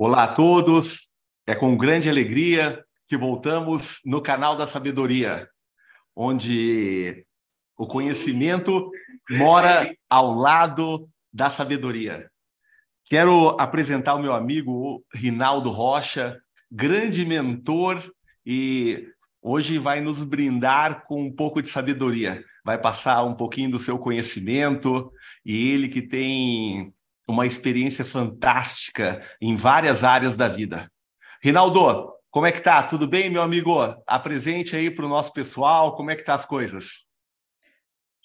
Olá a todos, é com grande alegria que voltamos no canal da sabedoria, onde o conhecimento mora ao lado da sabedoria. Quero apresentar o meu amigo Rinaldo Rocha, grande mentor e hoje vai nos brindar com um pouco de sabedoria. Vai passar um pouquinho do seu conhecimento e ele que tem uma experiência fantástica em várias áreas da vida. Rinaldo, como é que tá? Tudo bem, meu amigo? Apresente aí para o nosso pessoal como é que tá as coisas.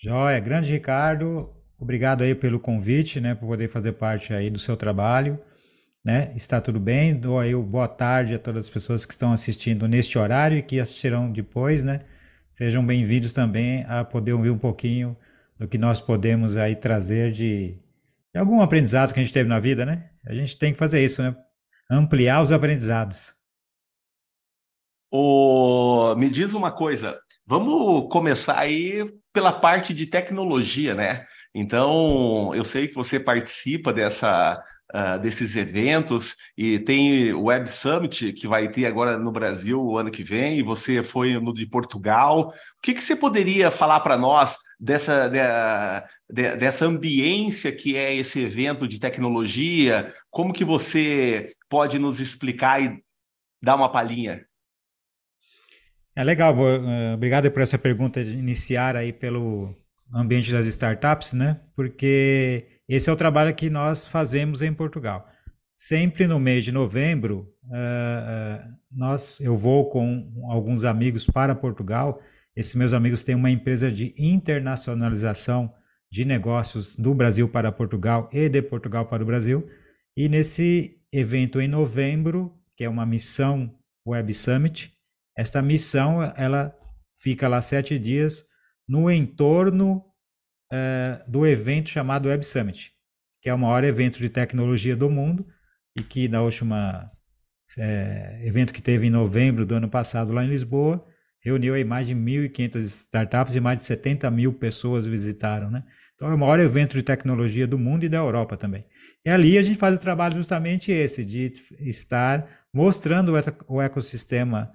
Joia, grande Ricardo, obrigado aí pelo convite, né, por poder fazer parte aí do seu trabalho, né? Está tudo bem? Dou aí o boa tarde a todas as pessoas que estão assistindo neste horário e que assistirão depois, né? Sejam bem-vindos também a poder ouvir um pouquinho do que nós podemos aí trazer de é algum aprendizado que a gente teve na vida, né? A gente tem que fazer isso, né? Ampliar os aprendizados. O... Me diz uma coisa, vamos começar aí pela parte de tecnologia, né? Então, eu sei que você participa dessa, uh, desses eventos e tem o Web Summit que vai ter agora no Brasil o ano que vem, e você foi no de Portugal. O que, que você poderia falar para nós dessa, de, dessa ambiência que é esse evento de tecnologia? Como que você pode nos explicar e dar uma palhinha? É legal, eh, obrigado por essa pergunta de iniciar aí pelo ambiente das startups, né? Porque esse é o trabalho que nós fazemos em Portugal. Sempre no mês de novembro, uh, uh, nós, eu vou com alguns amigos para Portugal esses meus amigos têm uma empresa de internacionalização de negócios do Brasil para Portugal e de Portugal para o Brasil. E nesse evento em novembro, que é uma missão Web Summit, esta missão ela fica lá sete dias no entorno eh, do evento chamado Web Summit, que é o maior evento de tecnologia do mundo e que na última é, evento que teve em novembro do ano passado lá em Lisboa, reuniu aí mais de 1.500 startups e mais de 70 mil pessoas visitaram, né? Então é o maior evento de tecnologia do mundo e da Europa também. E ali a gente faz o trabalho justamente esse, de estar mostrando o ecossistema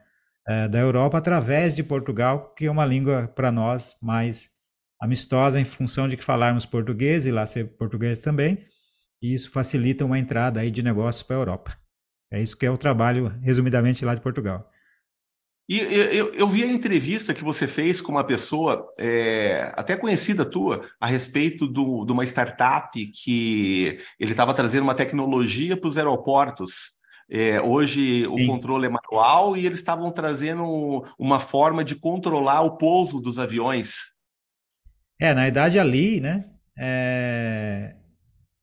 é, da Europa através de Portugal, que é uma língua para nós mais amistosa em função de que falarmos português e lá ser português também, e isso facilita uma entrada aí de negócios para a Europa. É isso que é o trabalho, resumidamente, lá de Portugal. E eu, eu, vi a entrevista que você fez com uma pessoa, é, até conhecida tua, a respeito do, de uma startup que ele estava trazendo uma tecnologia para os aeroportos. É, hoje Sim. o controle é manual e eles estavam trazendo uma forma de controlar o pouso dos aviões. É, na verdade ali, né, é,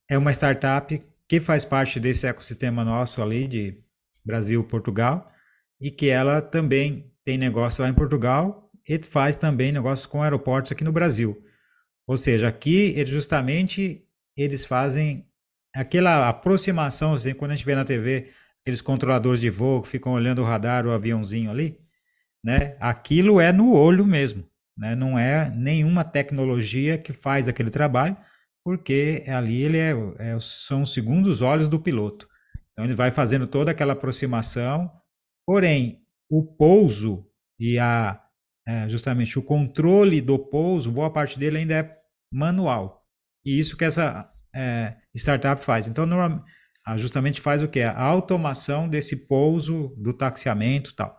é uma startup que faz parte desse ecossistema nosso ali de Brasil, Portugal e que ela também tem negócio lá em Portugal e faz também negócio com aeroportos aqui no Brasil. Ou seja, aqui eles justamente eles fazem aquela aproximação, assim, quando a gente vê na TV aqueles controladores de voo que ficam olhando o radar, o aviãozinho ali, né? Aquilo é no olho mesmo, né? Não é nenhuma tecnologia que faz aquele trabalho, porque ali ele é, é são os segundos olhos do piloto. Então ele vai fazendo toda aquela aproximação, Porém, o pouso e a é, justamente o controle do pouso, boa parte dele ainda é manual. E isso que essa é, startup faz. Então, normalmente, justamente faz o que? A automação desse pouso, do taxiamento tal.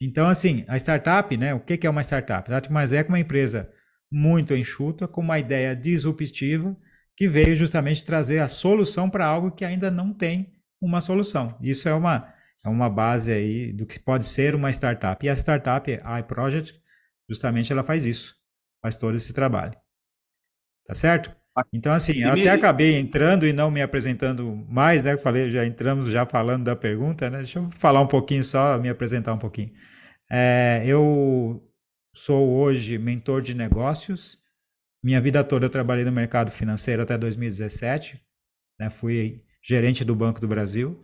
Então, assim, a startup, né? O que é uma startup? mas é uma empresa muito enxuta, com uma ideia disruptiva, que veio justamente trazer a solução para algo que ainda não tem uma solução. Isso é uma é uma base aí do que pode ser uma startup. E a startup iProject, justamente ela faz isso, faz todo esse trabalho. Tá certo? Então, assim, eu até acabei entrando e não me apresentando mais, né? Falei, já entramos já falando da pergunta, né? Deixa eu falar um pouquinho só, me apresentar um pouquinho. É, eu sou hoje mentor de negócios. Minha vida toda eu trabalhei no mercado financeiro até 2017. Né? Fui gerente do Banco do Brasil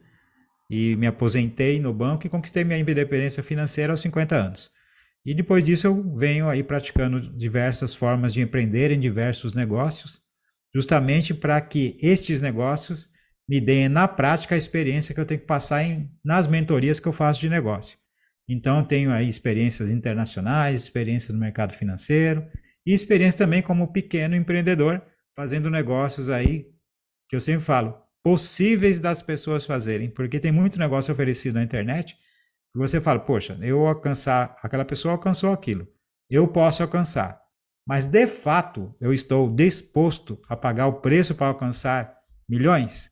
e me aposentei no banco e conquistei minha independência financeira aos 50 anos. E depois disso eu venho aí praticando diversas formas de empreender em diversos negócios, justamente para que estes negócios me deem na prática a experiência que eu tenho que passar em, nas mentorias que eu faço de negócio. Então tenho aí experiências internacionais, experiência no mercado financeiro e experiência também como pequeno empreendedor fazendo negócios aí que eu sempre falo, possíveis das pessoas fazerem, porque tem muito negócio oferecido na internet que você fala, poxa, eu alcançar, aquela pessoa alcançou aquilo, eu posso alcançar, mas de fato eu estou disposto a pagar o preço para alcançar milhões?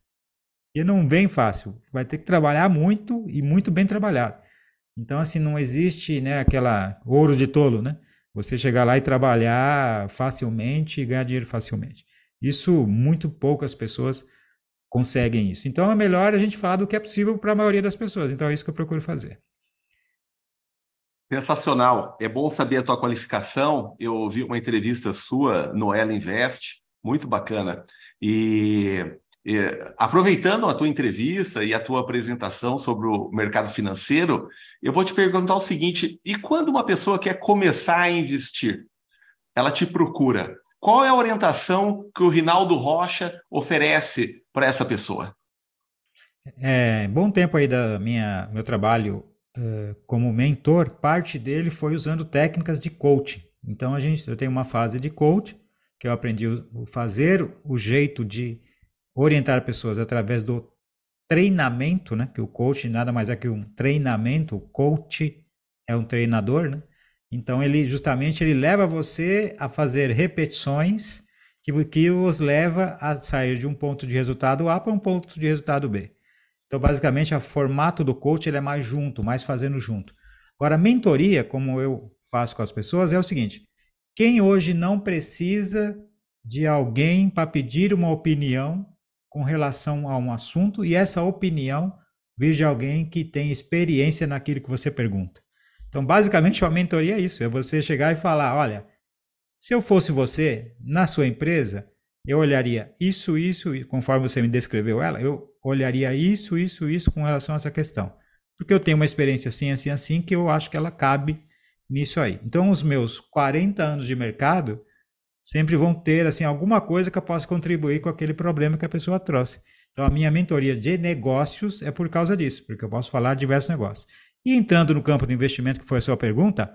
E não vem fácil, vai ter que trabalhar muito e muito bem trabalhado. Então, assim, não existe né, aquela ouro de tolo, né? Você chegar lá e trabalhar facilmente e ganhar dinheiro facilmente. Isso muito poucas pessoas conseguem isso. Então é melhor a gente falar do que é possível para a maioria das pessoas. Então é isso que eu procuro fazer. Sensacional. É bom saber a tua qualificação. Eu ouvi uma entrevista sua no Ela Invest, muito bacana. E, e, aproveitando a tua entrevista e a tua apresentação sobre o mercado financeiro, eu vou te perguntar o seguinte: e quando uma pessoa quer começar a investir, ela te procura? Qual é a orientação que o Rinaldo Rocha oferece para essa pessoa? É, bom tempo aí da minha meu trabalho uh, como mentor, parte dele foi usando técnicas de coaching. Então a gente eu tenho uma fase de coaching que eu aprendi o fazer, o jeito de orientar pessoas através do treinamento, né? Que o coach nada mais é que um treinamento, o coach é um treinador, né? Então ele justamente ele leva você a fazer repetições que, que os leva a sair de um ponto de resultado A para um ponto de resultado B. Então, basicamente, o formato do coach ele é mais junto, mais fazendo junto. Agora, a mentoria, como eu faço com as pessoas, é o seguinte: quem hoje não precisa de alguém para pedir uma opinião com relação a um assunto e essa opinião vir de alguém que tem experiência naquilo que você pergunta. Então, basicamente, a mentoria é isso: é você chegar e falar, olha se eu fosse você, na sua empresa, eu olharia isso, isso, conforme você me descreveu ela, eu olharia isso, isso, isso com relação a essa questão. Porque eu tenho uma experiência assim, assim, assim, que eu acho que ela cabe nisso aí. Então, os meus 40 anos de mercado sempre vão ter assim alguma coisa que eu possa contribuir com aquele problema que a pessoa trouxe. Então, a minha mentoria de negócios é por causa disso, porque eu posso falar de diversos negócios. E entrando no campo do investimento, que foi a sua pergunta,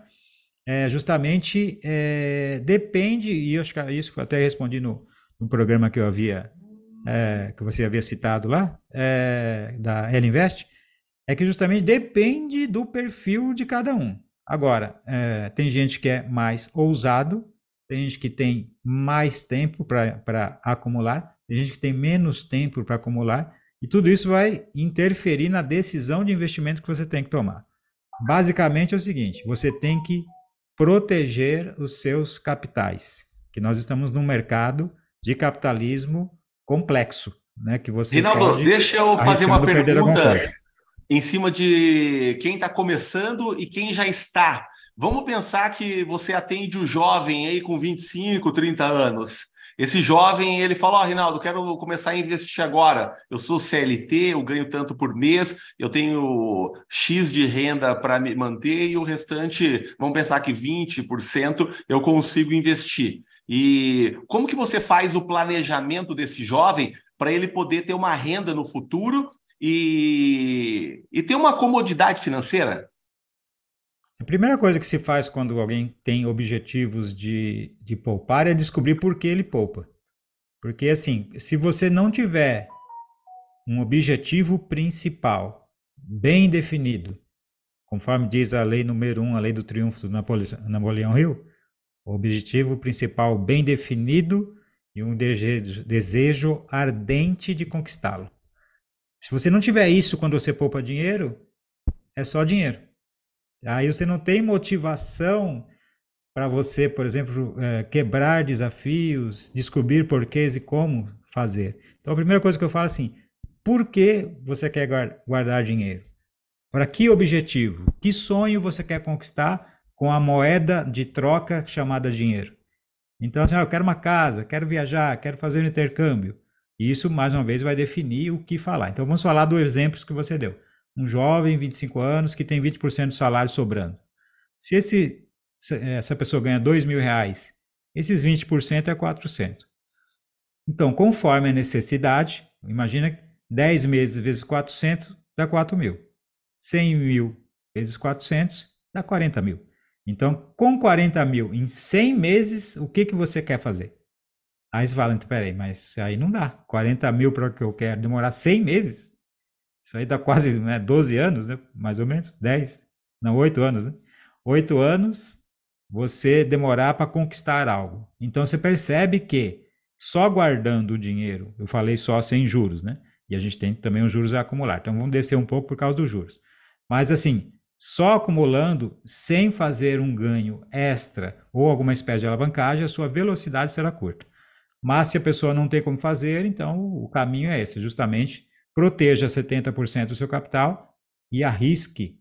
é, justamente é, depende, e acho que é isso até respondi no, no programa que eu havia, é, que você havia citado lá, é, da L Invest, é que justamente depende do perfil de cada um. Agora, é, tem gente que é mais ousado, tem gente que tem mais tempo para acumular, tem gente que tem menos tempo para acumular, e tudo isso vai interferir na decisão de investimento que você tem que tomar. Basicamente é o seguinte: você tem que proteger os seus capitais, que nós estamos num mercado de capitalismo complexo, né? Que você Rinaldo, deixa eu fazer uma pergunta em cima de quem está começando e quem já está. Vamos pensar que você atende o um jovem aí com 25, 30 anos. Esse jovem, ele fala, ó, oh, Rinaldo, quero começar a investir agora. Eu sou CLT, eu ganho tanto por mês, eu tenho X de renda para me manter e o restante, vamos pensar que 20% eu consigo investir. E como que você faz o planejamento desse jovem para ele poder ter uma renda no futuro e, e ter uma comodidade financeira? A primeira coisa que se faz quando alguém tem objetivos de, de poupar é descobrir por que ele poupa. Porque, assim, se você não tiver um objetivo principal bem definido, conforme diz a lei número 1, um, a lei do triunfo do Napoleão Hill, o objetivo principal bem definido e um desejo ardente de conquistá-lo. Se você não tiver isso quando você poupa dinheiro, é só dinheiro. Aí você não tem motivação para você, por exemplo, é, quebrar desafios, descobrir porquês e como fazer. Então a primeira coisa que eu falo é assim, por que você quer guardar dinheiro? Para que objetivo? Que sonho você quer conquistar com a moeda de troca chamada dinheiro? Então, assim, ah, eu quero uma casa, quero viajar, quero fazer um intercâmbio. Isso, mais uma vez, vai definir o que falar. Então, vamos falar dos exemplos que você deu um jovem, 25 anos, que tem 20% de salário sobrando. Se esse, eh, essa pessoa ganha R$ mil esses 20% é 400. Então, conforme a necessidade, imagina 10 meses vezes 400 dá 4 mil. 100 mil vezes 400 dá 40 mil. Então, com 40 mil em 100 meses, o que, que você quer fazer? Aí você fala, peraí, mas aí não dá. 40 mil para o que eu quero demorar 100 meses? Isso aí dá quase né, 12 anos, né? mais ou menos, 10, não, 8 anos, né? 8 anos você demorar para conquistar algo. Então você percebe que só guardando o dinheiro, eu falei só sem juros, né? E a gente tem também os juros a acumular. Então vamos descer um pouco por causa dos juros. Mas assim, só acumulando, sem fazer um ganho extra ou alguma espécie de alavancagem, a sua velocidade será curta. Mas se a pessoa não tem como fazer, então o caminho é esse, justamente proteja 70% do seu capital e arrisque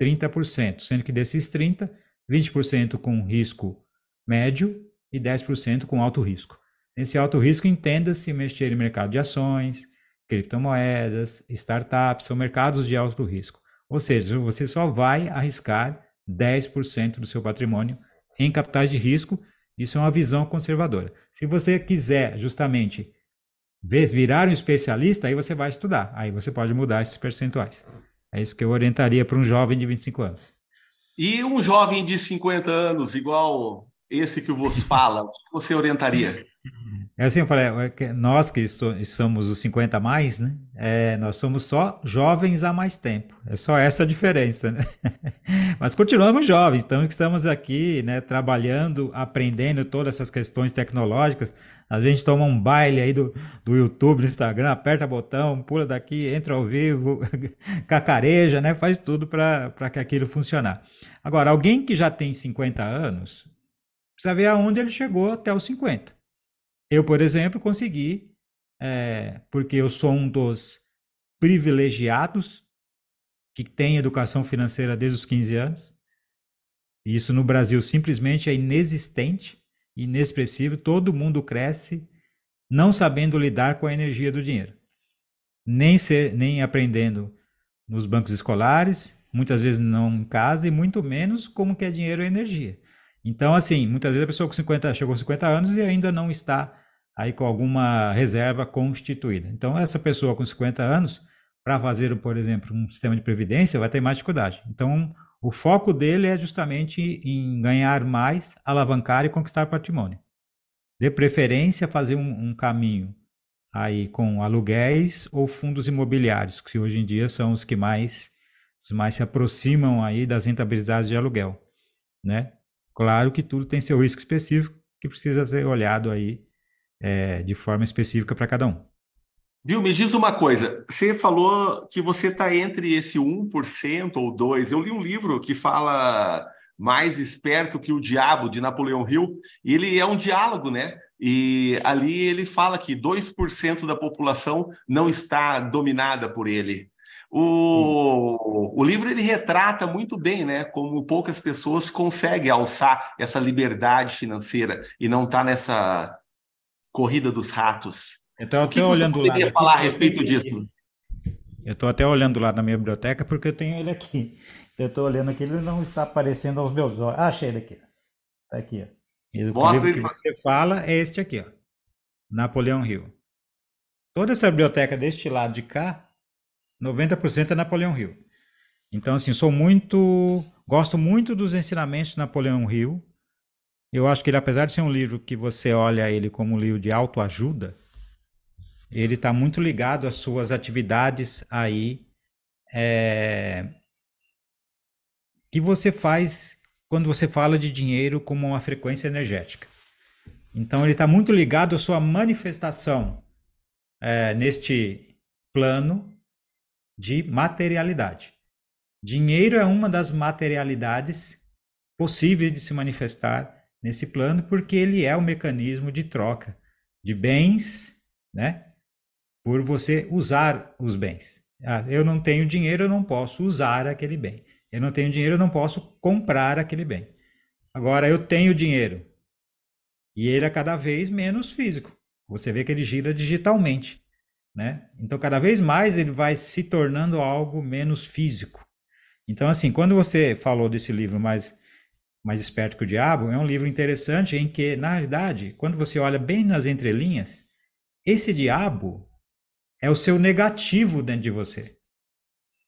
30%, sendo que desses 30, 20% com risco médio e 10% com alto risco. Nesse alto risco, entenda-se mexer em mercado de ações, criptomoedas, startups, são mercados de alto risco. Ou seja, você só vai arriscar 10% do seu patrimônio em capitais de risco. Isso é uma visão conservadora. Se você quiser justamente virar um especialista, aí você vai estudar. Aí você pode mudar esses percentuais. É isso que eu orientaria para um jovem de 25 anos. E um jovem de 50 anos, igual esse que vos fala, o que você orientaria? É assim, eu falei, é nós que somos os 50 a mais, né? É, nós somos só jovens há mais tempo. É só essa a diferença, né? Mas continuamos jovens, então estamos aqui, né, trabalhando, aprendendo todas essas questões tecnológicas. A gente toma um baile aí do, do YouTube, do Instagram, aperta botão, pula daqui, entra ao vivo, cacareja, né? Faz tudo para que aquilo funcionar. Agora, alguém que já tem 50 anos, precisa ver aonde ele chegou até os 50. Eu, por exemplo, consegui, é, porque eu sou um dos privilegiados que tem educação financeira desde os 15 anos. E isso no Brasil simplesmente é inexistente, inexpressivo. Todo mundo cresce não sabendo lidar com a energia do dinheiro, nem, ser, nem aprendendo nos bancos escolares, muitas vezes não em casa e muito menos como que é dinheiro e energia. Então, assim, muitas vezes a pessoa com 50, chegou aos 50 anos e ainda não está aí com alguma reserva constituída. Então, essa pessoa com 50 anos, para fazer, por exemplo, um sistema de previdência, vai ter mais dificuldade. Então, o foco dele é justamente em ganhar mais, alavancar e conquistar patrimônio. De preferência, fazer um, um caminho aí com aluguéis ou fundos imobiliários, que hoje em dia são os que mais, os mais se aproximam aí das rentabilidades de aluguel, né? Claro que tudo tem seu risco específico que precisa ser olhado aí é, de forma específica para cada um. Bill, me diz uma coisa. Você falou que você está entre esse 1% ou 2%. Eu li um livro que fala Mais Esperto que o Diabo, de Napoleão Hill, e ele é um diálogo, né? E ali ele fala que 2% da população não está dominada por ele. O, o livro ele retrata muito bem, né, como poucas pessoas conseguem alçar essa liberdade financeira e não está nessa Corrida dos Ratos. Então, eu estou olhando lá. poderia falar a respeito disso? Eu estou até olhando lá na minha biblioteca porque eu tenho ele aqui. Eu estou olhando aqui, ele não está aparecendo aos meus olhos. Ah, achei ele aqui. Está aqui. Ó. Mostra o livro que você fala é este aqui, ó. Napoleão Hill. Toda essa biblioteca deste lado de cá, 90% é Napoleão Hill. Então, assim, sou muito. Gosto muito dos ensinamentos de Napoleão Hill. Eu acho que ele, apesar de ser um livro que você olha ele como um livro de autoajuda, ele está muito ligado às suas atividades aí é, que você faz quando você fala de dinheiro como uma frequência energética. Então ele está muito ligado à sua manifestação é, neste plano de materialidade. Dinheiro é uma das materialidades possíveis de se manifestar nesse plano, porque ele é o mecanismo de troca de bens, né? Por você usar os bens. Ah, eu não tenho dinheiro, eu não posso usar aquele bem. Eu não tenho dinheiro, eu não posso comprar aquele bem. Agora eu tenho dinheiro. E ele é cada vez menos físico. Você vê que ele gira digitalmente, né? Então cada vez mais ele vai se tornando algo menos físico. Então assim, quando você falou desse livro mais mais Esperto que o Diabo é um livro interessante em que, na verdade, quando você olha bem nas entrelinhas, esse diabo é o seu negativo dentro de você.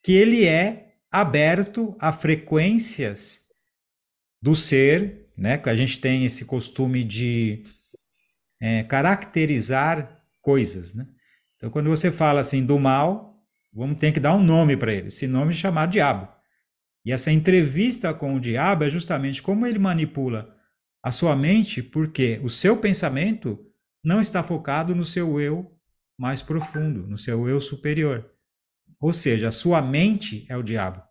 Que ele é aberto a frequências do ser, né? A gente tem esse costume de é, caracterizar coisas, né? Então, quando você fala assim do mal, vamos ter que dar um nome para ele. Esse nome é chamado diabo. E essa entrevista com o diabo é justamente como ele manipula a sua mente, porque o seu pensamento não está focado no seu eu mais profundo, no seu eu superior. Ou seja, a sua mente é o diabo.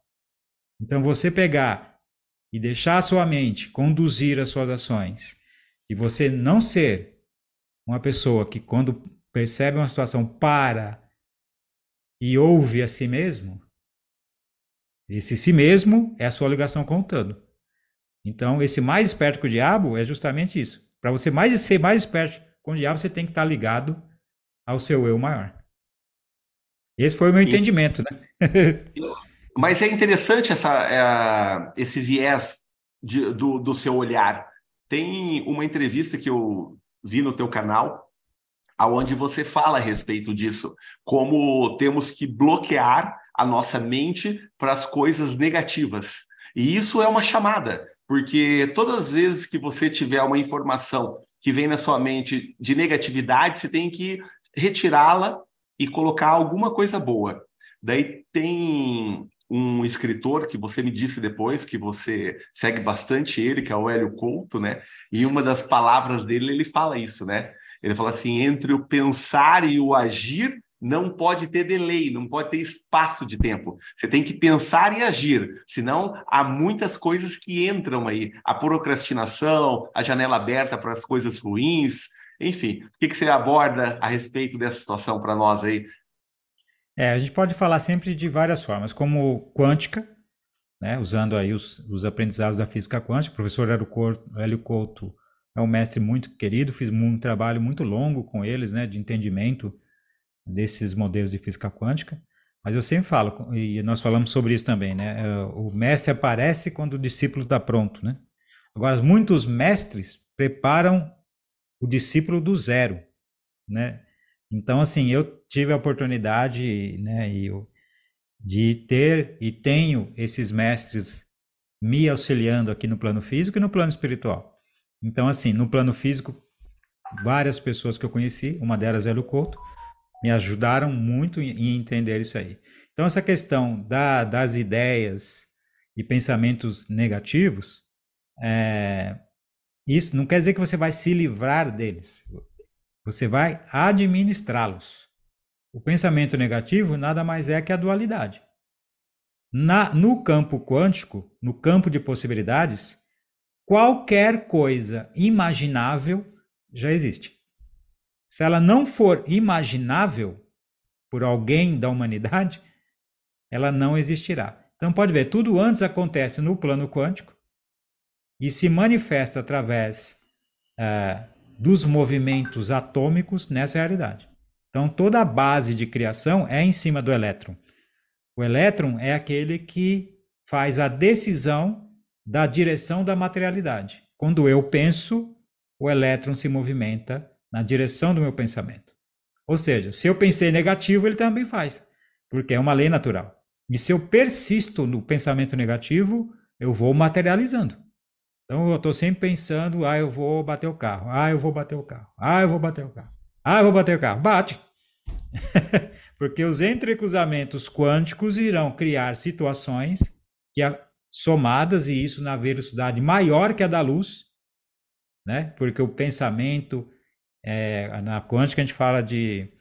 Então você pegar e deixar a sua mente conduzir as suas ações e você não ser uma pessoa que quando percebe uma situação para e ouve a si mesmo, esse si mesmo é a sua ligação com o todo. Então, esse mais esperto que o diabo é justamente isso. Para você mais ser mais esperto com o diabo, você tem que estar tá ligado ao seu eu maior. Esse foi o meu e, entendimento, né? mas é interessante essa, é, esse viés de, do, do seu olhar. Tem uma entrevista que eu vi no teu canal, aonde você fala a respeito disso, como temos que bloquear a nossa mente para as coisas negativas. E isso é uma chamada, porque todas as vezes que você tiver uma informação que vem na sua mente de negatividade, você tem que retirá-la e colocar alguma coisa boa. Daí tem um escritor que você me disse depois que você segue bastante ele, que é o Hélio Couto, né? E uma das palavras dele, ele fala isso, né? Ele fala assim: entre o pensar e o agir, não pode ter delay, não pode ter espaço de tempo. Você tem que pensar e agir, senão há muitas coisas que entram aí. A procrastinação, a janela aberta para as coisas ruins, enfim. O que, você aborda a respeito dessa situação para nós aí? É, a gente pode falar sempre de várias formas, como quântica, né, usando aí os, os aprendizados da física quântica. O professor Hélio Couto é um mestre muito querido, fiz um trabalho muito longo com eles, né, de entendimento desses modelos de física quântica. Mas eu sempre falo, e nós falamos sobre isso também, né? É, o mestre aparece quando o discípulo está pronto, né? Agora, muitos mestres preparam o discípulo do zero, né? Então, assim, eu tive a oportunidade, né, e de ter e tenho esses mestres me auxiliando aqui no plano físico e no plano espiritual. Então, assim, no plano físico, várias pessoas que eu conheci, uma delas é o Couto, me ajudaram muito em entender isso aí. Então, essa questão da, das ideias e pensamentos negativos, é, isso não quer dizer que você vai se livrar deles. Você vai administrá-los. O pensamento negativo nada mais é que a dualidade. Na, no campo quântico, no campo de possibilidades, qualquer coisa imaginável já existe se ela não for imaginável por alguém da humanidade, ela não existirá. Então pode ver, tudo antes acontece no plano quântico e se manifesta através uh, dos movimentos atômicos nessa realidade. Então toda a base de criação é em cima do elétron. O elétron é aquele que faz a decisão da direção da materialidade. Quando eu penso, o elétron se movimenta na direção do meu pensamento. Ou seja, se eu pensei negativo, ele também faz, porque é uma lei natural. E se eu persisto no pensamento negativo, eu vou materializando. Então eu estou sempre pensando, ah, eu vou bater o carro, ah, eu vou bater o carro, ah, eu vou bater o carro, ah, eu vou bater o carro. Bate! porque os entrecruzamentos quânticos irão criar situações que somadas, e isso na velocidade maior que a da luz, né? porque o pensamento é, na quântica a gente fala de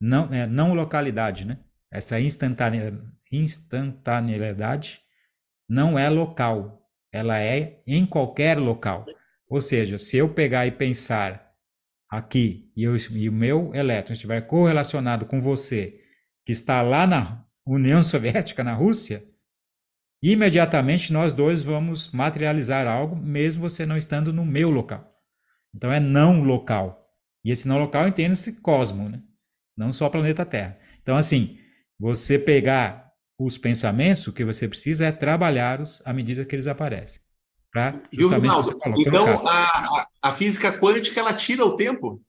não, é, não localidade, né? Essa instantaneidade não é local, ela é em qualquer local. Ou seja, se eu pegar e pensar aqui e, eu, e o meu elétron estiver correlacionado com você, que está lá na União Soviética, na Rússia, imediatamente nós dois vamos materializar algo, mesmo você não estando no meu local. Então é não local. E esse não local entende-se cosmo, né? não só planeta Terra. Então, assim, você pegar os pensamentos, o que você precisa é trabalhá-los à medida que eles aparecem. Pra e o então a, a, física quântica ela tira o tempo?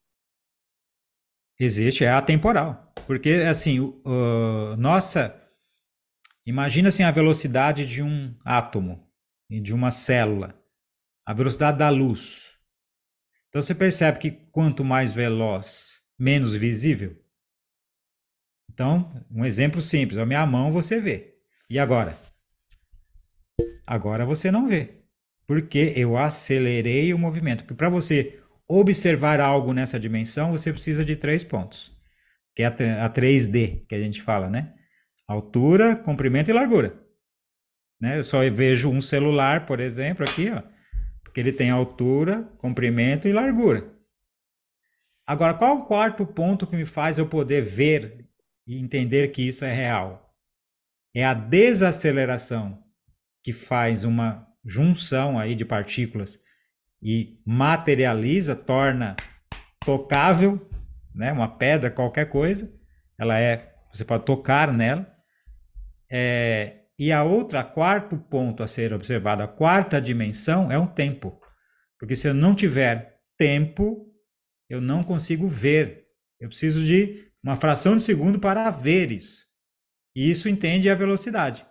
Existe, é atemporal. Porque, assim, uh, nossa. Imagina assim, a velocidade de um átomo e de uma célula, a velocidade da luz então você percebe que quanto mais veloz, menos visível. Então, um exemplo simples, a minha mão você vê. E agora? Agora você não vê, porque eu acelerei o movimento. Porque para você observar algo nessa dimensão, você precisa de três pontos, que é a 3D que a gente fala, né? Altura, comprimento e largura. Né? Eu só vejo um celular, por exemplo, aqui, ó porque ele tem altura, comprimento e largura. Agora, qual o quarto ponto que me faz eu poder ver e entender que isso é real? É a desaceleração que faz uma junção aí de partículas e materializa, torna tocável, né, uma pedra, qualquer coisa, ela é, você pode tocar nela, é, e a outra, quarto ponto a ser observado, a quarta dimensão é o tempo. Porque se eu não tiver tempo, eu não consigo ver. Eu preciso de uma fração de segundo para ver isso. E isso entende a velocidade.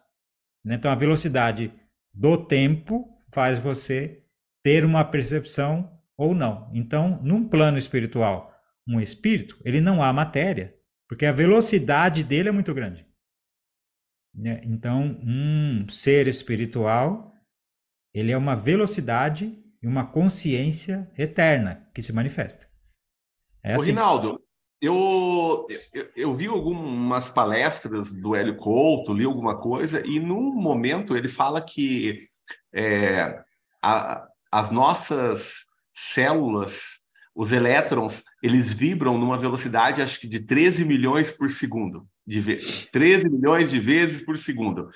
Né? Então, a velocidade do tempo faz você ter uma percepção ou não. Então, num plano espiritual, um espírito, ele não há matéria, porque a velocidade dele é muito grande. Né? Então, um ser espiritual, ele é uma velocidade e uma consciência eterna que se manifesta. É assim. Ô, Rinaldo, eu, eu, eu, vi algumas palestras do Hélio Couto, li alguma coisa, e num momento ele fala que é, a, as nossas células, os elétrons, eles vibram numa velocidade, acho que de 13 milhões por segundo de vezes, 13 milhões de vezes por segundo.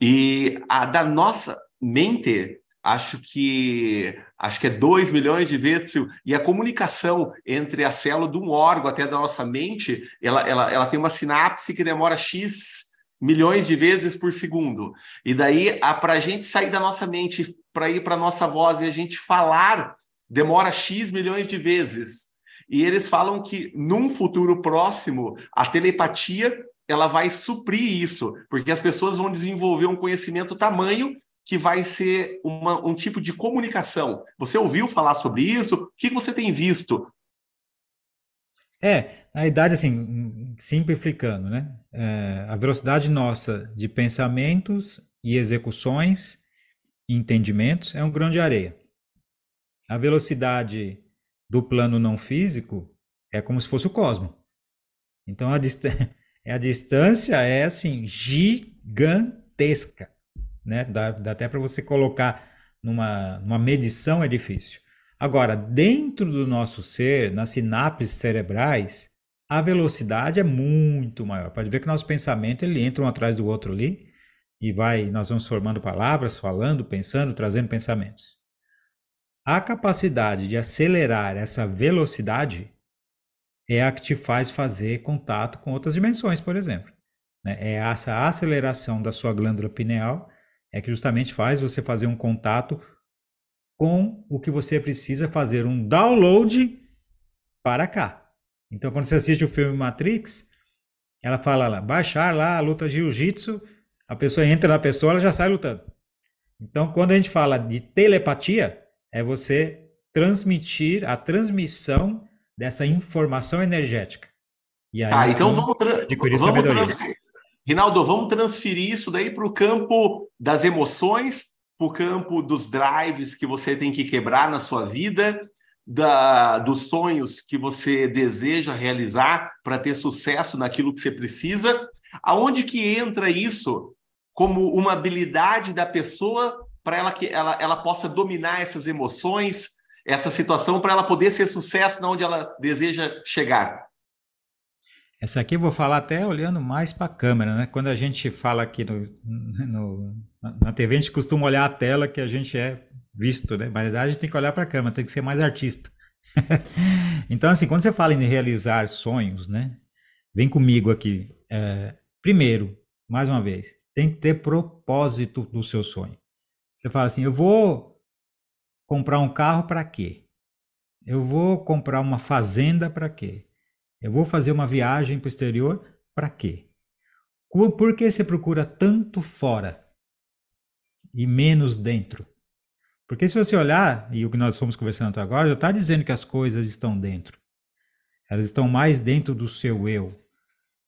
E a da nossa mente, acho que acho que é 2 milhões de vezes por segundo. E a comunicação entre a célula de um órgão até da nossa mente, ela, ela, ela tem uma sinapse que demora X milhões de vezes por segundo. E daí, para a gente sair da nossa mente, para ir para a nossa voz e a gente falar, demora X milhões de vezes. E eles falam que num futuro próximo, a telepatia ela vai suprir isso, porque as pessoas vão desenvolver um conhecimento tamanho que vai ser uma, um tipo de comunicação. Você ouviu falar sobre isso? O que você tem visto? É, na idade, assim, simplificando, né? É, a velocidade nossa de pensamentos e execuções, entendimentos, é um grão de areia. A velocidade do plano não físico é como se fosse o cosmo. Então a, dist... a distância é assim gigantesca, né? Dá, dá até para você colocar numa, numa medição é difícil. Agora, dentro do nosso ser, nas sinapses cerebrais, a velocidade é muito maior. Pode ver que nosso pensamento ele entra um atrás do outro ali e vai, nós vamos formando palavras, falando, pensando, trazendo pensamentos. A capacidade de acelerar essa velocidade é a que te faz fazer contato com outras dimensões, por exemplo. Né? É essa aceleração da sua glândula pineal é que justamente faz você fazer um contato com o que você precisa fazer um download para cá. Então, quando você assiste o filme Matrix, ela fala lá, baixar lá a luta de jiu-jitsu, a pessoa entra na pessoa, ela já sai lutando. Então, quando a gente fala de telepatia, é você transmitir a transmissão dessa informação energética. E aí, tá, então vamos, adquirir vamos sabedoria. Rinaldo, vamos transferir isso daí para o campo das emoções, para o campo dos drives que você tem que quebrar na sua vida, da, dos sonhos que você deseja realizar para ter sucesso naquilo que você precisa. Aonde que entra isso como uma habilidade da pessoa para ela que ela, ela possa dominar essas emoções, essa situação, para ela poder ser sucesso na onde ela deseja chegar? Essa aqui eu vou falar até olhando mais para a câmera, né? Quando a gente fala aqui no, no, na TV, a gente costuma olhar a tela que a gente é visto, né? Na verdade, a gente tem que olhar para a câmera, tem que ser mais artista. então, assim, quando você fala em realizar sonhos, né? Vem comigo aqui. É, primeiro, mais uma vez, tem que ter propósito do seu sonho. Você fala assim: eu vou comprar um carro para quê? Eu vou comprar uma fazenda para quê? Eu vou fazer uma viagem para o exterior para quê? Por que você procura tanto fora e menos dentro? Porque se você olhar, e o que nós fomos conversando até agora, já está dizendo que as coisas estão dentro. Elas estão mais dentro do seu eu.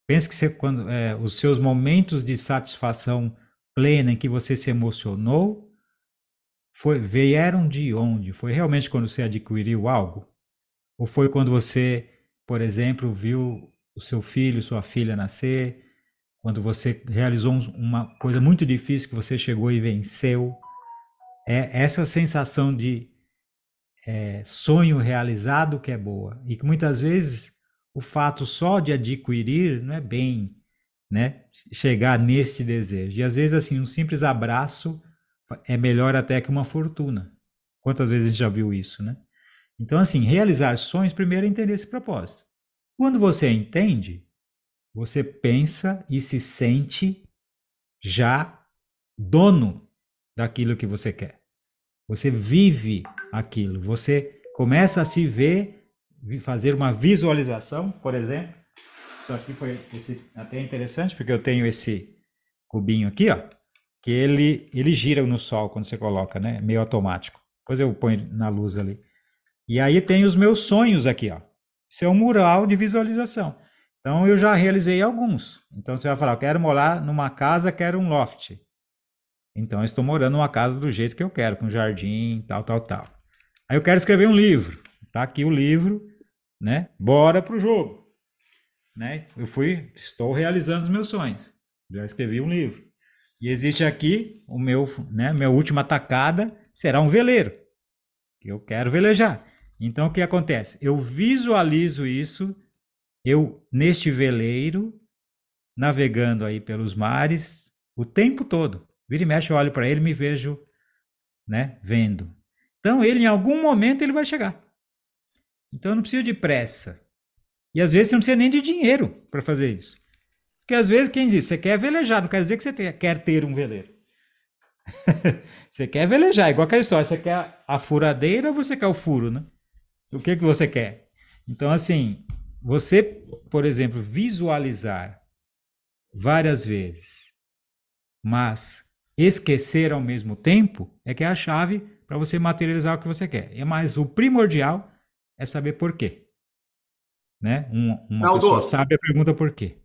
Pense que você, quando, é, os seus momentos de satisfação plena em que você se emocionou foi, vieram de onde? Foi realmente quando você adquiriu algo? Ou foi quando você, por exemplo, viu o seu filho, sua filha nascer? Quando você realizou uma coisa muito difícil que você chegou e venceu? É essa sensação de é, sonho realizado que é boa. E que muitas vezes o fato só de adquirir não é bem, né? Chegar neste desejo. E às vezes, assim, um simples abraço é melhor até que uma fortuna. Quantas vezes a gente já viu isso, né? Então, assim, realizar sonhos, primeiro é entender esse propósito. Quando você entende, você pensa e se sente já dono daquilo que você quer. Você vive aquilo, você começa a se ver, fazer uma visualização, por exemplo. Isso aqui foi esse, até interessante, porque eu tenho esse cubinho aqui, ó que ele, ele gira no sol quando você coloca, né? Meio automático. Depois eu ponho na luz ali. E aí tem os meus sonhos aqui, ó. Isso é um mural de visualização. Então eu já realizei alguns. Então você vai falar, eu quero morar numa casa, quero um loft. Então eu estou morando numa casa do jeito que eu quero, com jardim, tal, tal, tal. Aí eu quero escrever um livro. Tá aqui o livro, né? Bora pro jogo. Né? Eu fui, estou realizando os meus sonhos. Já escrevi um livro. E existe aqui o meu, né, minha última atacada será um veleiro. Que eu quero velejar. Então o que acontece? Eu visualizo isso, eu neste veleiro navegando aí pelos mares o tempo todo. Vira e mexe, eu olho para ele, me vejo, né, vendo. Então ele em algum momento ele vai chegar. Então eu não preciso de pressa. E às vezes você não precisa nem de dinheiro para fazer isso. Porque às vezes quem diz, você quer velejar, não quer dizer que você quer ter um veleiro. você quer velejar, igual aquela história, você quer a furadeira ou você quer o furo, né? O que, que você quer? Então, assim, você, por exemplo, visualizar várias vezes, mas esquecer ao mesmo tempo, é que é a chave para você materializar o que você quer. É mas o primordial é saber por quê. Né? Uma, uma pessoa a pergunta por quê.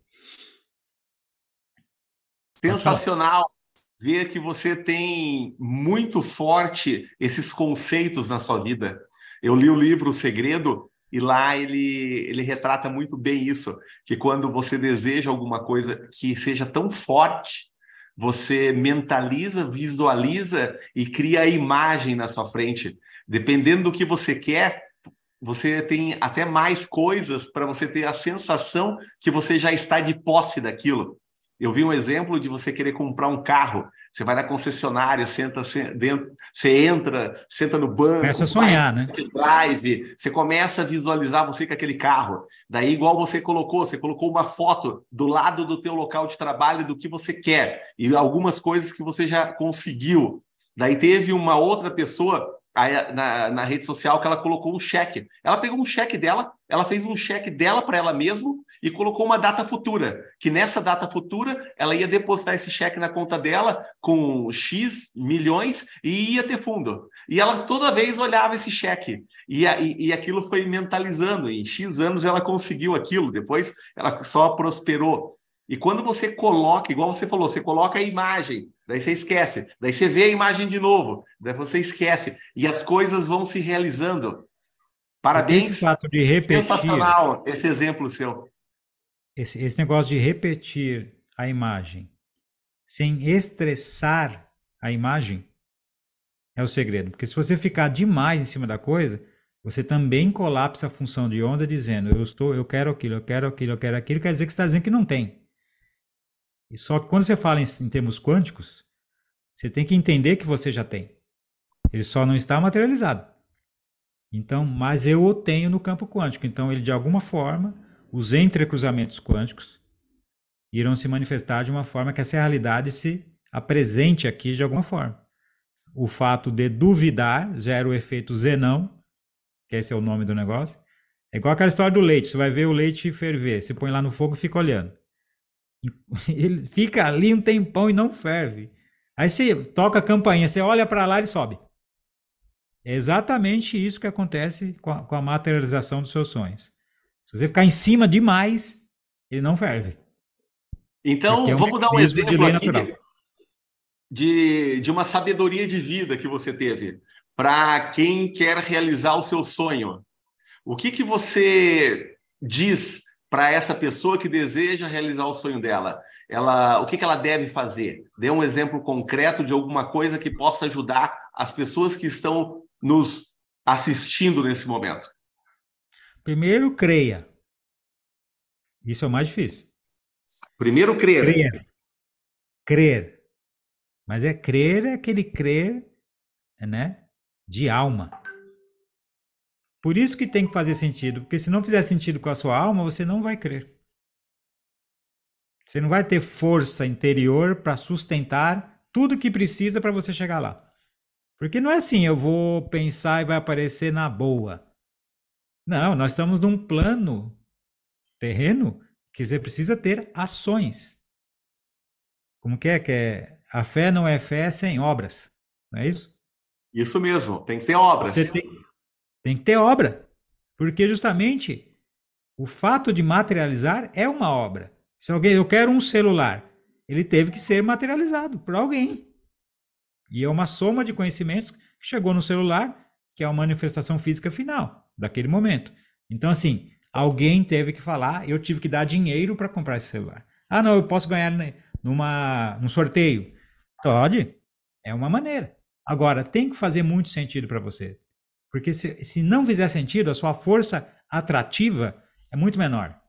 Sensacional ver que você tem muito forte esses conceitos na sua vida. Eu li o livro O Segredo e lá ele, ele retrata muito bem isso, que quando você deseja alguma coisa que seja tão forte, você mentaliza, visualiza e cria a imagem na sua frente. Dependendo do que você quer, você tem até mais coisas para você ter a sensação que você já está de posse daquilo. Eu vi um exemplo de você querer comprar um carro. Você vai na concessionária, senta dentro, você entra, senta no banco, começa a sonhar, né? Drive, você começa a visualizar você com aquele carro. Daí, igual você colocou, você colocou uma foto do lado do teu local de trabalho do que você quer e algumas coisas que você já conseguiu. Daí teve uma outra pessoa aí, na, na, rede social que ela colocou um cheque. Ela pegou um cheque dela, ela fez um cheque dela para ela mesma e colocou uma data futura, que nessa data futura ela ia depositar esse cheque na conta dela com X milhões e ia ter fundo. E ela toda vez olhava esse cheque. E, e, e aquilo foi mentalizando. Em X anos ela conseguiu aquilo, depois ela só prosperou. E quando você coloca, igual você falou, você coloca a imagem, daí você esquece, daí você vê a imagem de novo, daí você esquece, e as coisas vão se realizando. Parabéns. Esse fato de repetir. esse exemplo seu. Esse, esse negócio de repetir a imagem sem estressar a imagem é o segredo. Porque se você ficar demais em cima da coisa, você também colapsa a função de onda dizendo eu estou, eu quero aquilo, eu quero aquilo, eu quero aquilo, quer dizer que você está dizendo que não tem. E só que quando você fala em, em termos quânticos, você tem que entender que você já tem. Ele só não está materializado. Então, mas eu o tenho no campo quântico. Então, ele de alguma forma, os entrecruzamentos quânticos irão se manifestar de uma forma que essa realidade se apresente aqui de alguma forma. O fato de duvidar gera o efeito zenão, que esse é o nome do negócio. É igual aquela história do leite. Você vai ver o leite ferver, Você põe lá no fogo e fica olhando. Ele fica ali um tempão e não ferve. Aí você toca a campainha, você olha para lá e sobe. É exatamente isso que acontece com a, com a, materialização dos seus sonhos. Se você ficar em cima demais, ele não ferve. Então, é vamos dar um exemplo de, aqui de, de uma sabedoria de vida que você teve para quem quer realizar o seu sonho. O que, que você diz para essa pessoa que deseja realizar o sonho dela? Ela, o que, que ela deve fazer? Dê um exemplo concreto de alguma coisa que possa ajudar as pessoas que estão nos assistindo nesse momento. Primeiro, creia. Isso é o mais difícil. Primeiro, crer. Crer. Crer. Mas é crer, é aquele crer, né? De alma. Por isso que tem que fazer sentido, porque se não fizer sentido com a sua alma, você não vai crer. Você não vai ter força interior para sustentar tudo que precisa para você chegar lá. Porque não é assim, eu vou pensar e vai aparecer na boa. Não, nós estamos num plano terreno que você precisa ter ações. Como que é que é? A fé não é fé sem obras, não é isso? Isso mesmo, tem que ter obras. Você tem, tem que ter obra. Porque justamente o fato de materializar é uma obra. Se alguém, eu quero um celular, ele teve que ser materializado por alguém. E é uma soma de conhecimentos que chegou no celular, que é a manifestação física final daquele momento. Então, assim, alguém teve que falar, eu tive que dar dinheiro para comprar esse celular. Ah, não, eu posso ganhar numa, num sorteio. Pode, é uma maneira. Agora, tem que fazer muito sentido para você. Porque se, se não fizer sentido, a sua força atrativa é muito menor.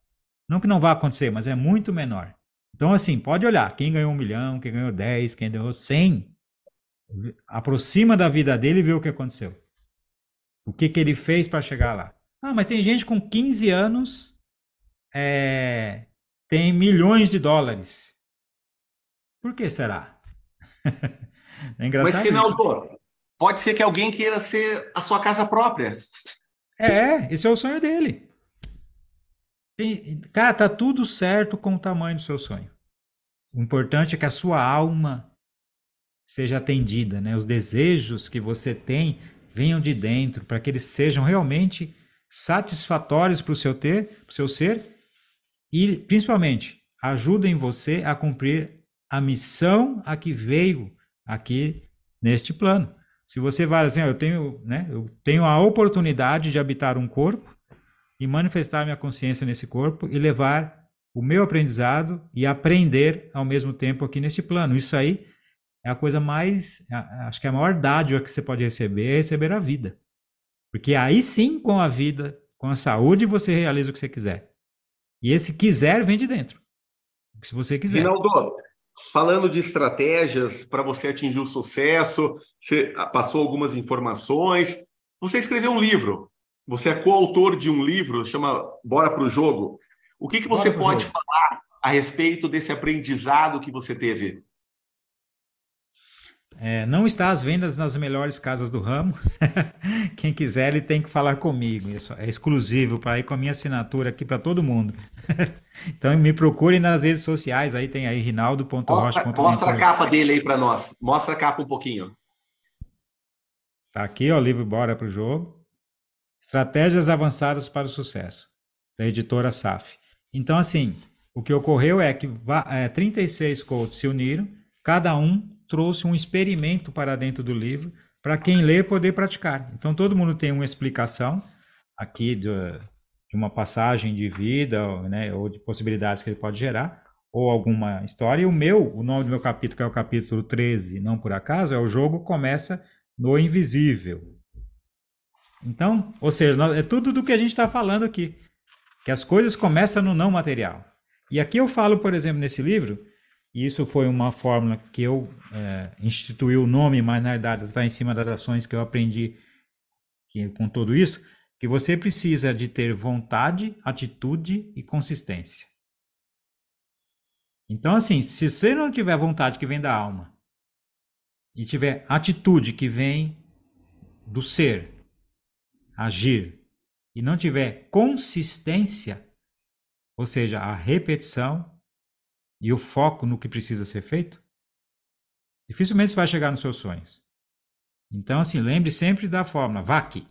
Não que não vá acontecer, mas é muito menor. Então, assim, pode olhar. Quem ganhou um milhão, quem ganhou dez, quem ganhou cem, aproxima da vida dele e vê o que aconteceu. O que, que ele fez para chegar lá. Ah, mas tem gente com 15 anos é, tem milhões de dólares. Por que será? É engraçado. Mas, Reinaldo, Pode ser que alguém queira ser a sua casa própria. É, esse é o sonho dele. cara, tá tudo certo com o tamanho do seu sonho. O importante é que a sua alma seja atendida, né? Os desejos que você tem venham de dentro para que eles sejam realmente satisfatórios para o seu ter, para o seu ser e principalmente ajudem você a cumprir a missão a que veio aqui neste plano. Se você vai assim, ó, eu tenho, né, eu tenho a oportunidade de habitar um corpo e manifestar minha consciência nesse corpo e levar o meu aprendizado e aprender ao mesmo tempo aqui neste plano. Isso aí é a coisa mais, acho que é a maior dádiva que você pode receber é receber a vida. Porque aí sim, com a vida, com a saúde, você realiza o que você quiser. E esse quiser vem de dentro. Se você quiser. Rinaldo, Falando de estratégias para você atingir o sucesso, você ah, passou algumas informações. Você escreveu um livro. Você é coautor de um livro, chama Bora para o Jogo. O que, que você pode falar a respeito desse aprendizado que você teve? É, não está às vendas nas melhores casas do ramo. Quem quiser, ele tem que falar comigo. Isso é, é exclusivo para ir com a minha assinatura aqui para todo mundo. então me procure nas redes sociais. Aí tem aí rinaldo.rocha. Mostra, mostra a capa dele aí para nós. Mostra a capa um pouquinho. Tá aqui, ó, o livro Bora para o Jogo. Estratégias Avançadas para o Sucesso, da editora SAF. Então, assim, o que ocorreu é que 36 é, coaches se uniram, cada um trouxe um experimento para dentro do livro para quem ler poder praticar. Então todo mundo tem uma explicação aqui de, de uma passagem de vida, né, ou de possibilidades que ele pode gerar, ou alguma história. E o meu, o nome do meu capítulo, que é o capítulo 13, não por acaso, é o jogo começa no invisível. Então, ou seja, é tudo do que a gente está falando aqui, que as coisas começam no não material. E aqui eu falo, por exemplo, nesse livro, isso foi uma fórmula que eu é, instituí o nome, mas na verdade está em cima das ações que eu aprendi que, com tudo isso, que você precisa de ter vontade, atitude e consistência. Então, assim, se você não tiver vontade que vem da alma e tiver atitude que vem do ser, agir, e não tiver consistência, ou seja, a repetição, e o foco no que precisa ser feito, dificilmente você vai chegar nos seus sonhos. Então, assim, lembre sempre da fórmula VAC.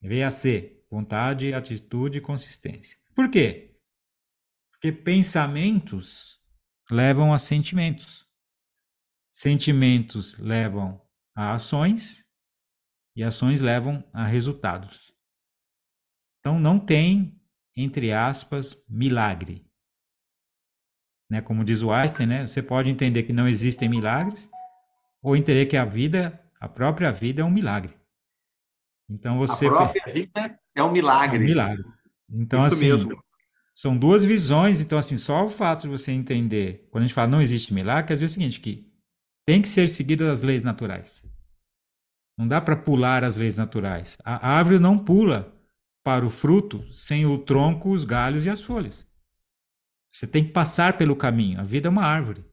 VAC, vontade, atitude e consistência. Por quê? Porque pensamentos levam a sentimentos. Sentimentos levam a ações e ações levam a resultados. Então não tem, entre aspas, milagre né? Como diz o Einstein, né? Você pode entender que não existem milagres ou entender que a vida, a própria vida é um milagre. Então você a própria per... vida é um milagre. É um milagre. Então Isso assim, mesmo. são duas visões, então assim, só o fato de você entender, quando a gente fala não existe milagre, quer dizer o seguinte que tem que ser seguida as leis naturais. Não dá para pular as leis naturais. A árvore não pula para o fruto sem o tronco, os galhos e as folhas. Você tem que passar pelo caminho. A vida é uma árvore.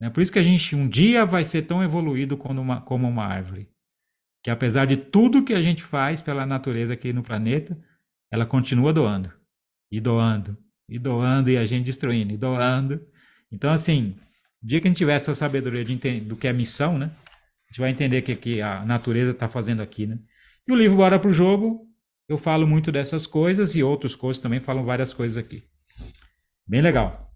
É por isso que a gente um dia vai ser tão evoluído como uma, como uma árvore. Que apesar de tudo que a gente faz pela natureza aqui no planeta, ela continua doando. E doando, e doando, e a gente destruindo, e doando. Então, assim, o dia que a gente tiver essa sabedoria de do que é missão, né? A gente vai entender o que, que a natureza está fazendo aqui, né? E o livro Bora pro Jogo, eu falo muito dessas coisas e outros cursos também falam várias coisas aqui. Bem legal.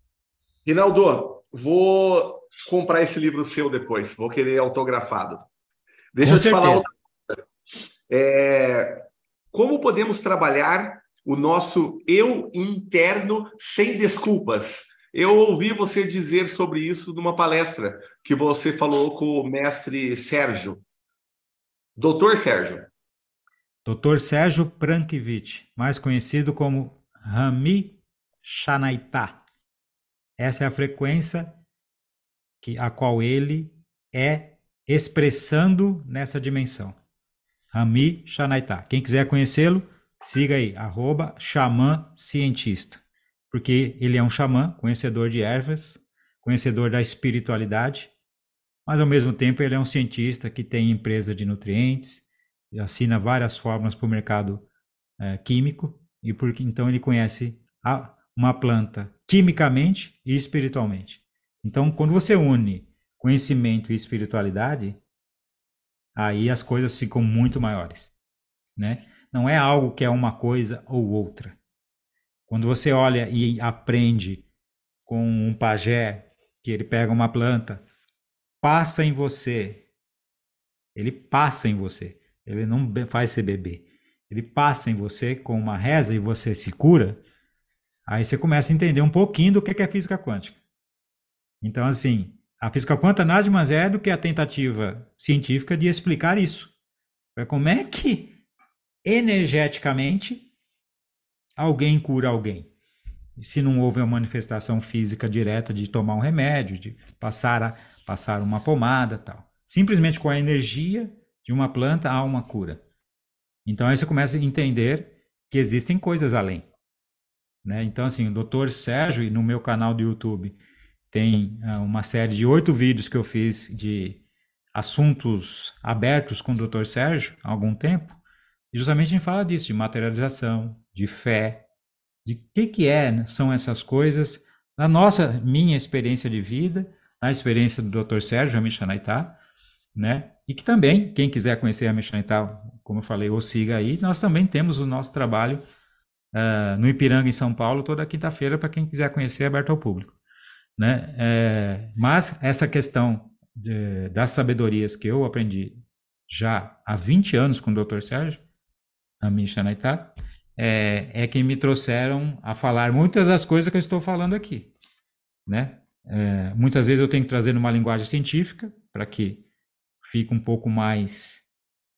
Rinaldo, vou comprar esse livro seu depois, vou querer autografado. Deixa Com eu te certeza. falar outra coisa. É, como podemos trabalhar o nosso eu interno sem desculpas? Eu ouvi você dizer sobre isso numa palestra que você falou com o mestre Sérgio. Doutor Sérgio. Doutor Sérgio Prankiewicz, mais conhecido como Rami Xanaitá. Essa é a frequência que, a qual ele é expressando nessa dimensão. Rami Xanaitá. Quem quiser conhecê-lo, siga aí, arroba xamã cientista. Porque ele é um xamã, conhecedor de ervas, conhecedor da espiritualidade, mas ao mesmo tempo ele é um cientista que tem empresa de nutrientes, assina várias fórmulas para o mercado é, químico, e porque então ele conhece a uma planta quimicamente e espiritualmente. Então, quando você une conhecimento e espiritualidade, aí as coisas ficam muito maiores, né? Não é algo que é uma coisa ou outra. Quando você olha e aprende com um pajé que ele pega uma planta, passa em você. Ele passa em você. Ele não faz você beber. Ele passa em você com uma reza e você se cura Aí você começa a entender um pouquinho do que é física quântica. Então, assim, a física quântica nada mais é do que a tentativa científica de explicar isso. É como é que energeticamente alguém cura alguém? Se não houve uma manifestação física direta de tomar um remédio, de passar, a, passar uma pomada tal. Simplesmente com a energia de uma planta há uma cura. Então aí você começa a entender que existem coisas além. Né? Então, assim, o doutor Sérgio, e no meu canal do YouTube, tem ah, uma série de oito vídeos que eu fiz de assuntos abertos com o doutor Sérgio há algum tempo, e justamente a gente fala disso, de materialização, de fé, de o que, que é, né? são essas coisas, na nossa, minha experiência de vida, na experiência do Dr. Sérgio Amishanaitá, né? E que também, quem quiser conhecer a Amishanaitá, como eu falei, ou siga aí, nós também temos o nosso trabalho uh, no Ipiranga, em São Paulo, toda quinta-feira, para quem quiser conhecer, é aberto ao público. Né? É, mas essa questão de, das sabedorias que eu aprendi já há 20 anos com o Dr. Sérgio, a Misha é, é que me trouxeram a falar muitas das coisas que eu estou falando aqui. Né? É, muitas vezes eu tenho que trazer uma linguagem científica para que fique um pouco mais,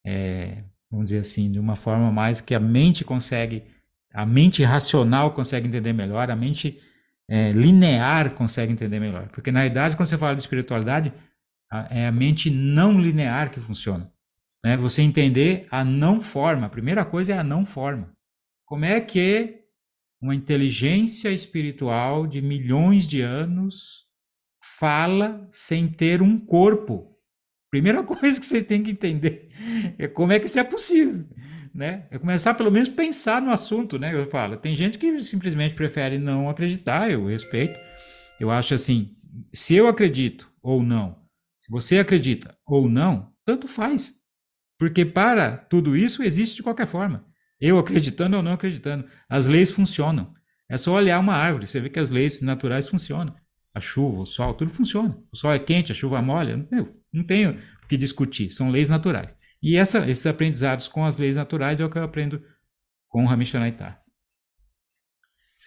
é, vamos dizer assim, de uma forma mais que a mente consegue a mente racional consegue entender melhor, a mente é, linear consegue entender melhor. Porque na realidade, quando você fala de espiritualidade, a, é a mente não linear que funciona. Né? Você entender a não forma. A primeira coisa é a não forma. Como é que uma inteligência espiritual de milhões de anos fala sem ter um corpo? Primeira coisa que você tem que entender é como é que isso é possível né? É começar pelo menos pensar no assunto, né? Eu falo, tem gente que simplesmente prefere não acreditar, eu respeito. Eu acho assim, se eu acredito ou não, se você acredita ou não, tanto faz. Porque para tudo isso existe de qualquer forma. Eu acreditando ou não acreditando, as leis funcionam. É só olhar uma árvore, você vê que as leis naturais funcionam. A chuva, o sol, tudo funciona. O sol é quente, a chuva molha, não, não tenho o que discutir, são leis naturais. E essa, esses aprendizados com as leis naturais é o que eu aprendo com o Rameshanaitá.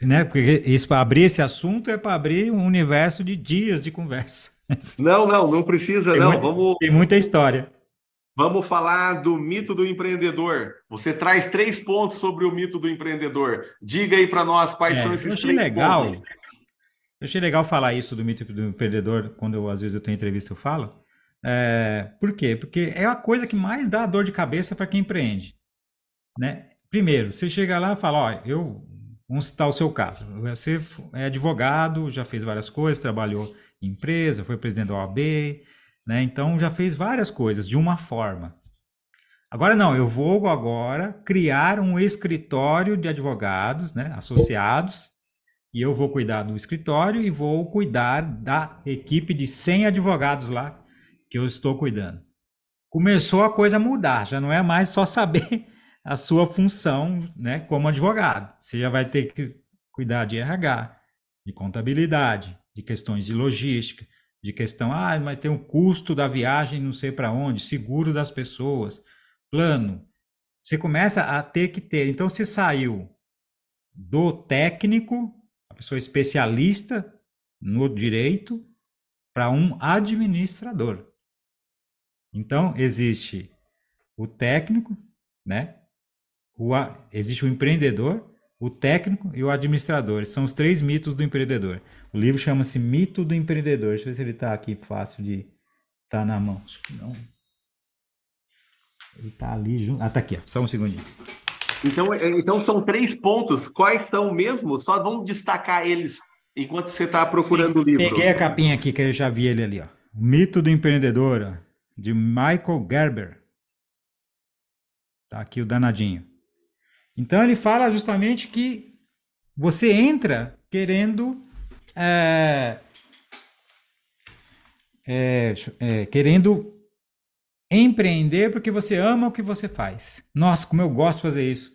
Né? Porque isso para abrir esse assunto é para abrir um universo de dias de conversa. Não, não, não precisa, tem não. Muita, vamos, tem muita história. Vamos falar do mito do empreendedor. Você traz três pontos sobre o mito do empreendedor. Diga aí para nós quais é, são esses três legal, pontos. Eu achei legal falar isso do mito do empreendedor, quando eu, às vezes eu tenho entrevista eu falo, é, por quê? Porque é a coisa que mais dá dor de cabeça para quem empreende. Né? Primeiro, você chega lá e fala, ó, eu vamos citar o seu caso. Você é advogado, já fez várias coisas, trabalhou em empresa, foi presidente da OAB, né? Então já fez várias coisas de uma forma. Agora não, eu vou agora criar um escritório de advogados, né, associados, e eu vou cuidar do escritório e vou cuidar da equipe de 100 advogados lá que eu estou cuidando. Começou a coisa a mudar, já não é mais só saber a sua função né, como advogado. Você já vai ter que cuidar de RH, de contabilidade, de questões de logística, de questão, ah, mas tem o custo da viagem não sei para onde, seguro das pessoas, plano. Você começa a ter que ter. Então, você saiu do técnico, a pessoa especialista no direito, para um administrador. Então, existe o técnico, né? O, existe o empreendedor, o técnico e o administrador. São os três mitos do empreendedor. O livro chama-se Mito do Empreendedor. Deixa eu ver se ele está aqui fácil de estar tá na mão. Acho que não. Ele está ali junto. Ah, tá aqui. Ó. Só um segundinho. Então, é, então são três pontos. Quais são mesmo? Só vamos destacar eles enquanto você está procurando Sim, o livro. Peguei a capinha aqui, que eu já vi ele ali. Ó. Mito do Empreendedor. Ó de Michael Gerber. Tá aqui o danadinho. Então ele fala justamente que você entra querendo é, é, é, querendo empreender porque você ama o que você faz. Nossa, como eu gosto de fazer isso.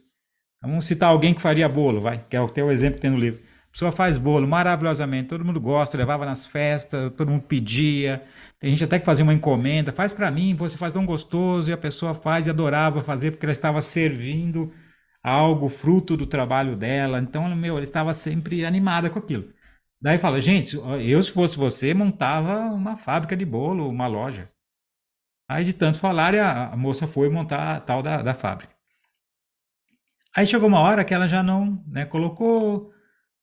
Vamos citar alguém que faria bolo, vai, que é o teu exemplo que tem no livro pessoa faz bolo maravilhosamente, todo mundo gosta, levava nas festas, todo mundo pedia. Tem gente até que fazia uma encomenda, faz para mim, você faz tão gostoso, e a pessoa faz e adorava fazer porque ela estava servindo algo fruto do trabalho dela. Então, meu, ela estava sempre animada com aquilo. Daí fala, gente, eu se fosse você, montava uma fábrica de bolo, uma loja. Aí de tanto falar, a moça foi montar a tal da, da fábrica. Aí chegou uma hora que ela já não né, colocou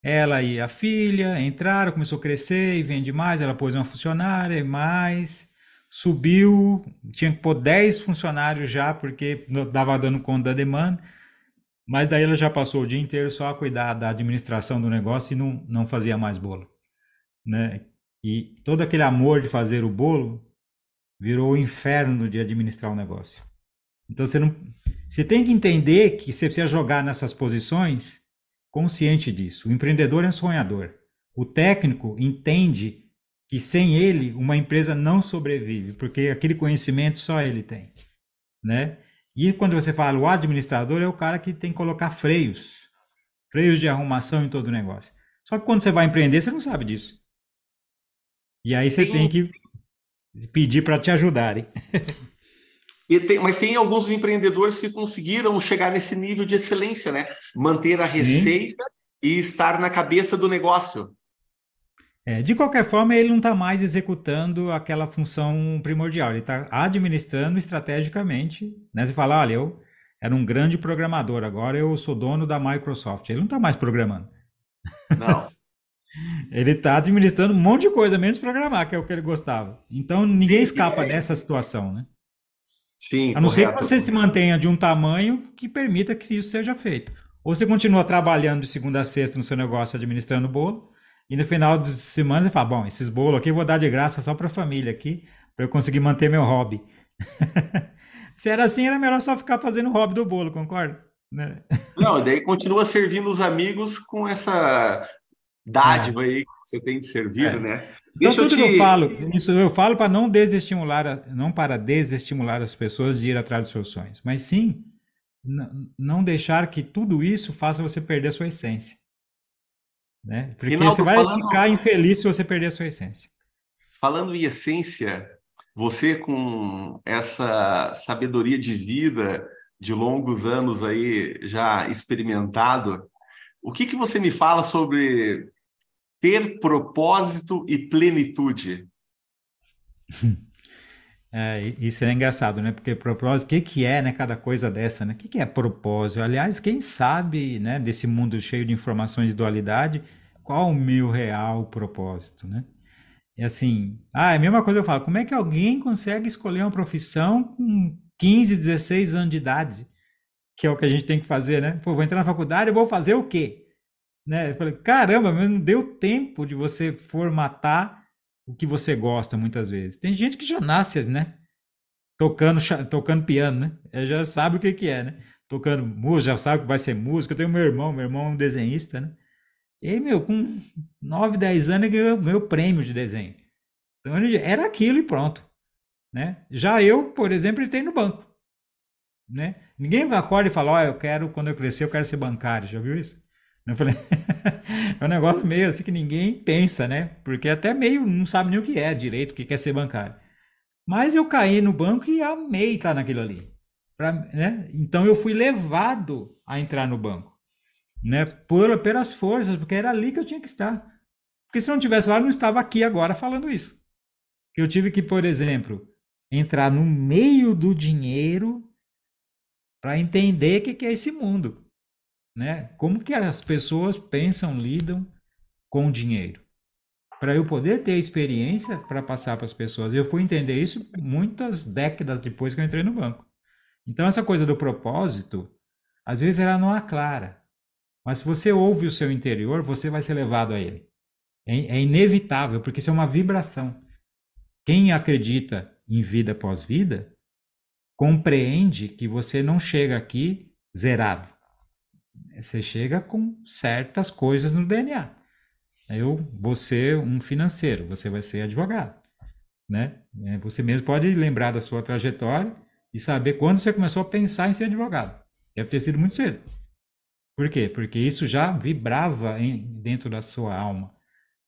ela e a filha entraram, começou a crescer e vende mais. Ela pôs uma funcionária e mais. Subiu, tinha que pôr 10 funcionários já, porque dava dando conta da demanda. Mas daí ela já passou o dia inteiro só a cuidar da administração do negócio e não, não fazia mais bolo. Né? E todo aquele amor de fazer o bolo virou o inferno de administrar o negócio. Então você não. Você tem que entender que você precisa jogar nessas posições consciente disso. O empreendedor é um sonhador. O técnico entende que sem ele uma empresa não sobrevive, porque aquele conhecimento só ele tem, né? E quando você fala o administrador é o cara que tem que colocar freios, freios de arrumação em todo o negócio. Só que quando você vai empreender, você não sabe disso. E aí você tem que pedir para te ajudarem. Tem, mas tem alguns empreendedores que conseguiram chegar nesse nível de excelência, né? Manter a Sim. receita e estar na cabeça do negócio. É, de qualquer forma, ele não está mais executando aquela função primordial, ele está administrando estrategicamente. Né? Você fala, olha, eu era um grande programador, agora eu sou dono da Microsoft. Ele não está mais programando. Não. ele está administrando um monte de coisa, menos programar, que é o que ele gostava. Então, ninguém Sim, escapa é. dessa situação, né? Sim, a não correto. ser que você se mantenha de um tamanho que permita que isso seja feito. Ou você continua trabalhando de segunda a sexta no seu negócio, administrando bolo, e no final de semana você fala, bom, esses bolos aqui eu vou dar de graça só para a família aqui, para eu conseguir manter meu hobby. Se era assim, era melhor só ficar fazendo o hobby do bolo, concorda? Né? Não, daí continua servindo os amigos com essa dádiva é. aí que você tem de servir, é. né? Então, Deixa então, tudo eu te... que eu falo, isso eu falo para não desestimular, não para desestimular as pessoas de ir atrás dos seus sonhos, mas sim não deixar que tudo isso faça você perder a sua essência. Né? Porque Rinaldo, você vai falando... ficar infeliz se você perder a sua essência. Falando em essência, você com essa sabedoria de vida de longos anos aí já experimentado, o que, que você me fala sobre ter propósito e plenitude? É, isso é engraçado, né? Porque propósito, o que, que é né, cada coisa dessa? Né? O que, que é propósito? Aliás, quem sabe né, desse mundo cheio de informações de dualidade, qual o meu real propósito, né? É assim, ah, é a mesma coisa eu falo, como é que alguém consegue escolher uma profissão com 15, 16 anos de idade? Que é o que a gente tem que fazer, né? Pô, vou entrar na faculdade e vou fazer o quê? né? Eu falei, caramba, mas não deu tempo de você formatar o que você gosta muitas vezes. Tem gente que já nasce, né? Tocando, tocando piano, né? É, já sabe o que, que é, né? Tocando música, já sabe que vai ser música. Eu tenho meu irmão, meu irmão é um desenhista, né? Ele, meu, com 9, 10 anos, ele ganhou meu prêmio de desenho. Então, ele, era aquilo e pronto. Né? Já eu, por exemplo, entrei no banco. Né? Ninguém acorda e fala, ó, oh, eu quero, quando eu crescer, eu quero ser bancário. Já viu isso? Eu falei, é um negócio meio assim que ninguém pensa, né? Porque até meio não sabe nem o que é direito, o que quer ser bancário. Mas eu caí no banco e amei estar naquilo ali. Pra, né? Então eu fui levado a entrar no banco, né? Por, pelas forças, porque era ali que eu tinha que estar. Porque se não tivesse lá, eu não estava aqui agora falando isso. Que eu tive que, por exemplo, entrar no meio do dinheiro para entender o que, que é esse mundo né? Como que as pessoas pensam, lidam com o dinheiro? Para eu poder ter experiência para passar para as pessoas, eu fui entender isso muitas décadas depois que eu entrei no banco. Então essa coisa do propósito, às vezes ela não é clara, mas se você ouve o seu interior, você vai ser levado a ele. É, é inevitável, porque isso é uma vibração. Quem acredita em vida após vida compreende que você não chega aqui zerado. É, você chega com certas coisas no DNA. Eu vou ser um financeiro, você vai ser advogado, né? É, você mesmo pode lembrar da sua trajetória e saber quando você começou a pensar em ser advogado. Deve ter sido muito cedo. Por quê? Porque isso já vibrava em, dentro da sua alma.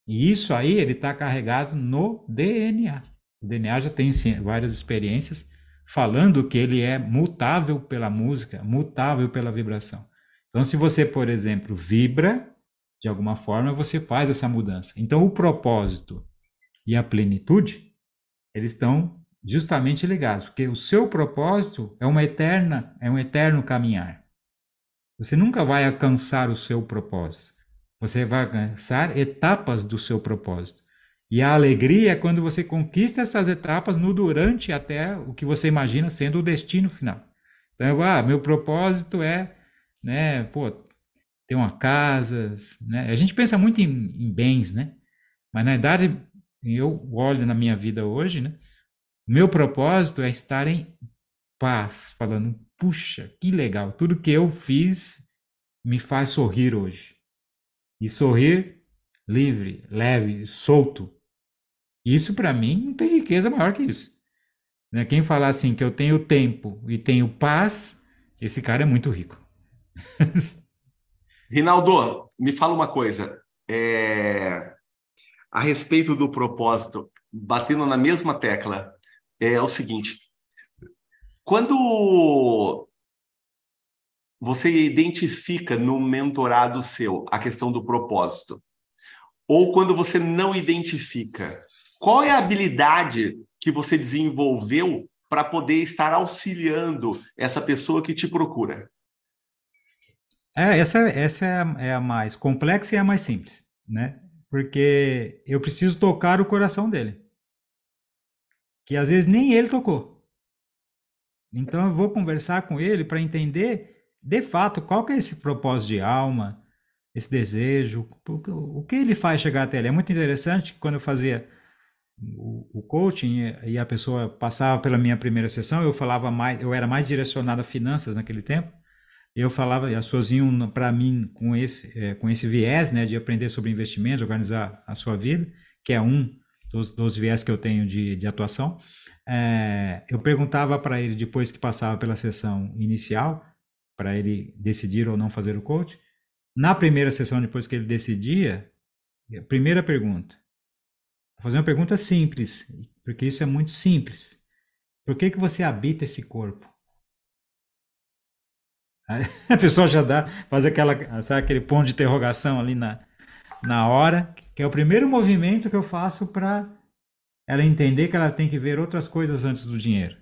E isso aí ele está carregado no DNA. O DNA já tem sim, várias experiências falando que ele é mutável pela música, mutável pela vibração. Então, se você, por exemplo, vibra de alguma forma, você faz essa mudança. Então, o propósito e a plenitude, eles estão justamente ligados, porque o seu propósito é uma eterna, é um eterno caminhar. Você nunca vai alcançar o seu propósito. Você vai alcançar etapas do seu propósito. E a alegria é quando você conquista essas etapas no durante até o que você imagina sendo o destino final. Então, ah, meu propósito é né? Pô, ter uma casa, né? A gente pensa muito em, em bens, né? Mas na verdade, eu olho na minha vida hoje, né? O meu propósito é estar em paz, falando, puxa, que legal, tudo que eu fiz me faz sorrir hoje. E sorrir livre, leve, solto. Isso para mim não tem riqueza maior que isso. Né, quem falar assim que eu tenho tempo e tenho paz, esse cara é muito rico. Rinaldo, me fala uma coisa. É... A respeito do propósito, batendo na mesma tecla, é o seguinte: quando você identifica no mentorado seu a questão do propósito, ou quando você não identifica, qual é a habilidade que você desenvolveu para poder estar auxiliando essa pessoa que te procura? É, essa, essa é, a, é a mais complexa e é a mais simples, né? Porque eu preciso tocar o coração dele. Que às vezes nem ele tocou. Então eu vou conversar com ele para entender de fato qual que é esse propósito de alma, esse desejo, o que ele faz chegar até ele. É muito interessante que quando eu fazia o, coaching e a pessoa passava pela minha primeira sessão, eu falava mais, eu era mais direcionado a finanças naquele tempo eu falava, as pessoas para mim com esse, é, com esse viés né, de aprender sobre investimentos, organizar a sua vida, que é um dos, dos viés que eu tenho de, de atuação. É, eu perguntava para ele, depois que passava pela sessão inicial, para ele decidir ou não fazer o coach, na primeira sessão, depois que ele decidia, primeira pergunta, vou fazer uma pergunta simples, porque isso é muito simples. Por que, que você habita esse corpo? Aí a pessoa já dá, faz aquela, sabe, aquele ponto de interrogação ali na, na hora, que é o primeiro movimento que eu faço para ela entender que ela tem que ver outras coisas antes do dinheiro.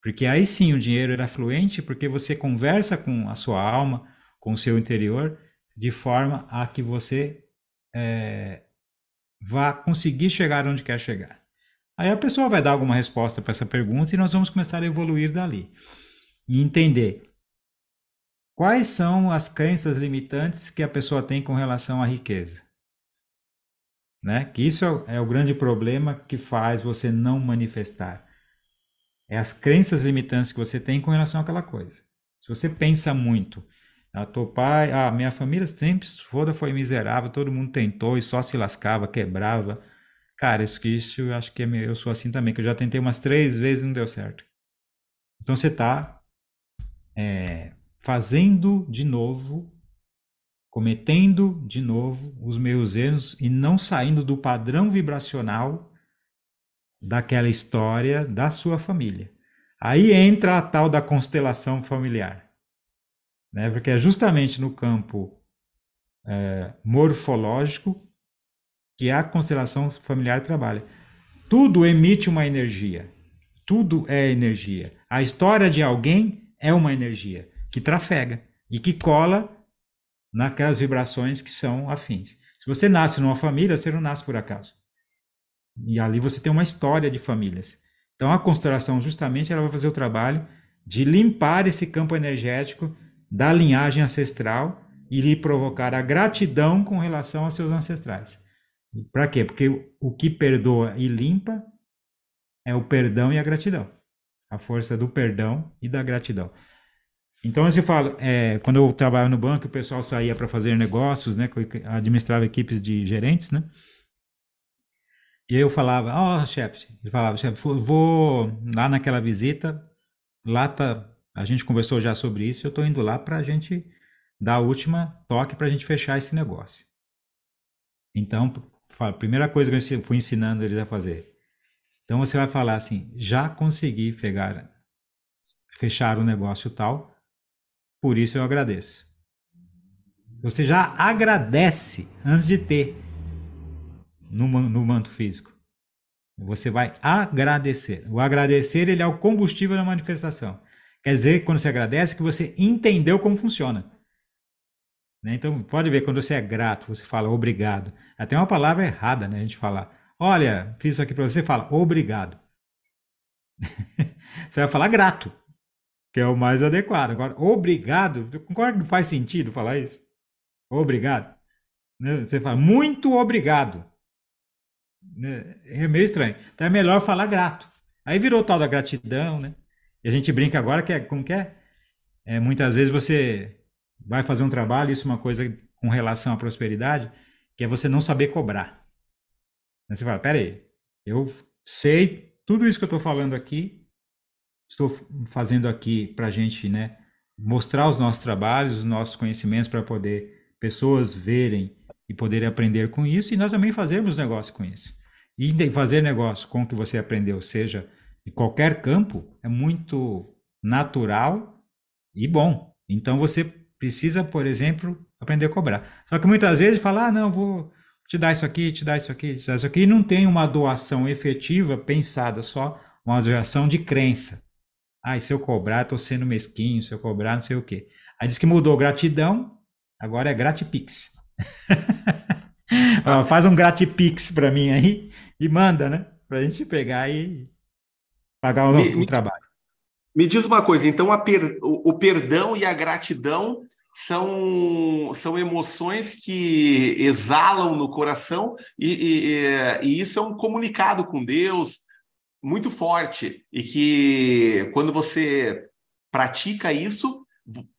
Porque aí sim o dinheiro era é fluente, porque você conversa com a sua alma, com o seu interior, de forma a que você é, vá conseguir chegar onde quer chegar. Aí a pessoa vai dar alguma resposta para essa pergunta e nós vamos começar a evoluir dali. E entender Quais são as crenças limitantes que a pessoa tem com relação à riqueza? Né? Que isso é, é o grande problema que faz você não manifestar. É as crenças limitantes que você tem com relação àquela coisa. Se você pensa muito, ah, teu pai, ah, minha família sempre foda foi miserável, todo mundo tentou e só se lascava, quebrava. Cara, isso que isso, eu acho que é eu sou assim também, que eu já tentei umas três vezes e não deu certo. Então você está é, eh, fazendo de novo, cometendo de novo os meus erros e não saindo do padrão vibracional daquela história da sua família. Aí entra a tal da constelação familiar, né? porque é justamente no campo é, morfológico que a constelação familiar trabalha. Tudo emite uma energia, tudo é energia. A história de alguém é uma energia que trafega e que cola naquelas vibrações que são afins. Se você nasce numa família, você não nasce por acaso. E ali você tem uma história de famílias. Então a constelação justamente ela vai fazer o trabalho de limpar esse campo energético da linhagem ancestral e lhe provocar a gratidão com relação aos seus ancestrais. Para quê? Porque o que perdoa e limpa é o perdão e a gratidão. A força do perdão e da gratidão. Então, eu falo, é, quando eu trabalhava no banco, o pessoal saía para fazer negócios, né? administrava equipes de gerentes, né? E eu falava, ó, oh, chefe, ele falava, chefe, vou lá naquela visita, lá tá, a gente conversou já sobre isso, eu tô indo lá para a gente dar a última toque para a gente fechar esse negócio. Então, a primeira coisa que eu fui ensinando eles a fazer. Então, você vai falar assim, já consegui pegar, fechar o negócio tal, por isso eu agradeço. Você já agradece antes de ter no, no manto físico. Você vai agradecer. O agradecer ele é o combustível da manifestação. Quer dizer, quando você agradece, que você entendeu como funciona. Né? Então, pode ver, quando você é grato, você fala obrigado. Até uma palavra errada, né? A gente fala, olha, fiz isso aqui para você, fala obrigado. você vai falar grato que é o mais adequado. Agora, obrigado, concordo que faz sentido falar isso? Obrigado. Né? Você fala, muito obrigado. Né? É meio estranho. Então é melhor falar grato. Aí virou o tal da gratidão, né? E a gente brinca agora que é como que é? é muitas vezes você vai fazer um trabalho, isso é uma coisa com relação à prosperidade, que é você não saber cobrar. Aí você fala, peraí, eu sei tudo isso que eu estou falando aqui, estou fazendo aqui para a gente né, mostrar os nossos trabalhos, os nossos conhecimentos para poder pessoas verem e poderem aprender com isso e nós também fazermos negócio com isso. E fazer negócio com o que você aprendeu, seja em qualquer campo, é muito natural e bom. Então você precisa, por exemplo, aprender a cobrar. Só que muitas vezes fala, ah, não, vou te dar isso aqui, te dar isso aqui, te dar isso aqui, e não tem uma doação efetiva pensada só, uma doação de crença. Ah, se eu cobrar, estou tô sendo mesquinho, se eu cobrar, não sei o quê. Aí diz que mudou gratidão, agora é gratipix. Ó, faz um gratipix para mim aí e manda, né? Para a gente pegar e pagar o, me, o trabalho. Me diz uma coisa, então per, o, o perdão e a gratidão são, são emoções que exalam no coração e, e, e, isso é um comunicado com Deus, muito forte e que quando você pratica isso,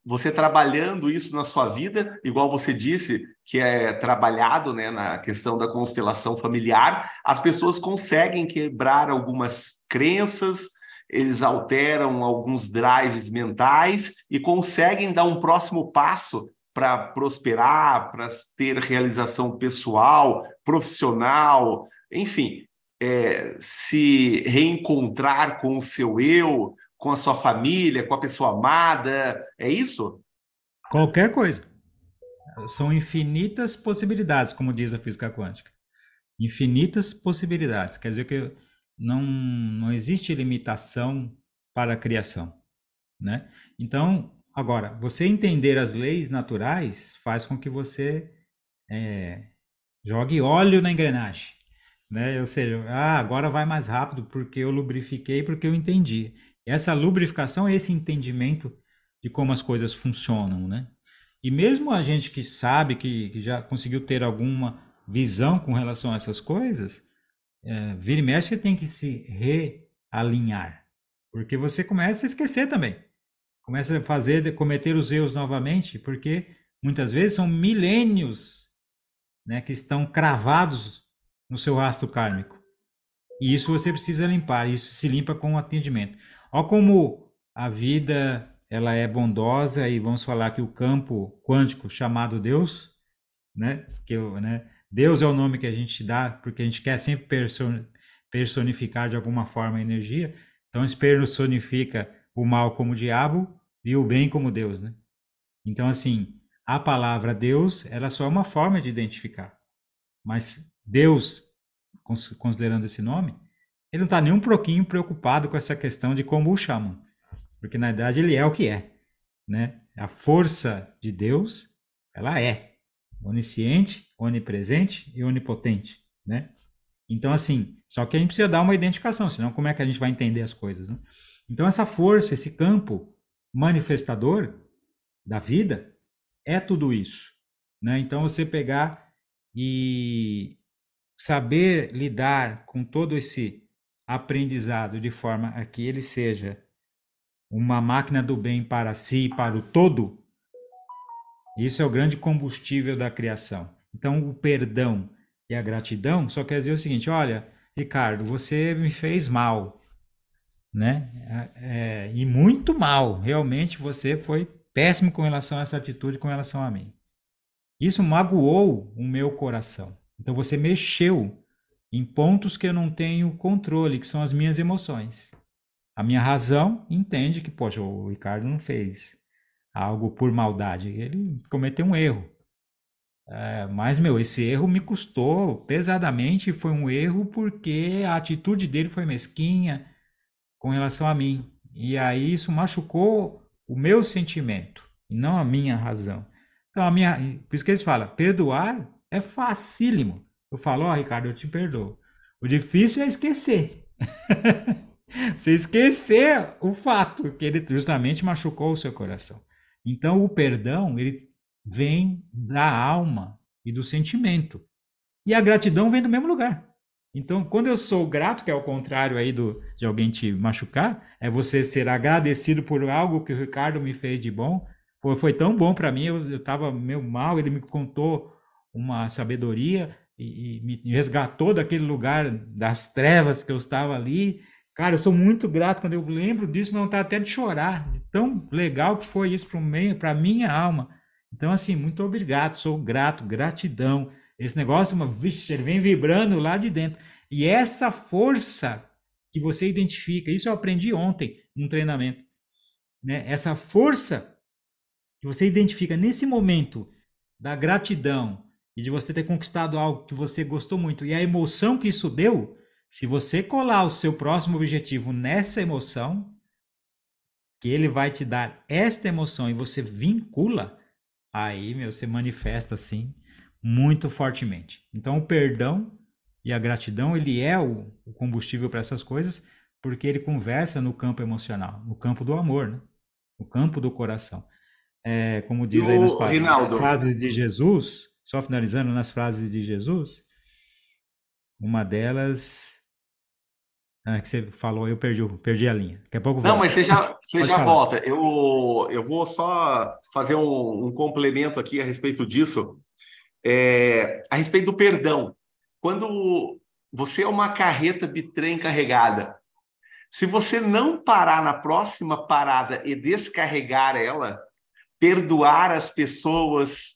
você trabalhando isso na sua vida, igual você disse, que é trabalhado né, na questão da constelação familiar, as pessoas conseguem quebrar algumas crenças, eles alteram alguns drives mentais e conseguem dar um próximo passo para prosperar, para ter realização pessoal, profissional, enfim, é, se reencontrar com o seu eu, com a sua família, com a pessoa amada? É isso? Qualquer coisa. São infinitas possibilidades, como diz a física quântica. Infinitas possibilidades. Quer dizer que não, não existe limitação para a criação. Né? Então, agora, você entender as leis naturais faz com que você é, jogue óleo na engrenagem. Né? Ou seja, ah, agora vai mais rápido porque eu lubrifiquei, porque eu entendi. Essa lubrificação, esse entendimento de como as coisas funcionam, né? E mesmo a gente que sabe, que, que já conseguiu ter alguma visão com relação a essas coisas, é, vira e mexe você tem que se realinhar. Porque você começa a esquecer também. Começa a fazer, cometer os erros novamente, porque muitas vezes são milênios né, que estão cravados no seu rastro kármico. E isso você precisa limpar, isso se limpa com o atendimento. Olha como a vida ela é bondosa e vamos falar que o campo quântico chamado Deus, né? Que né? Deus é o nome que a gente dá porque a gente quer sempre personificar de alguma forma a energia. Então, personifica o mal como o diabo e o bem como Deus, né? Então, assim, a palavra Deus, ela só é uma forma de identificar. Mas Deus, considerando esse nome, ele não está nem um pouquinho preocupado com essa questão de como o chamam, porque na verdade ele é o que é, né? A força de Deus, ela é onisciente, onipresente e onipotente, né? Então assim, só que a gente precisa dar uma identificação, senão como é que a gente vai entender as coisas, né? Então essa força, esse campo manifestador da vida é tudo isso, né? Então você pegar e saber lidar com todo esse aprendizado de forma a que ele seja uma máquina do bem para si e para o todo, isso é o grande combustível da criação. Então, o perdão e a gratidão só quer dizer o seguinte: olha, Ricardo, você me fez mal, né? É, e muito mal. Realmente você foi péssimo com relação a essa atitude, com relação a mim. Isso magoou o meu coração. Então você mexeu em pontos que eu não tenho controle, que são as minhas emoções. A minha razão entende que, poxa, o Ricardo não fez algo por maldade, ele cometeu um erro. É, mas, meu, esse erro me custou pesadamente, foi um erro porque a atitude dele foi mesquinha com relação a mim. E aí isso machucou o meu sentimento, e não a minha razão. Então, a minha, por isso que eles falam, perdoar é facílimo. Eu falo, ó, oh, Ricardo, eu te perdoo. O difícil é esquecer. Você esquecer o fato que ele justamente machucou o seu coração. Então, o perdão, ele vem da alma e do sentimento. E a gratidão vem do mesmo lugar. Então, quando eu sou grato, que é o contrário aí do, de alguém te machucar, é você ser agradecido por algo que o Ricardo me fez de bom. Foi foi tão bom para mim, eu estava meio mal, ele me contou uma sabedoria e, e me resgatou daquele lugar das trevas que eu estava ali. Cara, eu sou muito grato quando eu lembro disso, mas não tá até de chorar. Tão legal que foi isso para meio, para minha alma. Então, assim, muito obrigado, sou grato, gratidão. Esse negócio, uma, vixe, ele vem vibrando lá de dentro. E essa força que você identifica, isso eu aprendi ontem num treinamento, né? Essa força que você identifica nesse momento da gratidão, e de você ter conquistado algo que você gostou muito e a emoção que isso deu, se você colar o seu próximo objetivo nessa emoção, que ele vai te dar esta emoção e você vincula, aí, meu, você manifesta assim muito fortemente. Então, o perdão e a gratidão, ele é o, combustível para essas coisas, porque ele conversa no campo emocional, no campo do amor, né? no campo do coração. É, como diz aí nas frases de Jesus, só finalizando nas frases de Jesus, uma delas ah, que você falou, eu perdi, perdi a linha. Daqui a pouco volta. Não, mas você já, você já volta. Eu, eu vou só fazer um, um complemento aqui a respeito disso. É, a respeito do perdão. Quando você é uma carreta bitrem carregada, se você não parar na próxima parada e descarregar ela, perdoar as pessoas,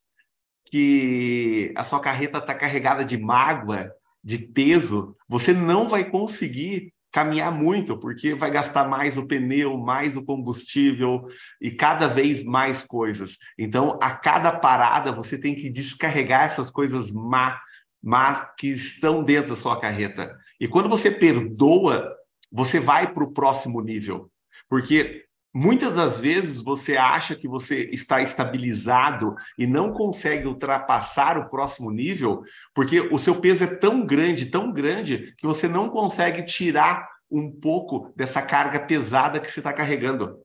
que a sua carreta está carregada de mágoa, de peso, você não vai conseguir caminhar muito, porque vai gastar mais o pneu, mais o combustível e cada vez mais coisas. Então, a cada parada, você tem que descarregar essas coisas má, que estão dentro da sua carreta. E quando você perdoa, você vai para o próximo nível. Porque Muitas das vezes você acha que você está estabilizado e não consegue ultrapassar o próximo nível, porque o seu peso é tão grande, tão grande, que você não consegue tirar um pouco dessa carga pesada que você está carregando.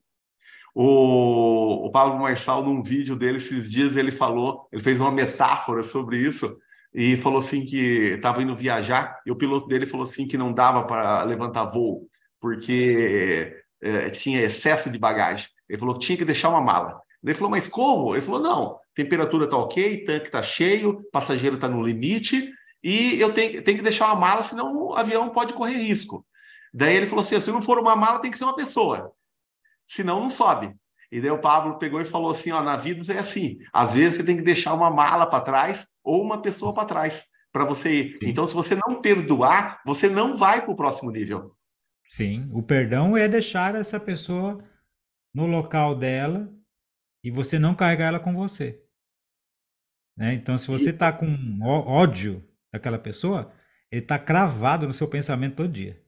O, o Pablo Marçal, num vídeo dele esses dias, ele falou, ele fez uma metáfora sobre isso e falou assim que estava indo viajar e o piloto dele falou assim que não dava para levantar voo porque eh, tinha excesso de bagagem. Ele falou que tinha que deixar uma mala. Ele falou, mas como? Ele falou, não, temperatura está ok, tanque está cheio, passageiro está no limite e eu tenho, tenho que deixar uma mala, senão o avião pode correr risco. Daí ele falou assim, se não for uma mala, tem que ser uma pessoa, senão não sobe. E daí o Pablo pegou e falou assim, ó, na vida é assim, às vezes você tem que deixar uma mala para trás ou uma pessoa para trás para você ir. Então, se você não perdoar, você não vai para o próximo nível. Sim, o perdão é deixar essa pessoa no local dela e você não carregar ela com você. Né? Então, se você está com ódio daquela pessoa, ele está cravado no seu pensamento todo dia.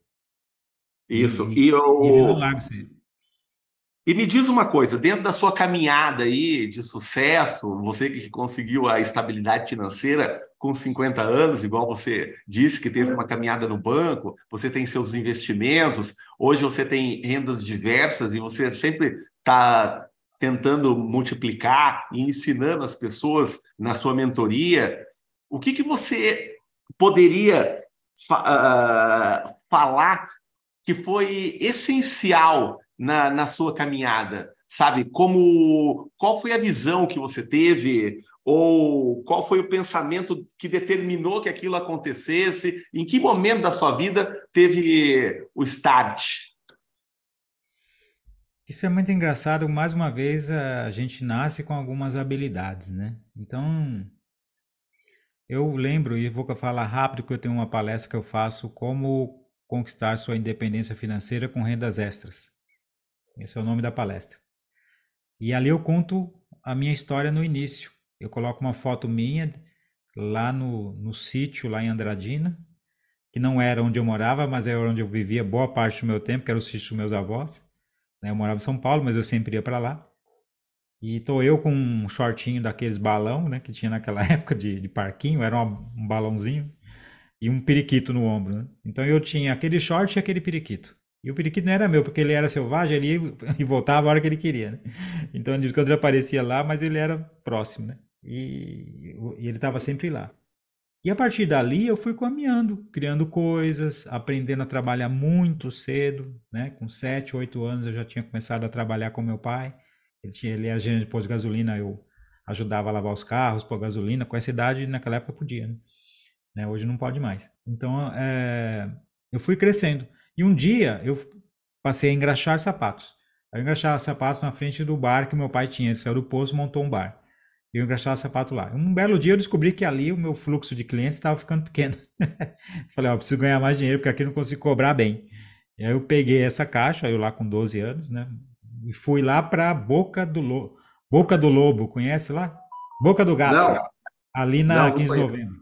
Isso. E, e, eu... e, me diz uma coisa, dentro da sua caminhada aí de sucesso, você que conseguiu a estabilidade financeira, com 50 anos, igual você disse que teve é. uma caminhada no banco, você tem seus investimentos, hoje você tem rendas diversas e você sempre está tentando multiplicar e ensinando as pessoas na sua mentoria. O que, que você poderia fa uh, falar que foi essencial na, na sua caminhada? Sabe, como qual foi a visão que você teve? Ou qual foi o pensamento que determinou que aquilo acontecesse? Em que momento da sua vida teve o start? Isso é muito engraçado. Mais uma vez, a gente nasce com algumas habilidades, né? Então, eu lembro, e vou falar rápido, que eu tenho uma palestra que eu faço como conquistar sua independência financeira com rendas extras. Esse é o nome da palestra. E ali eu conto a minha história no início, eu coloco uma foto minha lá no, no sítio, lá em Andradina, que não era onde eu morava, mas era é onde eu vivia boa parte do meu tempo, que era o sítio dos meus avós. Né? Eu morava em São Paulo, mas eu sempre ia para lá. E tô eu com um shortinho daqueles balão, né, que tinha naquela época de, de parquinho, era uma, um balãozinho e um periquito no ombro, né? Então eu tinha aquele short e aquele periquito. E o periquito não era meu, porque ele era selvagem ali e voltava a hora que ele queria, né? Então de quando ele aparecia lá, mas ele era próximo, né? E, e ele estava sempre lá. E a partir dali eu fui caminhando, criando coisas, aprendendo a trabalhar muito cedo, né? Com 7, 8 anos eu já tinha começado a trabalhar com meu pai. Ele tinha ele de pôr de gasolina, eu ajudava a lavar os carros, pôr gasolina, com essa idade naquela época podia, né? né? Hoje não pode mais. Então, é, eu fui crescendo. E um dia eu passei a engraxar sapatos. Eu engraxava sapatos na frente do bar que meu pai tinha. Ele saiu do poço, montou um bar eu engraxava sapato lá. Um belo dia eu descobri que ali o meu fluxo de clientes estava ficando pequeno. Falei, ó, oh, preciso ganhar mais dinheiro porque aqui não consigo cobrar bem. E aí eu peguei essa caixa, eu lá com 12 anos, né? E fui lá para Boca do Lobo. Boca do Lobo, conhece lá? Boca do Gato. Não. Ali na não, 15 de novembro.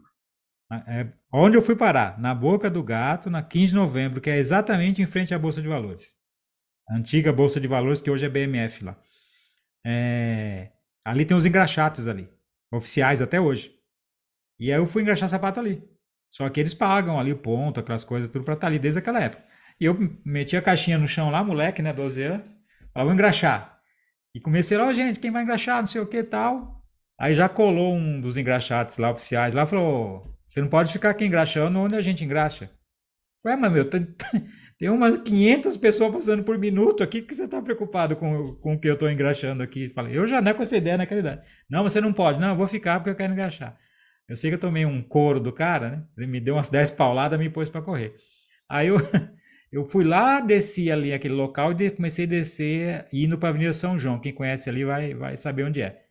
Ah, é, onde eu fui parar? Na Boca do Gato, na 15 de novembro, que é exatamente em frente à Bolsa de Valores. A antiga Bolsa de Valores, que hoje é BMF lá. É... Ali tem os engraxates ali, oficiais até hoje. E aí eu fui engraxar sapato ali. Só que eles pagam ali o ponto, aquelas coisas, tudo pra estar tá ali desde aquela época. E eu meti a caixinha no chão lá, moleque, né, 12 anos. Falei, vou engraxar. E comecei lá, oh, gente, quem vai engraxar, não sei o que tal. Aí já colou um dos engraxates lá, oficiais lá, falou, você não pode ficar aqui engraxando onde a gente engraxa. Ué, ah, mas meu, tá, tá tem umas 500 pessoas passando por minuto aqui que você está preocupado com, com o que eu estou engraxando aqui. Falei, eu já não é com essa ideia naquela né, idade. Não, você não pode. Não, eu vou ficar porque eu quero engraxar. Eu sei que eu tomei um couro do cara, né? Ele me deu umas 10 pauladas me pôs para correr. Aí eu, eu fui lá, desci ali aquele local e comecei a descer, indo para a Avenida São João. Quem conhece ali vai, vai saber onde é.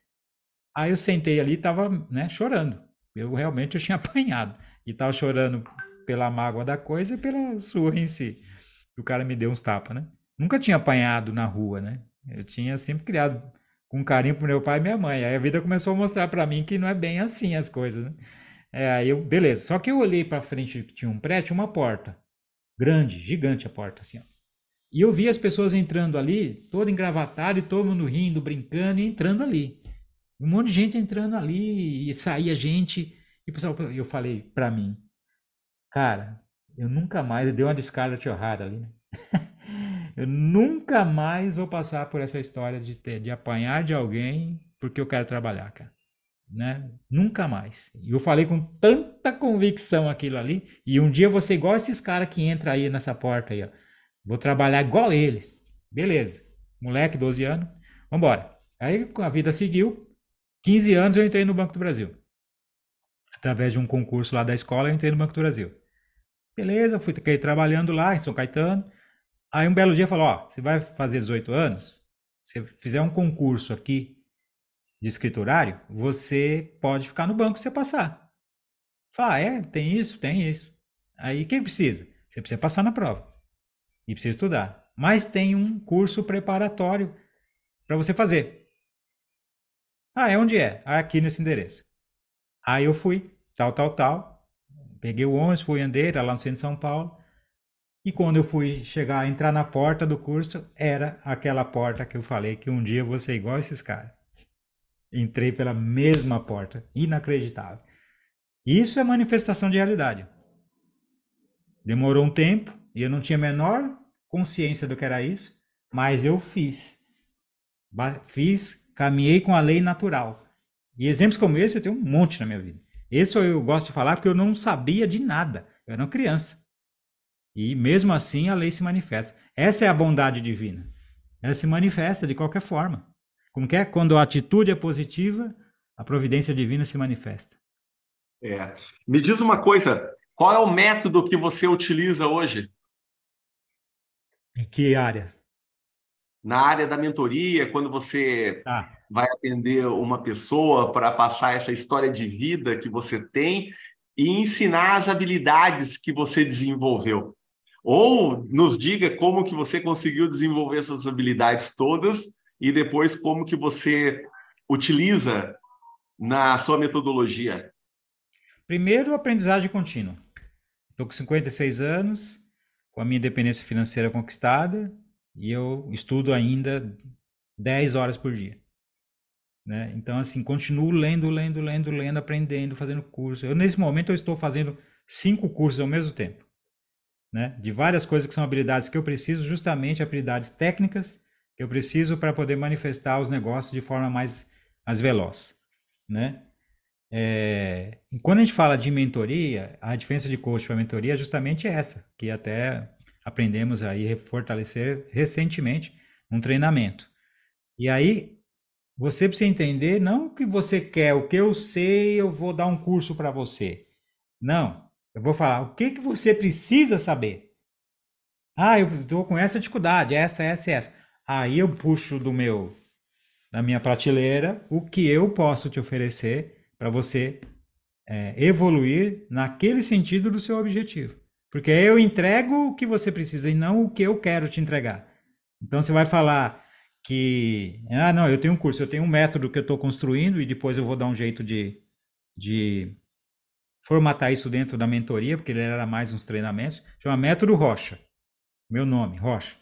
Aí eu sentei ali e estava né, chorando. Eu realmente eu tinha apanhado. E estava chorando pela mágoa da coisa e pela surra em si o cara me deu uns tapas, né? Nunca tinha apanhado na rua, né? Eu tinha sempre criado com carinho pro meu pai e minha mãe. Aí a vida começou a mostrar para mim que não é bem assim as coisas, né? É, aí eu, beleza. Só que eu olhei para frente, tinha um prédio, uma porta. Grande, gigante a porta, assim, ó. E eu vi as pessoas entrando ali, todo engravatado e todo mundo rindo, brincando e entrando ali. Um monte de gente entrando ali e saía gente. E pessoal, eu falei para mim, cara, eu nunca mais, deu uma de Scarlett ali, né? eu nunca mais vou passar por essa história de, ter, de apanhar de alguém porque eu quero trabalhar, cara. Né? Nunca mais. E eu falei com tanta convicção aquilo ali. E um dia você igual esses caras que entra aí nessa porta aí, ó. Vou trabalhar igual eles. Beleza. Moleque, 12 anos. Vambora. Aí a vida seguiu. 15 anos eu entrei no Banco do Brasil. Através de um concurso lá da escola, eu entrei no Banco do Brasil. Beleza, fui trabalhando lá em São Caetano. Aí um belo dia falou: Ó, você vai fazer 18 anos? Se fizer um concurso aqui de escriturário, você pode ficar no banco se você passar. Fala, ah, é, tem isso, tem isso. Aí o que precisa? Você precisa passar na prova e precisa estudar. Mas tem um curso preparatório para você fazer. Ah, é onde é? Ah, aqui nesse endereço. Aí eu fui, tal, tal, tal peguei o ônibus, fui Andeira, lá no centro de São Paulo. E quando eu fui chegar, entrar na porta do curso, era aquela porta que eu falei que um dia eu vou ser igual a esses caras. Entrei pela mesma porta. Inacreditável. Isso é manifestação de realidade. Demorou um tempo e eu não tinha a menor consciência do que era isso, mas eu fiz. Fiz, caminhei com a lei natural. E exemplos como esse eu tenho um monte na minha vida. Isso eu gosto de falar porque eu não sabia de nada. Eu era uma criança. E mesmo assim a lei se manifesta. Essa é a bondade divina. Ela se manifesta de qualquer forma. Como que é? Quando a atitude é positiva, a providência divina se manifesta. É. Me diz uma coisa, qual é o método que você utiliza hoje? Em que área? na área da mentoria, quando você tá. vai atender uma pessoa para passar essa história de vida que você tem e ensinar as habilidades que você desenvolveu. Ou nos diga como que você conseguiu desenvolver essas habilidades todas e depois como que você utiliza na sua metodologia. Primeiro, aprendizagem contínua. Estou com 56 anos, com a minha independência financeira conquistada, e eu estudo ainda 10 horas por dia. Né? Então, assim, continuo lendo, lendo, lendo, lendo, aprendendo, fazendo curso. Eu, nesse momento, eu estou fazendo cinco cursos ao mesmo tempo. Né? De várias coisas que são habilidades que eu preciso, justamente habilidades técnicas que eu preciso para poder manifestar os negócios de forma mais, mais veloz. Né? É... E quando a gente fala de mentoria, a diferença de coach para mentoria é justamente essa, que até aprendemos aí fortalecer recentemente um treinamento. E aí você precisa entender não o que você quer, o que eu sei, eu vou dar um curso para você. Não, eu vou falar o que que você precisa saber. Ah, eu estou com essa dificuldade, essa, essa, essa. Aí eu puxo do meu da minha prateleira o que eu posso te oferecer para você é, evoluir naquele sentido do seu objetivo. Porque eu entrego o que você precisa e não o que eu quero te entregar. Então você vai falar que, ah, não, eu tenho um curso, eu tenho um método que eu estou construindo e depois eu vou dar um jeito de, de formatar isso dentro da mentoria, porque ele era mais uns treinamentos. Chama Método Rocha. Meu nome, Rocha.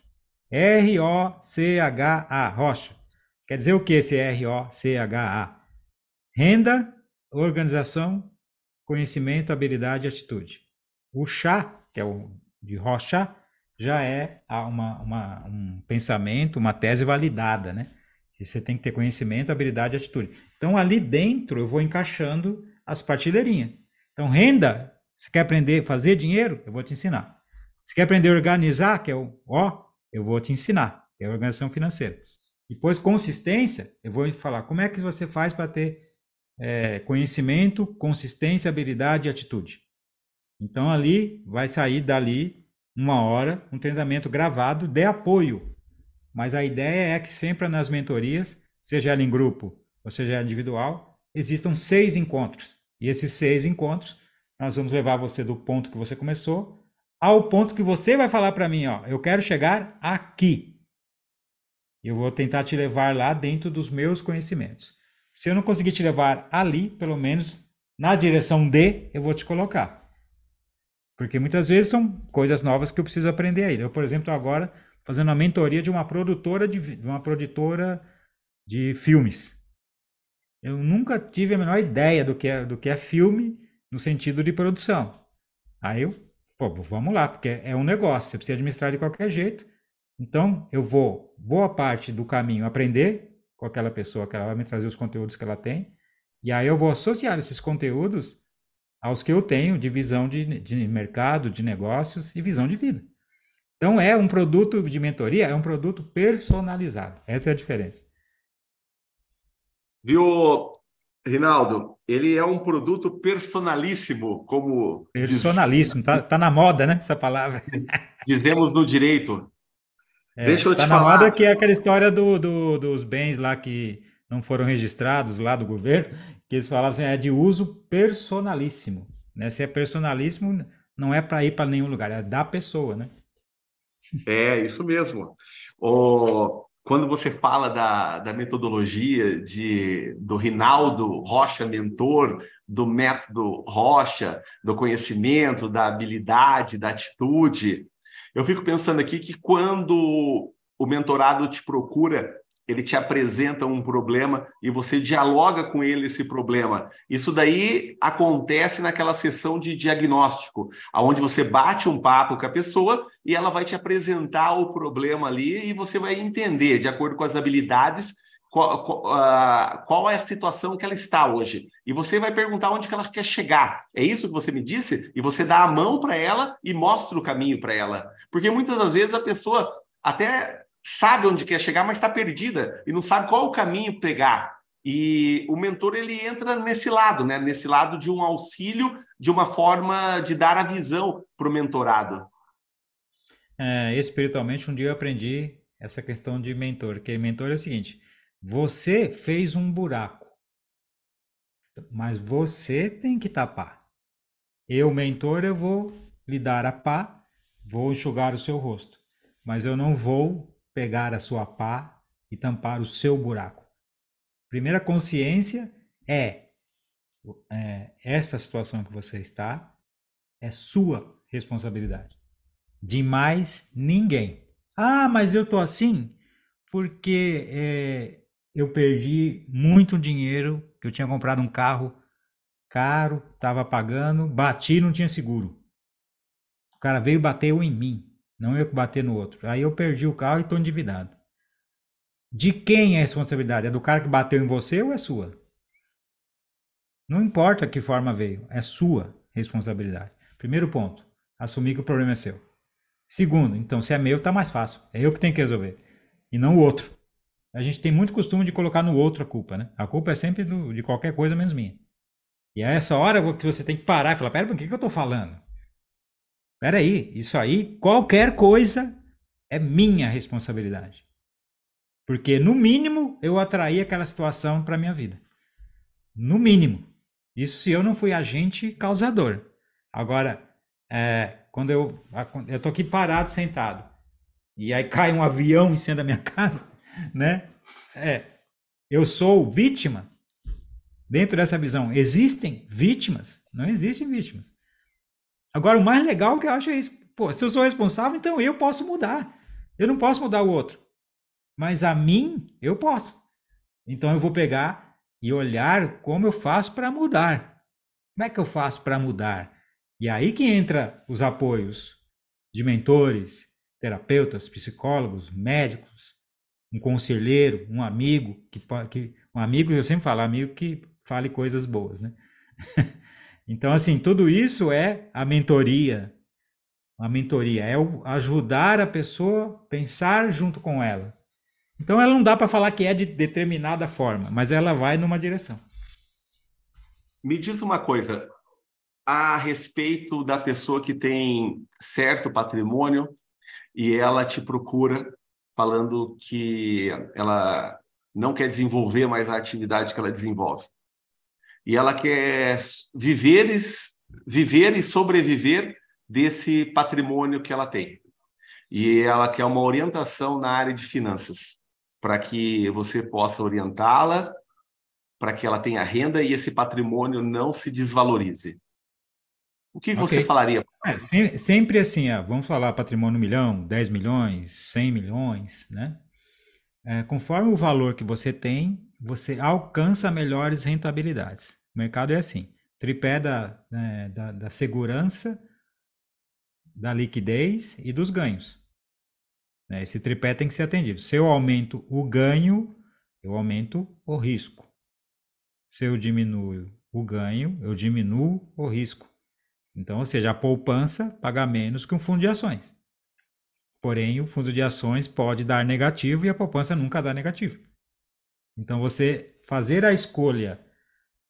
R-O-C-H-A, Rocha. Quer dizer o que esse R-O-C-H-A? Renda, organização, conhecimento, habilidade e atitude. O chá que é o de Rocha, já é uma, uma, um pensamento, uma tese validada, né? você tem que ter conhecimento, habilidade e atitude. Então, ali dentro, eu vou encaixando as partilheirinhas. Então, renda, você quer aprender a fazer dinheiro? Eu vou te ensinar. Você quer aprender a organizar, que é o ó, eu vou te ensinar, que é a organização financeira. Depois, consistência, eu vou falar como é que você faz para ter é, conhecimento, consistência, habilidade e atitude. Então ali vai sair dali uma hora um treinamento gravado de apoio. Mas a ideia é que sempre nas mentorias, seja ela em grupo ou seja ela individual, existam seis encontros. E esses seis encontros, nós vamos levar você do ponto que você começou ao ponto que você vai falar para mim, ó, eu quero chegar aqui. Eu vou tentar te levar lá dentro dos meus conhecimentos. Se eu não conseguir te levar ali, pelo menos na direção de, eu vou te colocar. Porque muitas vezes são coisas novas que eu preciso aprender aí. Eu, por exemplo, agora fazendo a mentoria de uma produtora de, de uma produtora de filmes. Eu nunca tive a menor ideia do que é, do que é filme no sentido de produção. Aí eu, pô, vamos lá, porque é um negócio, você precisa administrar de qualquer jeito. Então, eu vou boa parte do caminho aprender com aquela pessoa que ela vai me trazer os conteúdos que ela tem, e aí eu vou associar esses conteúdos aos que eu tenho de visão de, de mercado, de negócios e visão de vida. Então, é um produto de mentoria, é um produto personalizado. Essa é a diferença. Viu, Rinaldo? Ele é um produto personalíssimo, como. Personalíssimo, está diz... tá na moda, né? Essa palavra. Dizemos no direito. É, Deixa eu tá te na falar. moda que é aquela história do, do, dos bens lá que não foram registrados lá do governo, que eles falavam assim, é de uso personalíssimo. Né? Se é personalíssimo, não é para ir para nenhum lugar, é da pessoa, né? É, isso mesmo. O, quando você fala da, da metodologia de, do Rinaldo Rocha Mentor, do método Rocha, do conhecimento, da habilidade, da atitude, eu fico pensando aqui que quando o mentorado te procura ele te apresenta um problema e você dialoga com ele esse problema. Isso daí acontece naquela sessão de diagnóstico, aonde você bate um papo com a pessoa e ela vai te apresentar o problema ali e você vai entender, de acordo com as habilidades, qual, qual, uh, qual, é a situação que ela está hoje. E você vai perguntar onde que ela quer chegar. É isso que você me disse? E você dá a mão para ela e mostra o caminho para ela. Porque muitas das vezes a pessoa até sabe onde quer chegar, mas está perdida e não sabe qual o caminho pegar. E o mentor ele entra nesse lado, né? Nesse lado de um auxílio, de uma forma de dar a visão para o mentorado. É, espiritualmente, um dia eu aprendi essa questão de mentor, que mentor é o seguinte: você fez um buraco, mas você tem que tapar. Eu, mentor, eu vou lhe dar a pá, vou enxugar o seu rosto, mas eu não vou pegar a sua pá e tampar o seu buraco. Primeira consciência é, é esta situação que você está é sua responsabilidade. De mais ninguém. Ah, mas eu tô assim porque é, eu perdi muito dinheiro, eu tinha comprado um carro caro, estava pagando, bati, não tinha seguro. O cara veio e bateu em mim. Não eu que bater no outro. Aí eu perdi o carro e estou endividado. De quem é a responsabilidade? É do cara que bateu em você ou é sua? Não importa que forma veio, é sua responsabilidade. Primeiro ponto, assumir que o problema é seu. Segundo, então se é meu, tá mais fácil. É eu que tenho que resolver e não o outro. A gente tem muito costume de colocar no outro a culpa, né? A culpa é sempre do, de qualquer coisa menos minha. E a é essa hora que você tem que parar e falar: pera, o que, que eu tô falando? Peraí, isso aí, qualquer coisa é minha responsabilidade. Porque, no mínimo, eu atraí aquela situação para minha vida. No mínimo. Isso se eu não fui agente causador. Agora, é, quando eu eu tô aqui parado, sentado, e aí cai um avião em cima da minha casa, né? É, eu sou vítima. Dentro dessa visão, existem vítimas? Não existem vítimas. Agora, o mais legal que eu acho é isso. Pô, se eu sou responsável, então eu posso mudar. Eu não posso mudar o outro. Mas a mim, eu posso. Então eu vou pegar e olhar como eu faço para mudar. Como é que eu faço para mudar? E aí que entra os apoios de mentores, terapeutas, psicólogos, médicos, um conselheiro, um amigo, que, que um amigo, eu sempre falo, amigo que fale coisas boas, né? Então, assim, tudo isso é a mentoria. A mentoria é ajudar a pessoa a pensar junto com ela. Então, ela não dá para falar que é de determinada forma, mas ela vai numa direção. Me diz uma coisa a respeito da pessoa que tem certo patrimônio e ela te procura falando que ela não quer desenvolver mais a atividade que ela desenvolve e ela quer viver, viver e sobreviver desse patrimônio que ela tem. E ela quer uma orientação na área de finanças, para que você possa orientá-la, para que ela tenha renda e esse patrimônio não se desvalorize. O que okay. você falaria? É, sempre assim, ó, é, vamos falar patrimônio milhão, 10 milhões, 100 milhões, né? É, conforme o valor que você tem, você alcança melhores rentabilidades. O mercado é assim: tripé da, né, da, da segurança, da liquidez e dos ganhos. Né, esse tripé tem que ser atendido. Se eu aumento o ganho, eu aumento o risco. Se eu diminuo o ganho, eu diminuo o risco. Então, ou seja, a poupança paga menos que um fundo de ações. Porém, o fundo de ações pode dar negativo e a poupança nunca dá negativo. Então, você fazer a escolha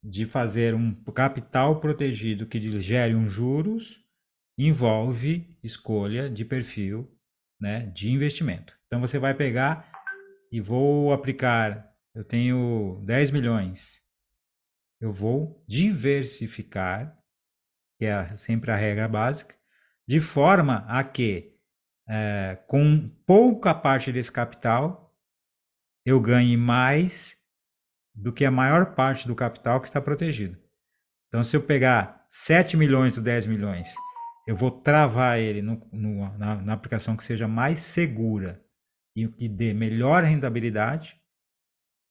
de fazer um capital protegido que gere um juros envolve escolha de perfil né, de investimento. Então, você vai pegar e vou aplicar, eu tenho 10 milhões, eu vou diversificar, que é sempre a regra básica, de forma a que é, com pouca parte desse capital eu ganhe mais do que a maior parte do capital que está protegido. Então, se eu pegar 7 milhões ou 10 milhões, eu vou travar ele no, no, na, na, aplicação que seja mais segura e que dê melhor rentabilidade,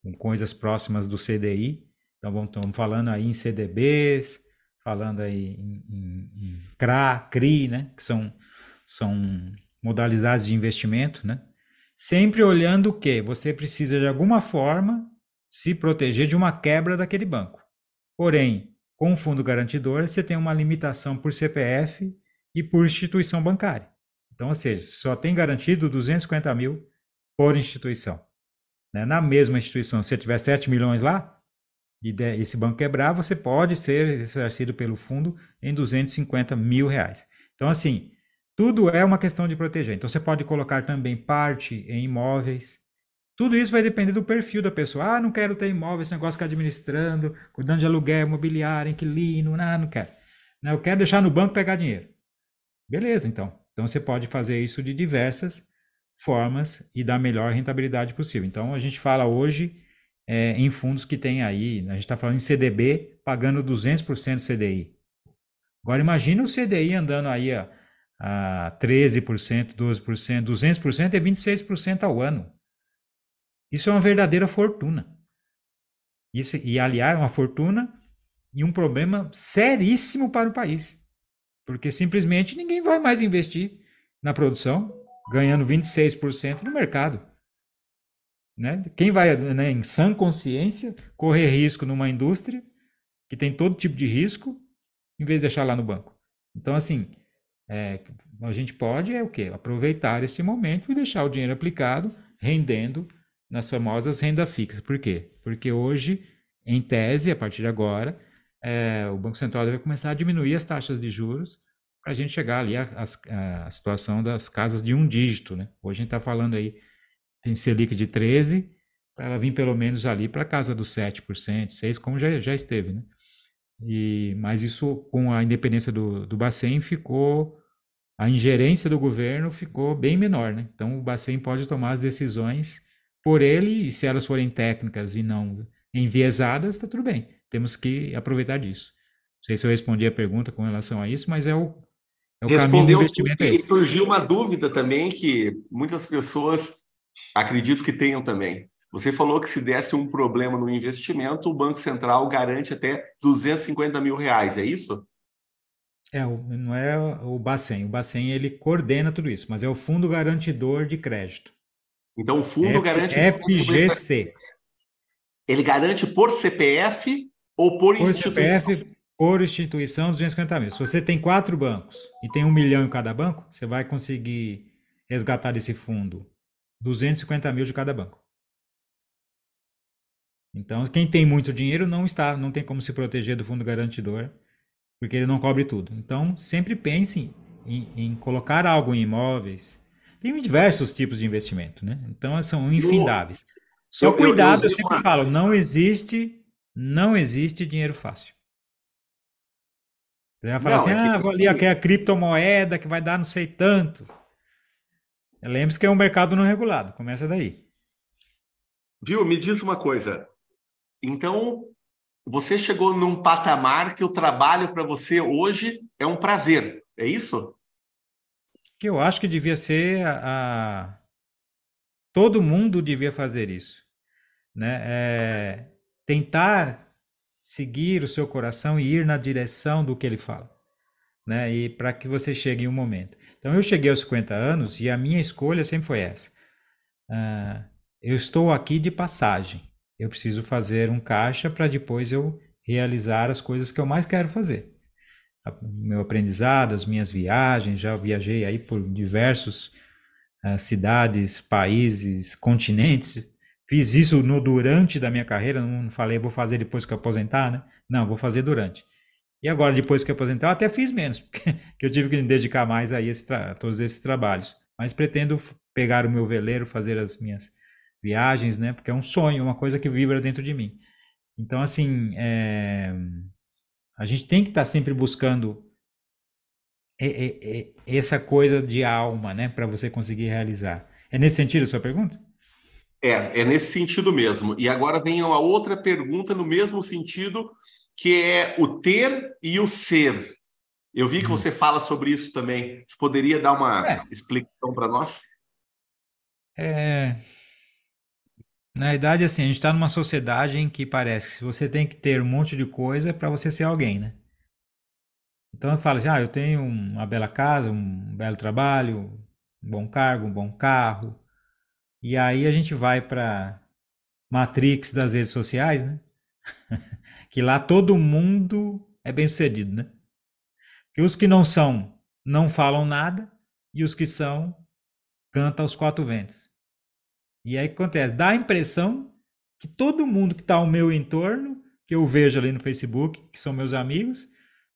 com coisas próximas do CDI. Então, vamos, estamos falando aí em CDBs, falando aí em, em, em CRA, CRI, né? que são, são modalidades de investimento, né? sempre olhando o que você precisa de alguma forma se proteger de uma quebra daquele banco. Porém, com o fundo garantidor, você tem uma limitação por CPF e por instituição bancária. Então, ou seja, só tem garantido 250 mil por instituição. Né? Na mesma instituição, se você tiver 7 milhões lá e esse banco quebrar, você pode ser ressarcido pelo fundo em 250 mil reais. Então, assim, tudo é uma questão de proteger. Então você pode colocar também parte em imóveis. Tudo isso vai depender do perfil da pessoa. Ah, não quero ter imóvel, esse negócio ficar administrando, cuidando de aluguel, imobiliário, inquilino, não, ah, não quero. Não, né, eu quero deixar no banco pegar dinheiro. Beleza, então. Então você pode fazer isso de diversas formas e dar a melhor rentabilidade possível. Então a gente fala hoje é, em fundos que tem aí, a gente está falando em CDB pagando 200% CDI. Agora imagina o CDI andando aí, ó, a 13%, 12%, 200% é 26% ao ano. Isso é uma verdadeira fortuna. Isso, e aliás, uma fortuna e um problema seríssimo para o país. Porque simplesmente ninguém vai mais investir na produção, ganhando 26% no mercado. Né? Quem vai, né, em sã consciência, correr risco numa indústria que tem todo tipo de risco, em vez de deixar lá no banco? Então, assim, é, a gente pode é o quê? Aproveitar esse momento e deixar o dinheiro aplicado rendendo nas famosas renda fixa. Por quê? Porque hoje, em tese, a partir de agora, é, o Banco Central vai começar a diminuir as taxas de juros para a gente chegar ali à situação das casas de um dígito. Né? Hoje a gente está falando aí, tem Selic de 13, para ela vir pelo menos ali para a casa dos 7%, 6%, como já, já esteve. Né? E, mas isso, com a independência do, do Bacen, ficou a ingerência do governo ficou bem menor, né? Então o Bacen pode tomar as decisões por ele e se elas forem técnicas e não enviesadas, está tudo bem. Temos que aproveitar disso. Não sei se eu respondi a pergunta com relação a isso, mas é o, é o caminho do investimento. É surgiu uma dúvida também que muitas pessoas acredito que tenham também. Você falou que se desse um problema no investimento, o Banco Central garante até 250 mil reais, é isso? É, não é o Bacen. O Bacen ele coordena tudo isso, mas é o Fundo Garantidor de Crédito. Então o Fundo é F, garante FGC. Ele garante por CPF ou por, por instituição? CPF, por instituição, 250 mil. Se você tem quatro bancos e tem um milhão em cada banco, você vai conseguir resgatar desse fundo 250 mil de cada banco. Então, quem tem muito dinheiro não está, não tem como se proteger do fundo garantidor porque ele não cobre tudo. Então, sempre pense em, em colocar algo em imóveis. Tem diversos tipos de investimento, né? Então, são infindáveis. Só é cuidado, eu, sempre falo, não existe, não existe dinheiro fácil. Você vai falar não, assim, é ah, que... vou ali aqui é a criptomoeda que vai dar não sei tanto. Lembre-se que é um mercado não regulado, começa daí. Viu, me diz uma coisa. Então, você chegou num patamar que o trabalho para você hoje é um prazer, é isso? Que eu acho que devia ser a. Todo mundo devia fazer isso. Né? É... Tentar seguir o seu coração e ir na direção do que ele fala. Né? E para que você chegue em um momento. Então, eu cheguei aos 50 anos e a minha escolha sempre foi essa. Uh, eu estou aqui de passagem. Eu preciso fazer um caixa para depois eu realizar as coisas que eu mais quero fazer. Meu aprendizado, as minhas viagens, já viajei aí por diversos uh, cidades, países, continentes. Fiz isso no durante da minha carreira, não falei vou fazer depois que eu aposentar, né? Não, vou fazer durante. E agora, depois que eu aposentar, eu até fiz menos, porque eu tive que me dedicar mais a, esse a todos esses trabalhos. Mas pretendo pegar o meu veleiro, fazer as minhas viagens, né? Porque é um sonho, uma coisa que vibra dentro de mim. Então, assim, é... a gente tem que estar tá sempre buscando essa coisa de alma, né? Para você conseguir realizar. É nesse sentido a sua pergunta? É, é nesse sentido mesmo. E agora vem uma outra pergunta no mesmo sentido, que é o ter e o ser. Eu vi que uhum. você fala sobre isso também. Você poderia dar uma é. explicação para nós? É, na verdade assim, a gente está numa sociedade em que parece que você tem que ter um monte de coisa para você ser alguém, né? Então eu falo assim, ah, eu tenho uma bela casa, um belo trabalho, um bom cargo, um bom carro. E aí a gente vai para Matrix das redes sociais, né? que lá todo mundo é bem sucedido, né? Que os que não são não falam nada e os que são cantam aos quatro ventos. E aí o que acontece? Dá a impressão que todo mundo que está ao meu entorno, que eu vejo ali no Facebook, que são meus amigos,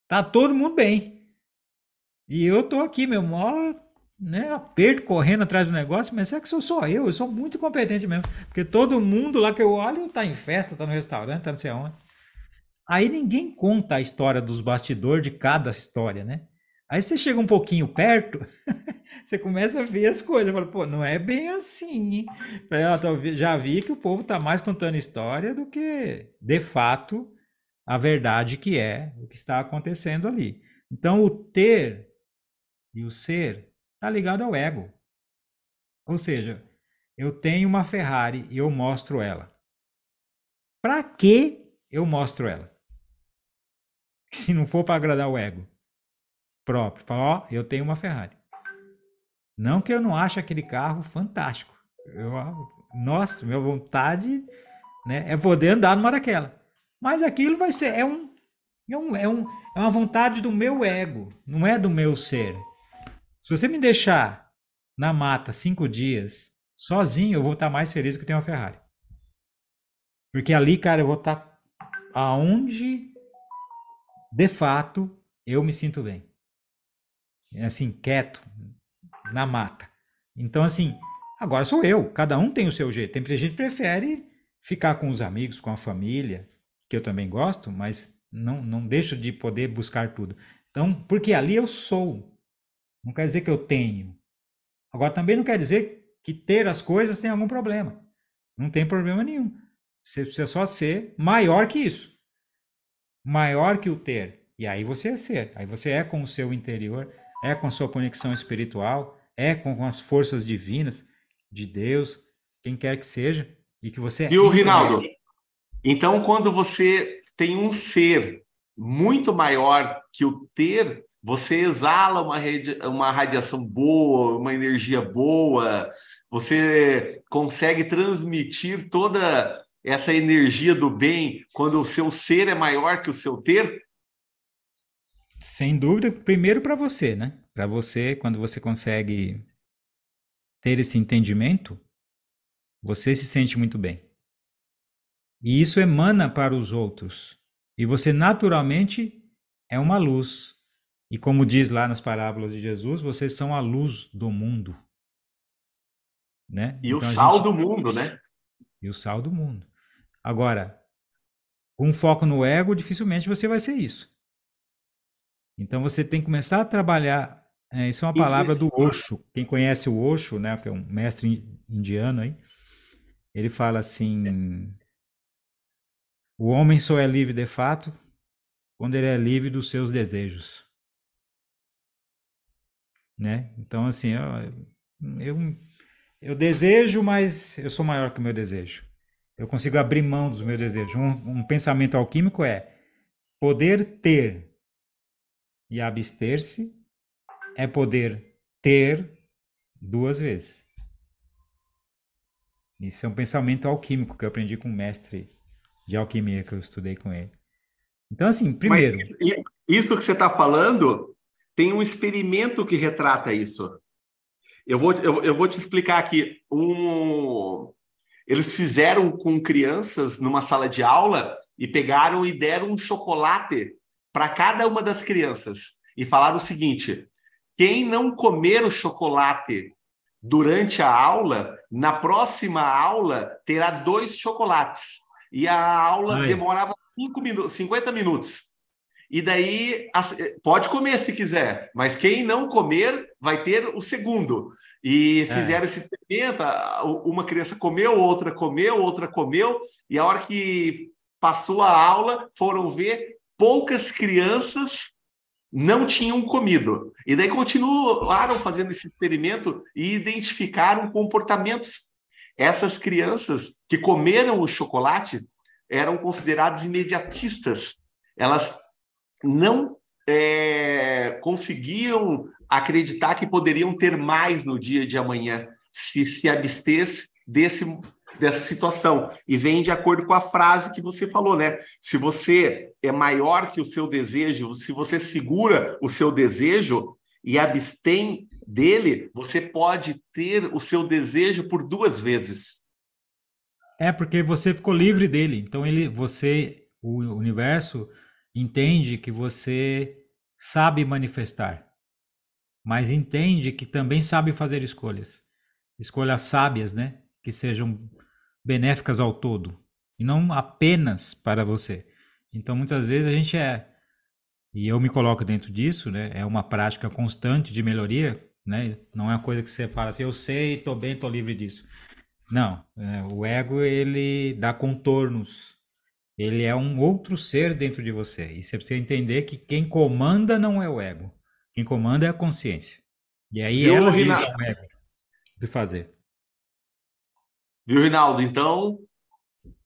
tá todo mundo bem. E eu tô aqui, meu maior né, aperto correndo atrás do negócio, mas será que sou só eu? Eu sou muito competente mesmo. Porque todo mundo lá que eu olho tá em festa, tá no restaurante, tá não sei aonde. Aí ninguém conta a história dos bastidores de cada história, né? Aí você chega um pouquinho perto, você começa a ver as coisas. Fala, pô, não é bem assim. Ah, já vi que o povo está mais contando história do que, de fato, a verdade que é o que está acontecendo ali. Então, o ter e o ser está ligado ao ego. Ou seja, eu tenho uma Ferrari e eu mostro ela. Para que eu mostro ela? Se não for para agradar o ego próprio. Fala, ó, eu tenho uma Ferrari. Não que eu não ache aquele carro fantástico. Eu, ah, nossa, minha vontade né, é poder andar numa daquela. Mas aquilo vai ser, é um, é um, é um, é uma vontade do meu ego, não é do meu ser. Se você me deixar na mata cinco dias sozinho, eu vou estar mais feliz que eu tenho uma Ferrari. Porque ali, cara, eu vou estar aonde de fato eu me sinto bem assim, quieto, na mata. Então, assim, agora sou eu, cada um tem o seu jeito. Tem gente que prefere ficar com os amigos, com a família, que eu também gosto, mas não, não deixo de poder buscar tudo. Então, porque ali eu sou, não quer dizer que eu tenho. Agora, também não quer dizer que ter as coisas tem algum problema. Não tem problema nenhum. Você precisa só ser maior que isso maior que o ter. E aí você é ser, aí você é com o seu interior é com a sua conexão espiritual, é com as forças divinas de Deus, quem quer que seja, e que você. É e o Rinaldo? Então, quando você tem um ser muito maior que o ter, você exala uma, uma radiação boa, uma energia boa, você consegue transmitir toda essa energia do bem quando o seu ser é maior que o seu ter. Sem dúvida, primeiro para você, né? Para você, quando você consegue ter esse entendimento, você se sente muito bem. E isso emana para os outros. E você naturalmente é uma luz. E como diz lá nas parábolas de Jesus, vocês são a luz do mundo. Né? E então, o sal gente... do mundo, né? E o sal do mundo. Agora, com foco no ego, dificilmente você vai ser isso. Então você tem que começar a trabalhar. É, isso é uma palavra do Osho. Quem conhece o Osho, né, que é um mestre indiano aí, ele fala assim: é. o homem só é livre de fato quando ele é livre dos seus desejos, né? Então assim, eu, eu eu desejo, mas eu sou maior que o meu desejo. Eu consigo abrir mão dos meus desejos. Um, um pensamento alquímico é poder ter e abster-se é poder ter duas vezes. Isso é um pensamento alquímico que eu aprendi com o mestre de alquimia que eu estudei com ele. Então, assim, primeiro. Mas isso que você está falando tem um experimento que retrata isso. Eu vou, eu, eu vou te explicar aqui. Um, eles fizeram com crianças numa sala de aula e pegaram e deram um chocolate para cada uma das crianças e falar o seguinte: quem não comer o chocolate durante a aula, na próxima aula terá dois chocolates. E a aula Ai. demorava cinco minutos, 50 minutos. E daí eh, pode comer se quiser, mas quem não comer vai ter o segundo. E é. fizeram é. esse experimento, uma criança comeu, outra comeu, outra comeu, e a hora que passou a aula, foram ver poucas crianças não tinham comido. E daí continuaram fazendo esse experimento e identificaram comportamentos. Essas crianças que comeram o chocolate eram consideradas imediatistas. Elas não é, conseguiam acreditar que poderiam ter mais no dia de amanhã se se abstesse desse dessa situação. E vem de acordo com a frase que você falou, né? Se você é maior que o seu desejo, se você segura o seu desejo e abstém dele, você pode ter o seu desejo por duas vezes. É porque você ficou livre dele. Então ele, você, o universo entende que você sabe manifestar, mas entende que também sabe fazer escolhas, escolhas sábias, né? Que sejam benéficas ao todo e não apenas para você. Então muitas vezes a gente é e eu me coloco dentro disso, né? É uma prática constante de melhoria, né? Não é uma coisa que você fala assim, eu sei, estou bem, estou livre disso. Não, é, o ego ele dá contornos. Ele é um outro ser dentro de você. E você precisa entender que quem comanda não é o ego. Quem comanda é a consciência. E aí eu ela diz ao ego o que fazer. Viu, Rinaldo? Então,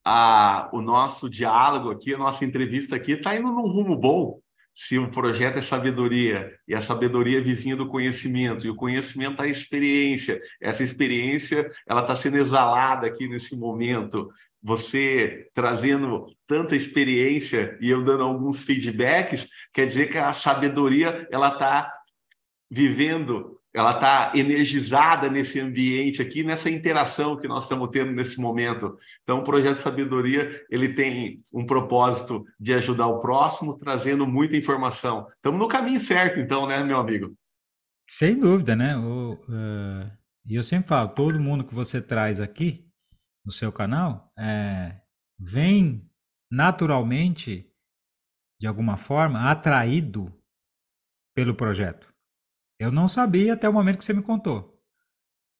a, o nosso diálogo aqui, a nossa entrevista aqui está indo num rumo bom. Se um projeto é sabedoria, e a sabedoria é vizinha do conhecimento, e o conhecimento é a experiência, essa experiência ela está sendo exalada aqui nesse momento. Você trazendo tanta experiência e eu dando alguns feedbacks, quer dizer que a sabedoria ela está vivendo ela está energizada nesse ambiente aqui, nessa interação que nós estamos tendo nesse momento. Então, o projeto Sabedoria ele tem um propósito de ajudar o próximo, trazendo muita informação. Estamos no caminho certo, então, né, meu amigo? Sem dúvida, né? uh, e eu sempre falo, todo mundo que você traz aqui no seu canal é, vem naturalmente, de alguma forma, atraído pelo projeto. Eu não sabia até o momento que você me contou.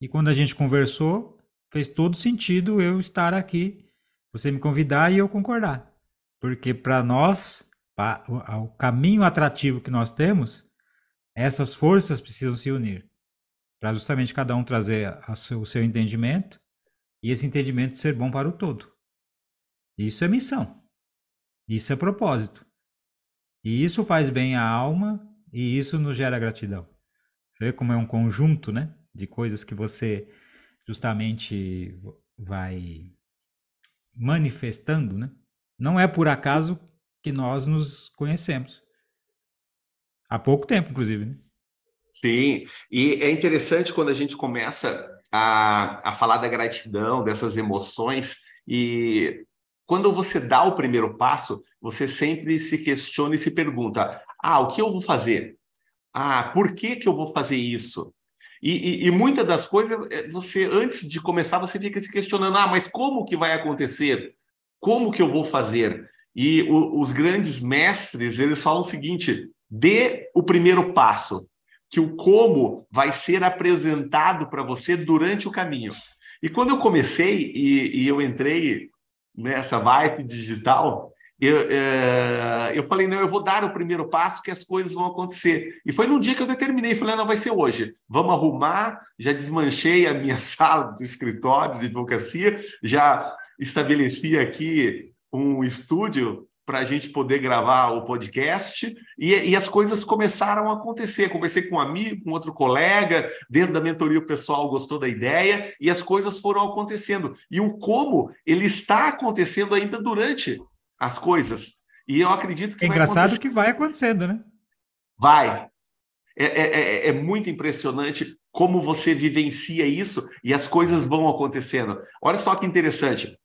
E quando a gente conversou, fez todo sentido eu estar aqui, você me convidar e eu concordar. Porque para nós, pra, o, o caminho atrativo que nós temos, essas forças precisam se unir. Para justamente cada um trazer a seu, o seu entendimento e esse entendimento ser bom para o todo. Isso é missão. Isso é propósito. E isso faz bem à alma e isso nos gera gratidão. Você vê como é um conjunto, né? De coisas que você justamente vai manifestando, né? Não é por acaso que nós nos conhecemos. Há pouco tempo, inclusive, né? Sim, e é interessante quando a gente começa a, a falar da gratidão, dessas emoções, e quando você dá o primeiro passo, você sempre se questiona e se pergunta: ah, o que eu vou fazer? Ah, por que, que eu vou fazer isso? E, e, e muitas das coisas, é, você antes de começar, você fica se questionando: ah, mas como que vai acontecer? Como que eu vou fazer? E o, os grandes mestres, eles falam o seguinte: dê o primeiro passo, que o como vai ser apresentado para você durante o caminho. E quando eu comecei e, e eu entrei nessa vibe digital, eu, é, eu falei, não, eu vou dar o primeiro passo que as coisas vão acontecer. E foi num dia que eu determinei, falei, ah, não, vai ser hoje. Vamos arrumar, já desmanchei a minha sala do escritório de advocacia, já estabeleci aqui um estúdio para a gente poder gravar o podcast e, e, as coisas começaram a acontecer. Conversei com um amigo, com outro colega, dentro da mentoria o pessoal gostou da ideia e as coisas foram acontecendo. E o como ele está acontecendo ainda durante as coisas. E eu acredito que. É engraçado acontecer. que vai acontecendo, né? Vai. É, é, é, é muito impressionante como você vivencia isso e as coisas vão acontecendo. Olha só que interessante.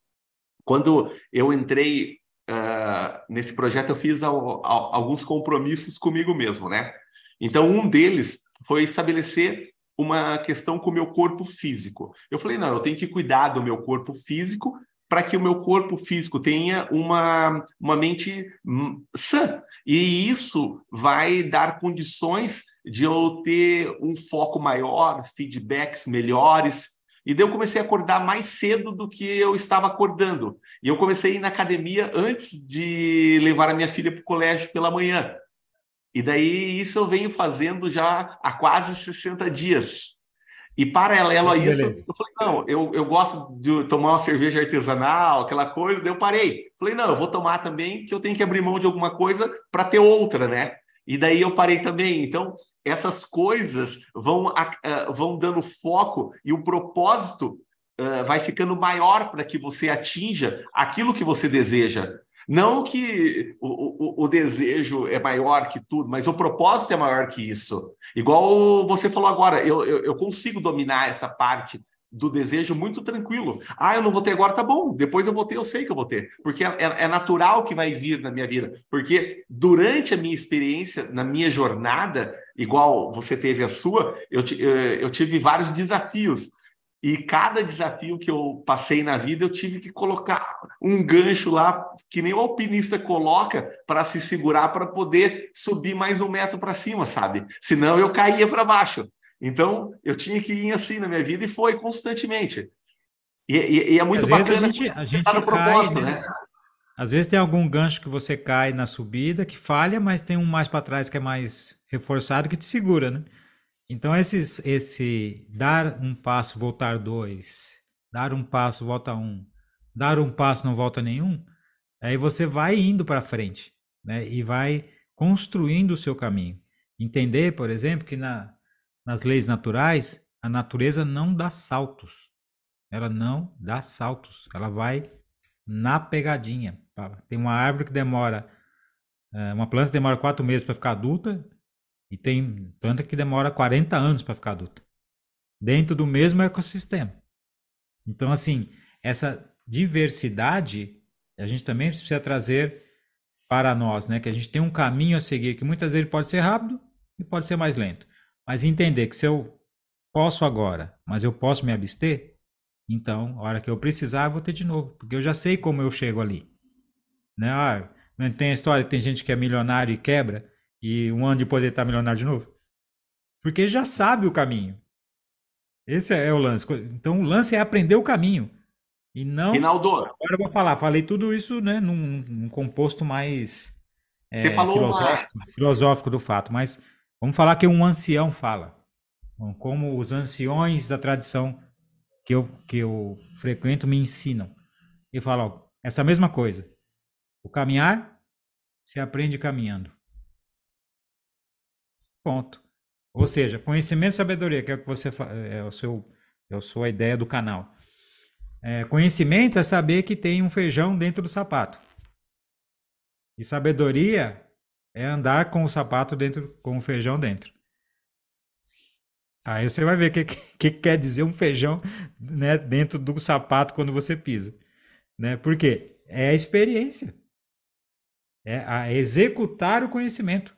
Quando eu entrei Uh, nesse projeto eu fiz ao, ao, alguns compromissos comigo mesmo, né? Então, um deles foi estabelecer uma questão com o meu corpo físico. Eu falei, não, eu tenho que cuidar do meu corpo físico para que o meu corpo físico tenha uma, uma mente hum, sã. E isso vai dar condições de eu ter um foco maior, feedbacks melhores. E daí eu comecei a acordar mais cedo do que eu estava acordando. E eu comecei a ir na academia antes de levar a minha filha para o colégio pela manhã. E daí isso eu venho fazendo já há quase 60 dias. E paralelo a isso, Beleza. eu falei, não, eu, eu gosto de tomar uma cerveja artesanal, aquela coisa, daí eu parei. Falei, não, eu vou tomar também, que eu tenho que abrir mão de alguma coisa para ter outra, né? E daí eu parei também. Então, essas coisas vão, uh, vão dando foco e o propósito uh, vai ficando maior para que você atinja aquilo que você deseja. Não que o, o, o, desejo é maior que tudo, mas o propósito é maior que isso. Igual você falou agora, eu, eu, eu consigo dominar essa parte do desejo muito tranquilo. Ah, eu não vou ter agora, tá bom. Depois eu vou ter, eu sei que eu vou ter. Porque é, é, é natural que vai vir na minha vida. Porque durante a minha experiência, na minha jornada, igual você teve a sua, eu, eu, eh, eu tive vários desafios. E cada desafio que eu passei na vida, eu tive que colocar um gancho lá, que nem o alpinista coloca para se segurar, para poder subir mais um metro para cima, sabe? Senão eu caía para baixo. Então, eu tinha que ir assim na minha vida e foi constantemente. E, e, e é muito Às bacana a gente, a gente tá no propósito, né? né? Às vezes tem algum gancho que você cai na subida que falha, mas tem um mais para trás que é mais reforçado que te segura, né? Então, esses, esse dar um passo, voltar dois, dar um passo, volta um, dar um passo, não volta nenhum, aí você vai indo para frente né? e vai construindo o seu caminho. Entender, por exemplo, que na, nas leis naturais, a natureza não dá saltos. Ela não dá saltos. Ela vai na pegadinha. Tem uma árvore que demora, eh, uma planta que demora quatro meses para ficar adulta, e tem planta que demora 40 anos para ficar adulta. Dentro do mesmo ecossistema. Então, assim, essa diversidade a gente também precisa trazer para nós, né? Que a gente tem um caminho a seguir que muitas vezes pode ser rápido e pode ser mais lento. Mas entender que se eu posso agora, mas eu posso me abster, então, a hora que eu precisar, eu vou ter de novo, porque eu já sei como eu chego ali. Né? Ah, tem a história, tem gente que é milionário e quebra. E um ano depois ele tá milionário de novo. Porque ele já sabe o caminho. Esse é, é o lance. Então o lance é aprender o caminho. E não. Rinaldo. Agora eu vou falar. Falei tudo isso né, num, num composto mais é, filosófico, uma... filosófico do fato. Mas vamos falar que um ancião fala. Como os anciões da tradição que eu, que eu frequento me ensinam. E fala, essa mesma coisa. O caminhar se aprende caminhando. Ponto. Ou seja, conhecimento e sabedoria, que é o que você é, é o seu é a sua ideia do canal. É, conhecimento é saber que tem um feijão dentro do sapato. E sabedoria é andar com o sapato dentro, com o feijão dentro. Aí você vai ver o que, que, quer dizer um feijão né, dentro do sapato quando você pisa. Né? Por quê? É a experiência. É a executar o conhecimento.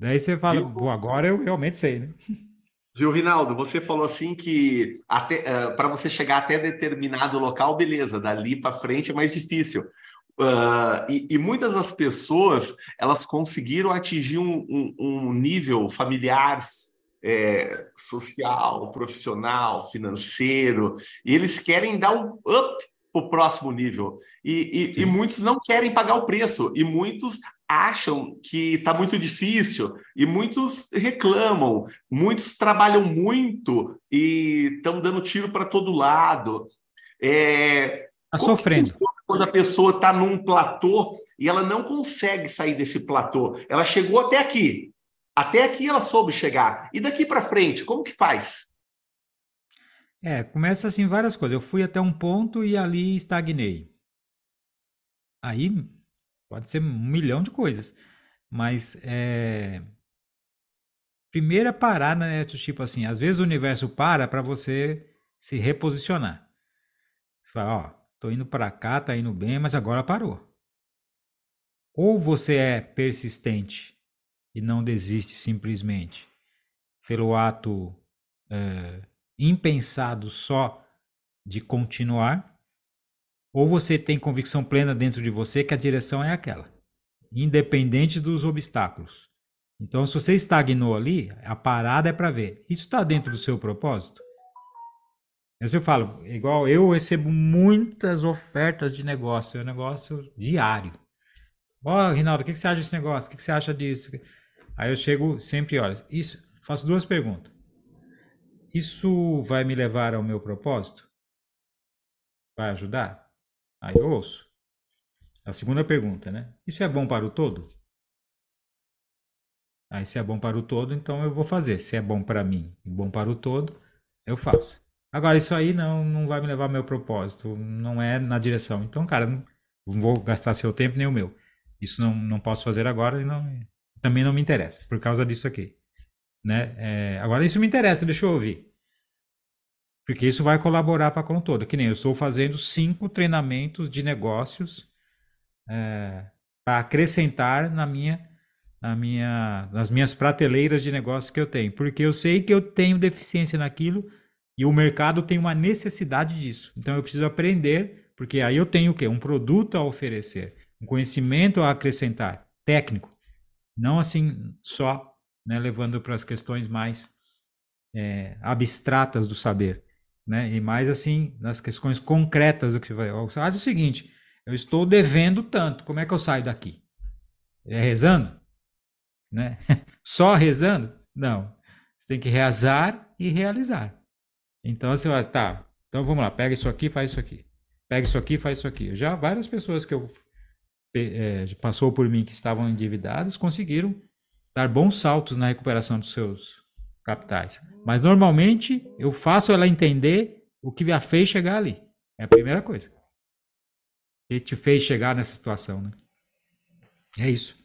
Daí você fala, Viu? agora eu realmente sei, né? Viu, Rinaldo? Você falou assim que uh, eh, para você chegar até determinado local, beleza, dali para frente é mais difícil. Uh, e, e, muitas das pessoas elas conseguiram atingir um, um, um nível familiar, é, social, profissional, financeiro, e eles querem dar um up para o próximo nível. E, e, e, muitos não querem pagar o preço, e muitos acham que está muito difícil e muitos reclamam, muitos trabalham muito e estão dando tiro para todo lado. É, tá sofrendo. Quando a pessoa está num platô e ela não consegue sair desse platô, ela chegou até aqui, até aqui ela soube chegar. E daqui para frente, como que faz? É, começa assim várias coisas. Eu fui até um ponto e ali estagnei. Aí Pode ser um milhão de coisas. Mas eh, é. Primeira parada, parar, né? Tipo assim, às vezes o universo para para você se reposicionar. Você fala, ó, tô indo para cá, tá indo bem, mas agora parou. Ou você é persistente e não desiste simplesmente pelo ato é, impensado só de continuar, ou você tem convicção plena dentro de você que a direção é aquela, independente dos obstáculos. Então, se você estagnou ali, a parada é para ver. Isso está dentro do seu propósito? Mas é assim eu falo, igual eu recebo muitas ofertas de negócio, é um negócio diário. Ó, oh, Rinaldo, o que, que, você acha desse negócio? O que, que, você acha disso? Aí eu chego sempre, olha, isso, faço duas perguntas. Isso vai me levar ao meu propósito? Vai ajudar? Aí eu ouço. A segunda pergunta, né? Isso é bom para o todo? Aí se é bom para o todo, então eu vou fazer. Se é bom para mim e bom para o todo, eu faço. Agora, isso aí não, não vai me levar ao meu propósito, não é na direção. Então, cara, não, vou gastar seu tempo nem o meu. Isso não, não posso fazer agora e não, também não me interessa, por causa disso aqui. Né? É, agora, isso me interessa, deixa eu ouvir. Porque isso vai colaborar para a conta toda Que nem eu estou fazendo cinco treinamentos de negócios é, para acrescentar na minha, na minha, nas minhas prateleiras de negócios que eu tenho. Porque eu sei que eu tenho deficiência naquilo e o mercado tem uma necessidade disso. Então eu preciso aprender, porque aí eu tenho o quê? Um produto a oferecer, um conhecimento a acrescentar, técnico. Não assim só, né, levando para as questões mais é, abstratas do saber né? E mais assim, nas questões concretas do que vai. Faz é o seguinte: eu estou devendo tanto, como é que eu saio daqui? É rezando? Né? Só rezando? Não. Você tem que reazar e realizar. Então você vai, tá, então vamos lá, pega isso aqui, faz isso aqui. Pega isso aqui, faz isso aqui. Já várias pessoas que eu é, passou por mim que estavam endividadas conseguiram dar bons saltos na recuperação dos seus capitais. Mas normalmente eu faço ela entender o que a fez chegar ali. É a primeira coisa. que te fez chegar nessa situação, né? É isso.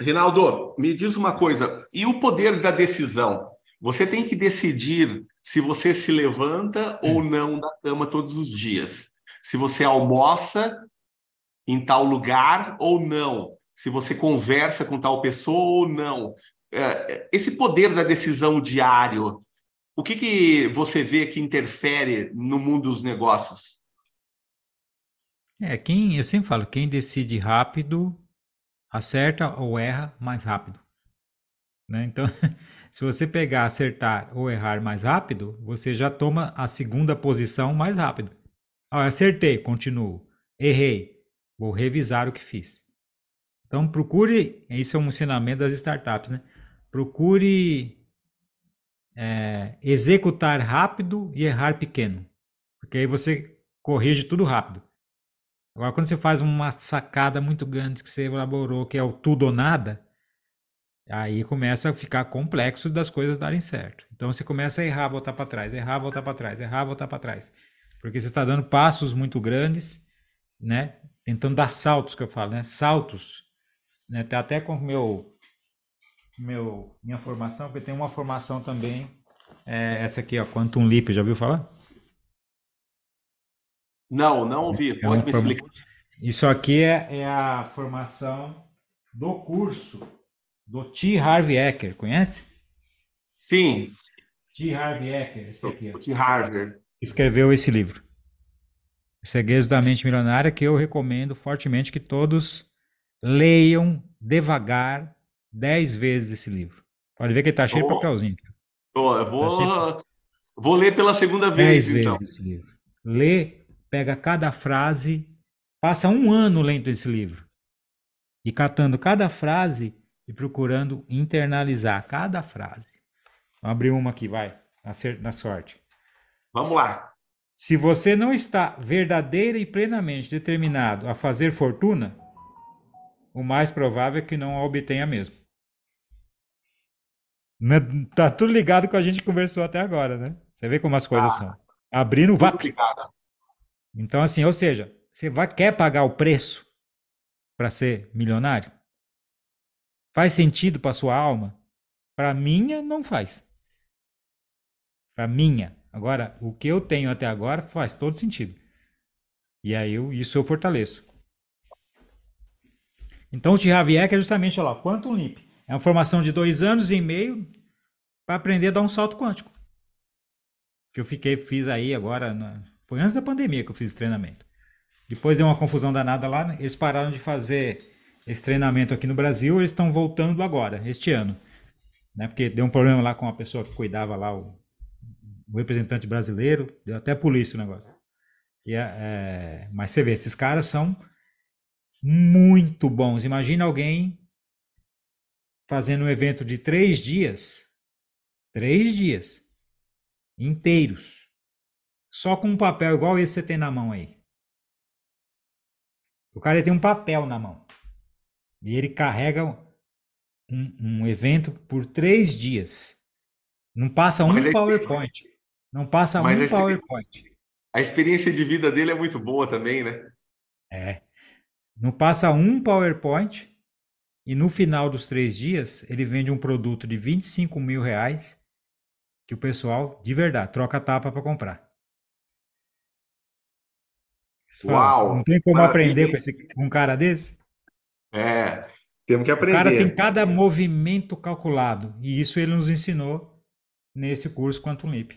Rinaldo, me diz uma coisa. E o poder da decisão? Você tem que decidir se você se levanta é. ou hum. não da cama todos os dias. Se você almoça em tal lugar ou não. Se você conversa com tal pessoa ou não. É, esse poder da decisão diário, o que, que você vê que interfere no mundo dos negócios? É, quem eu sempre falo, quem decide rápido acerta ou erra mais rápido. Né? Então, se você pegar acertar ou errar mais rápido, você já toma a segunda posição mais rápido. Ah, acertei, continuo. Errei, vou revisar o que fiz. Então procure, isso é um ensinamento das startups, né? procure é, executar rápido e errar pequeno. Porque aí você corrige tudo rápido. Agora, quando você faz uma sacada muito grande que você elaborou, que é o tudo ou nada, aí começa a ficar complexo das coisas darem certo. Então você começa a errar, voltar para trás, errar, voltar para trás, errar, voltar para trás. Porque você está dando passos muito grandes, né? Tentando dar saltos, que eu falo, né? Saltos. Né? Tá até com o meu meu, minha formação, porque tem uma formação também, é essa aqui, ó, Quantum Leap, já ouviu falar? Não, não ouvi, é pode me form... explicar. Isso aqui é, é a formação do curso do T. Harvey Eker, conhece? Sim. T. Harvey Eker, esse aqui. T. Harvey. Escreveu esse livro. Cegueiros da Mente Milionária, que eu recomendo fortemente que todos leiam devagar dez vezes esse livro. Pode ver que ele tá cheio oh, de papelzinho. Oh, eu tá vou, tá vou ler pela segunda vez, dez então. vezes esse livro. Lê, pega cada frase, passa um ano lendo esse livro. E catando cada frase e procurando internalizar cada frase. Vou abrir uma aqui, vai, na sorte. Vamos lá. Se você não está verdadeira e plenamente determinado a fazer fortuna, o mais provável é que não a obtenha mesmo. Né? Tá tudo ligado com a gente conversou até agora, né? Você vê como as coisas ah, são. Abrindo o vácuo. Ligado. Então, assim, ou seja, você vai, quer pagar o preço para ser milionário? Faz sentido para sua alma? Para minha, não faz. Para minha. Agora, o que eu tenho até agora faz todo sentido. E aí, eu, isso eu fortaleço. Então, o T. Javier é justamente, olha lá, quanto limpe. É uma formação de dois anos e meio para aprender a dar um salto quântico. Que eu fiquei, fiz aí agora, na... foi antes da pandemia que eu fiz esse treinamento. Depois deu uma confusão danada lá, né? eles pararam de fazer esse treinamento aqui no Brasil, eles estão voltando agora, este ano. Né? Porque deu um problema lá com a pessoa que cuidava lá, o, o representante brasileiro, deu até polícia o negócio. E, é... é mas você vê, esses caras são muito bons. Imagina alguém fazendo um evento de três dias, três dias inteiros, só com um papel igual esse que você tem na mão aí. O cara tem um papel na mão e ele carrega um, um evento por três dias. Não passa um Mas é PowerPoint. Não passa Mas um a PowerPoint. A experiência de vida dele é muito boa também, né? É. Não passa um PowerPoint e no final dos três dias, ele vende um produto de 25 mil reais que o pessoal, de verdade, troca a tapa para comprar. Uau! Não tem como aprender com, esse, com um cara desse? É, temos que aprender. O cara tem cada movimento calculado. E isso ele nos ensinou nesse curso Quantum Leap.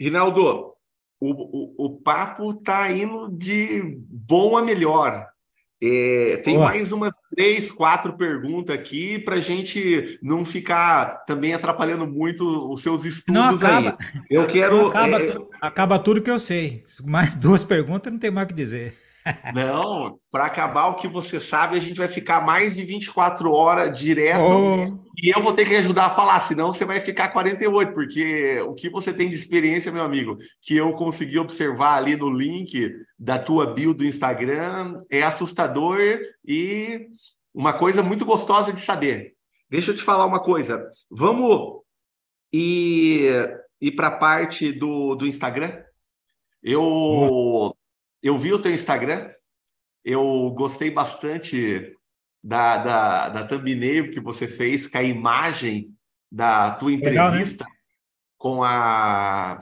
Rinaldo, o, o, o papo está indo de bom a melhor. É, tem Olá. mais umas três, quatro perguntas aqui para gente não ficar também atrapalhando muito os seus estudos não acaba, aí. Eu quero. Acaba, é... acaba, tudo que eu sei. Mais duas perguntas não tem mais o que dizer. Não, para acabar o que você sabe, a gente vai ficar mais de 24 horas direto oh. e eu vou ter que ajudar a falar, senão você vai ficar 48, porque o que você tem de experiência, meu amigo, que eu consegui observar ali no link da tua bio do Instagram, é assustador e uma coisa muito gostosa de saber. Deixa eu te falar uma coisa. Vamos ir, ir para a parte do, do Instagram? Eu eu vi o teu Instagram, eu gostei bastante da, da, da thumbnail que você fez com a imagem da tua entrevista Legal, né? com a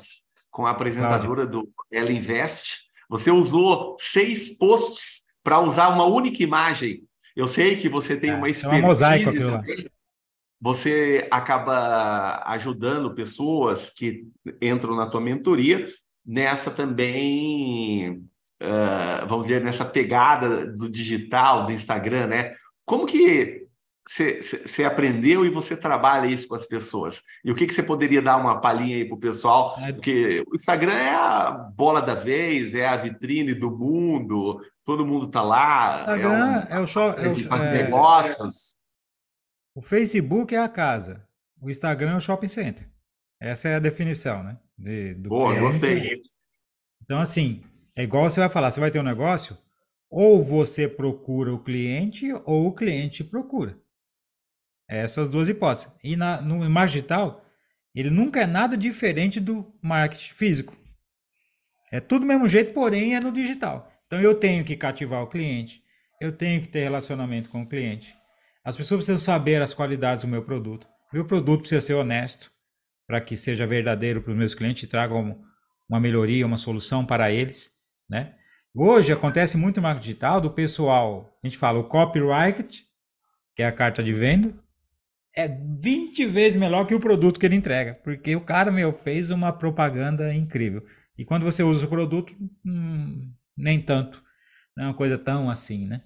com a apresentadora claro. do Ela Invest. Você usou seis posts para usar uma única imagem. Eu sei que você tem é, uma expertise é uma mosaico também. Você acaba ajudando pessoas que entram na tua mentoria nessa também uh, vamos dizer, nessa pegada do digital, do Instagram, né? Como que você aprendeu e você trabalha isso com as pessoas? E o que, que você poderia dar uma palhinha aí para o pessoal? É. Porque o Instagram é a bola da vez, é a vitrine do mundo, todo mundo está lá. É Instagram é, um, é o shopping. É o, faz é, negócios. É, o Facebook é a casa, o Instagram é o shopping center. Essa é a definição, né? De, do Boa, gostei. É então, assim, é igual você vai falar, você vai ter um negócio, ou você procura o cliente ou o cliente procura. É essas duas hipóteses. E na, no marketing digital, ele nunca é nada diferente do marketing físico. É tudo do mesmo jeito, porém é no digital. Então eu tenho que cativar o cliente, eu tenho que ter relacionamento com o cliente. As pessoas precisam saber as qualidades do meu produto. Meu produto precisa ser honesto, para que seja verdadeiro para os meus clientes e traga uma melhoria, uma solução para eles né? Hoje acontece muito no marketing digital do pessoal, a gente fala o copyright, que é a carta de venda, é 20 vezes melhor que o produto que ele entrega, porque o cara, meu, fez uma propaganda incrível. E quando você usa o produto, hum, nem tanto. Não é uma coisa tão assim, né?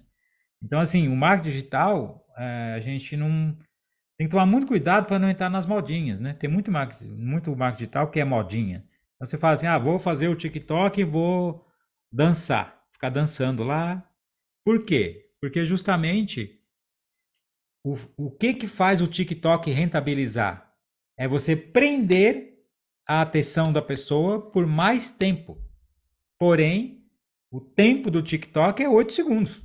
Então, assim, o marketing digital, é, a gente não. Tem que tomar muito cuidado para não entrar nas modinhas, né? Tem muito marketing, muito marketing digital que é modinha. Então, você fala assim, ah, vou fazer o TikTok, vou dançar, ficar dançando lá. Por quê? Porque justamente o, o que, que faz o TikTok rentabilizar? É você prender a atenção da pessoa por mais tempo. Porém, o tempo do TikTok é 8 segundos.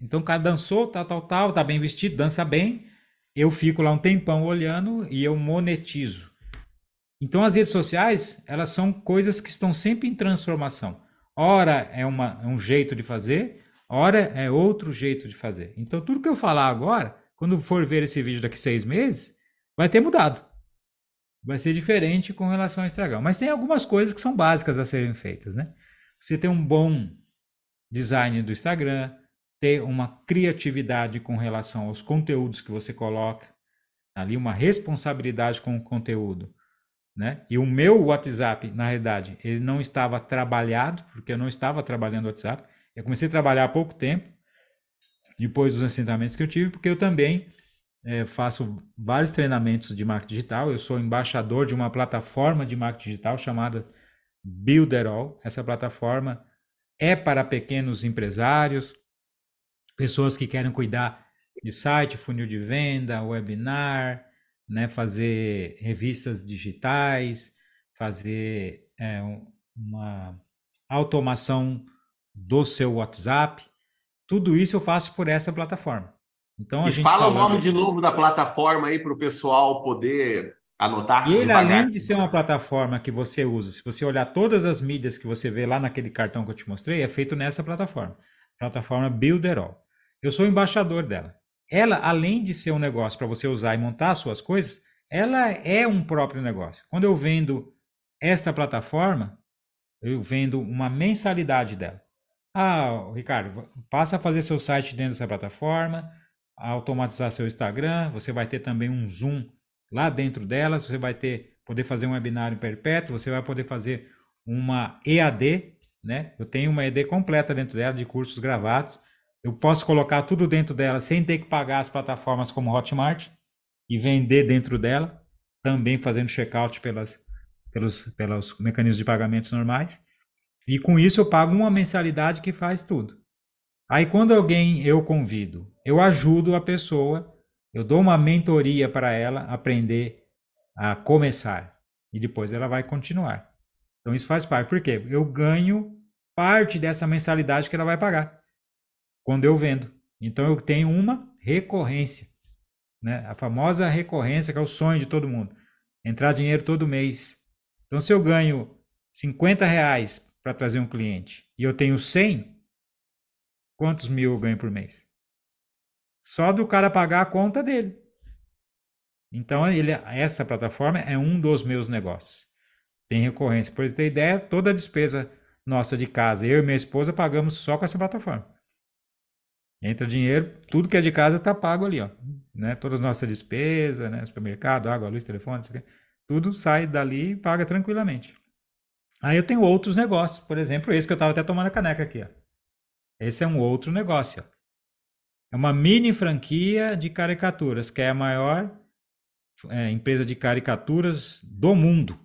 Então o cara dançou, tal, tal, tal, tá bem vestido, dança bem. Eu fico lá um tempão olhando e eu monetizo. Então as redes sociais, elas são coisas que estão sempre em transformação. Ora é, uma, é um jeito de fazer, ora é outro jeito de fazer. Então, tudo que eu falar agora, quando for ver esse vídeo daqui seis meses, vai ter mudado. Vai ser diferente com relação ao Instagram. Mas tem algumas coisas que são básicas a serem feitas, né? Você ter um bom design do Instagram, ter uma criatividade com relação aos conteúdos que você coloca, ali uma responsabilidade com o conteúdo né? E o meu WhatsApp, na realidade, ele não estava trabalhado, porque eu não estava trabalhando o WhatsApp. Eu comecei a trabalhar há pouco tempo, depois dos assentamentos que eu tive, porque eu também é, faço vários treinamentos de marketing digital. Eu sou embaixador de uma plataforma de marketing digital chamada Builderall. Essa plataforma é para pequenos empresários, pessoas que querem cuidar de site, funil de venda, webinar, né? Fazer revistas digitais, fazer é, uma automação do seu WhatsApp. Tudo isso eu faço por essa plataforma. Então, a e gente fala o nome de novo da plataforma aí para o pessoal poder anotar. E ele, além de ser uma plataforma que você usa, se você olhar todas as mídias que você vê lá naquele cartão que eu te mostrei, é feito nessa plataforma. Plataforma Builderall. Eu sou embaixador dela ela, além de ser um negócio para você usar e montar suas coisas, ela é um próprio negócio. Quando eu vendo esta plataforma, eu vendo uma mensalidade dela. Ah, Ricardo, passa a fazer seu site dentro dessa plataforma, automatizar seu Instagram, você vai ter também um Zoom lá dentro dela, você vai ter poder fazer um webinário perpétuo, você vai poder fazer uma EAD, né? Eu tenho uma EAD completa dentro dela de cursos gravados eu posso colocar tudo dentro dela sem ter que pagar as plataformas como Hotmart e vender dentro dela, também fazendo checkout pelas, pelos, pelos mecanismos de pagamentos normais. E com isso eu pago uma mensalidade que faz tudo. Aí quando alguém eu convido, eu ajudo a pessoa, eu dou uma mentoria para ela aprender a começar e depois ela vai continuar. Então isso faz parte. porque Eu ganho parte dessa mensalidade que ela vai pagar quando eu vendo. Então eu tenho uma recorrência, né? A famosa recorrência que é o sonho de todo mundo, entrar dinheiro todo mês. Então se eu ganho 50 reais para trazer um cliente e eu tenho 100, quantos mil eu ganho por mês? Só do cara pagar a conta dele. Então ele, essa plataforma é um dos meus negócios. Tem recorrência. Por isso, ter ideia, toda a despesa nossa de casa, eu e minha esposa pagamos só com essa plataforma. Entra dinheiro, tudo que é de casa está pago ali, ó. Né? Todas as nossas despesas, né? supermercado, água, luz, telefone, tudo sai dali e paga tranquilamente. Aí eu tenho outros negócios, por exemplo, esse que eu estava até tomando a caneca aqui. Ó. Esse é um outro negócio. Ó. É uma mini franquia de caricaturas, que é a maior é, empresa de caricaturas do mundo.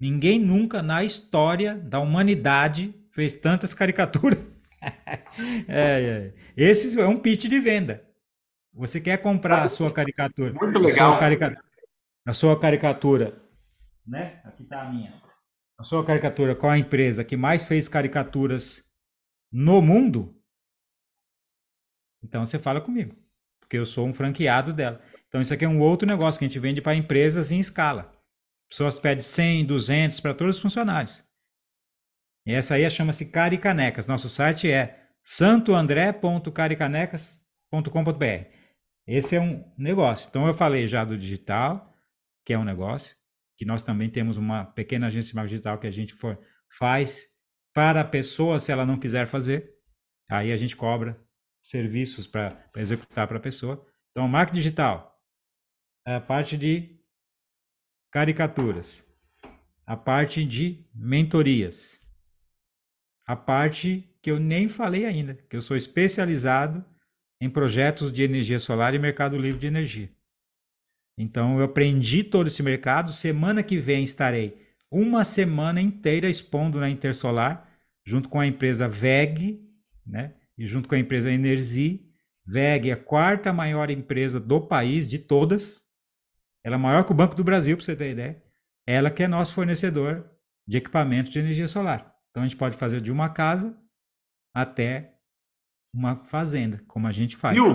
Ninguém nunca na história da humanidade fez tantas caricaturas é, é. Esse é um pitch de venda. Você quer comprar a sua caricatura. Muito legal. A sua caricatura, a sua caricatura né? Aqui está a minha. A sua caricatura, qual a empresa que mais fez caricaturas no mundo? Então você fala comigo, porque eu sou um franqueado dela. Então isso aqui é um outro negócio que a gente vende para empresas em escala. Pessoas pedem 100, 200 para todos os funcionários. E essa aí chama-se Caricanecas. Nosso site é santoandré.caricanecas.com.br. Esse é um negócio. Então eu falei já do digital, que é um negócio, que nós também temos uma pequena agência de marketing digital que a gente for, faz para a pessoa se ela não quiser fazer. Aí a gente cobra serviços para executar para a pessoa. Então, marketing digital, a parte de caricaturas, a parte de mentorias, a parte que eu nem falei ainda, que eu sou especializado em projetos de energia solar e mercado livre de energia. Então eu aprendi todo esse mercado. Semana que vem estarei uma semana inteira expondo na Intersolar, junto com a empresa VEG, né? E junto com a empresa Energy. VEG é a quarta maior empresa do país, de todas. Ela é maior que o Banco do Brasil, para você ter ideia. Ela que é nosso fornecedor de equipamentos de energia solar. Então a gente pode fazer de uma casa até uma fazenda, como a gente faz. Viu,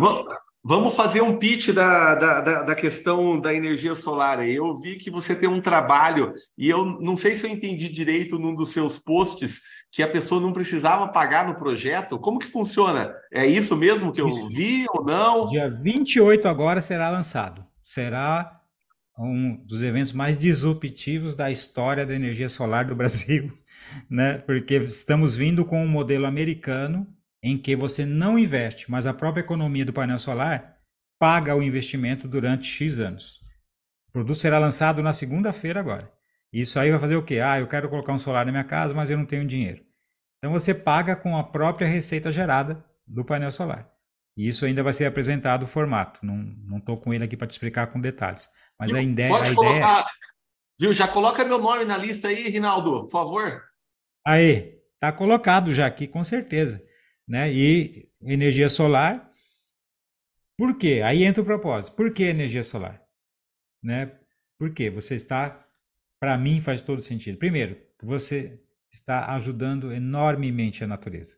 vamos fazer um pitch da, da, da, questão da energia solar. Eu vi que você tem um trabalho, e eu não sei se eu entendi direito num dos seus posts, que a pessoa não precisava pagar no projeto. Como que funciona? É isso mesmo que eu isso. vi ou não? Dia 28 agora será lançado. Será um dos eventos mais disruptivos da história da energia solar do Brasil né? Porque estamos vindo com um modelo americano em que você não investe, mas a própria economia do painel solar paga o investimento durante X anos. O produto será lançado na segunda-feira agora. Isso aí vai fazer o quê? Ah, eu quero colocar um solar na minha casa, mas eu não tenho dinheiro. Então você paga com a própria receita gerada do painel solar. E isso ainda vai ser apresentado o formato. Não estou com ele aqui para te explicar com detalhes. Mas a, inde- a ideia. É viu, já coloca meu nome na lista aí, Rinaldo, por favor. Aí, tá colocado já aqui, com certeza. Né? E energia solar. Por quê? Aí entra o propósito. Por que energia solar? Né? Por quê? Você está, para mim, faz todo sentido. Primeiro, você está ajudando enormemente a natureza.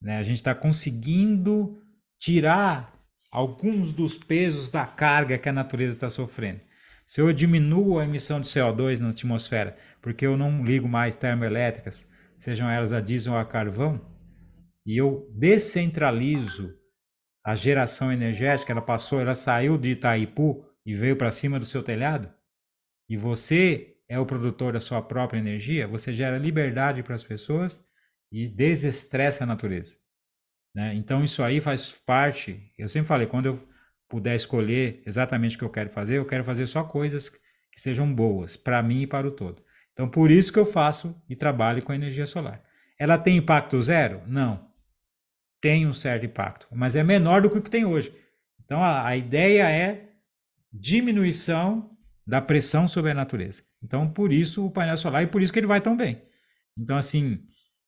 Né? A gente está conseguindo tirar alguns dos pesos da carga que a natureza está sofrendo. Se eu diminuo a emissão de CO2 na atmosfera, porque eu não ligo mais termoelétricas, sejam elas a diesel ou a carvão, e eu descentralizo a geração energética, ela passou, ela saiu de Itaipu e veio para cima do seu telhado, e você é o produtor da sua própria energia, você gera liberdade para as pessoas e desestressa a natureza. Né? Então, isso aí faz parte. Eu sempre falei, quando eu puder escolher exatamente o que eu quero fazer, eu quero fazer só coisas que sejam boas para mim e para o todo. Então, por isso que eu faço e trabalho com a energia solar. Ela tem impacto zero? Não. Tem um certo impacto, mas é menor do que o que tem hoje. Então, a, a ideia é diminuição da pressão sobre a natureza. Então, por isso o painel solar e por isso que ele vai tão bem. Então, assim,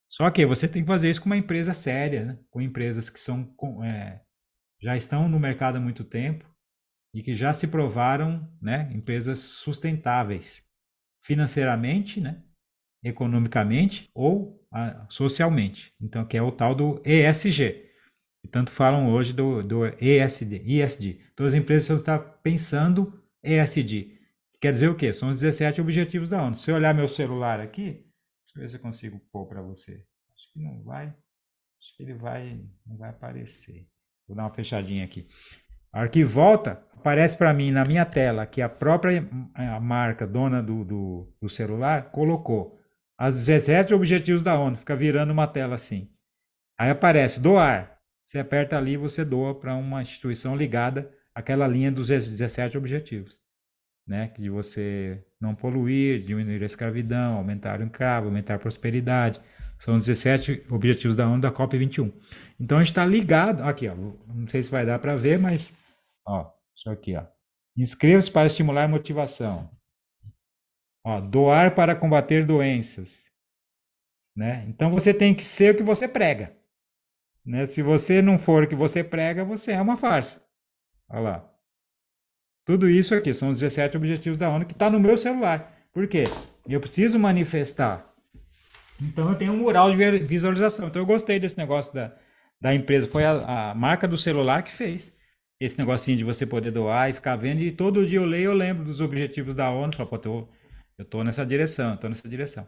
só que você tem que fazer isso com uma empresa séria, né? com empresas que são é, já estão no mercado há muito tempo e que já se provaram né, empresas sustentáveis financeiramente, né? economicamente ou ah, socialmente. Então, que é o tal do ESG. E tanto falam hoje do, do ESD, ESG. Todas as empresas estão pensando ESG. Quer dizer o quê? São os 17 objetivos da ONU. Se eu olhar meu celular aqui, deixa eu ver se eu consigo pôr para você. Acho que não vai. Acho que ele vai, não vai aparecer. Vou dar uma fechadinha aqui. A hora que volta, aparece para mim na minha tela que a própria é, a marca dona do, do, do, celular colocou as 17 objetivos da ONU, fica virando uma tela assim. Aí aparece doar. Você aperta ali, você doa para uma instituição ligada àquela linha dos 17 objetivos, né? Que você não poluir, diminuir a escravidão, aumentar o encargo, aumentar a prosperidade. São 17 objetivos da ONU da COP 21. Então a gente está ligado aqui, ó. Não sei se vai dar para ver, mas Ó, isso aqui, ó. Inscreva-se para estimular a motivação. Ó, doar para combater doenças. Né? Então você tem que ser o que você prega. Né? Se você não for o que você prega, você é uma farsa. Olha lá. Tudo isso aqui são os 17 objetivos da ONU que está no meu celular. Por quê? Eu preciso manifestar. Então eu tenho um mural de visualização. Então eu gostei desse negócio da, da empresa. Foi a, a marca do celular que fez esse negocinho de você poder doar e ficar vendo. E todo dia eu leio, eu lembro dos objetivos da ONU. Falo, pô, tô, eu tô nessa direção, eu tô nessa direção.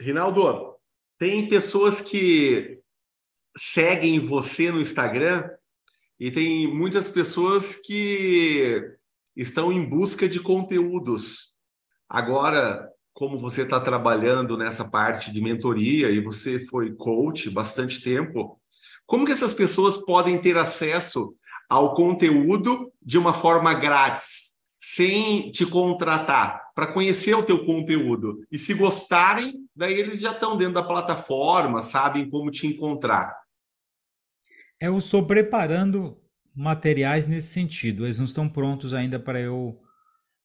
Rinaldo, tem pessoas que seguem você no Instagram e tem muitas pessoas que estão em busca de conteúdos. Agora, como você está trabalhando nessa parte de mentoria e você foi coach bastante tempo, como que essas pessoas podem ter acesso ao conteúdo de uma forma grátis, sem te contratar, para conhecer o teu conteúdo. E se gostarem, daí eles já estão dentro da plataforma, sabem como te encontrar. Eu estou preparando materiais nesse sentido. Eles não estão prontos ainda para eu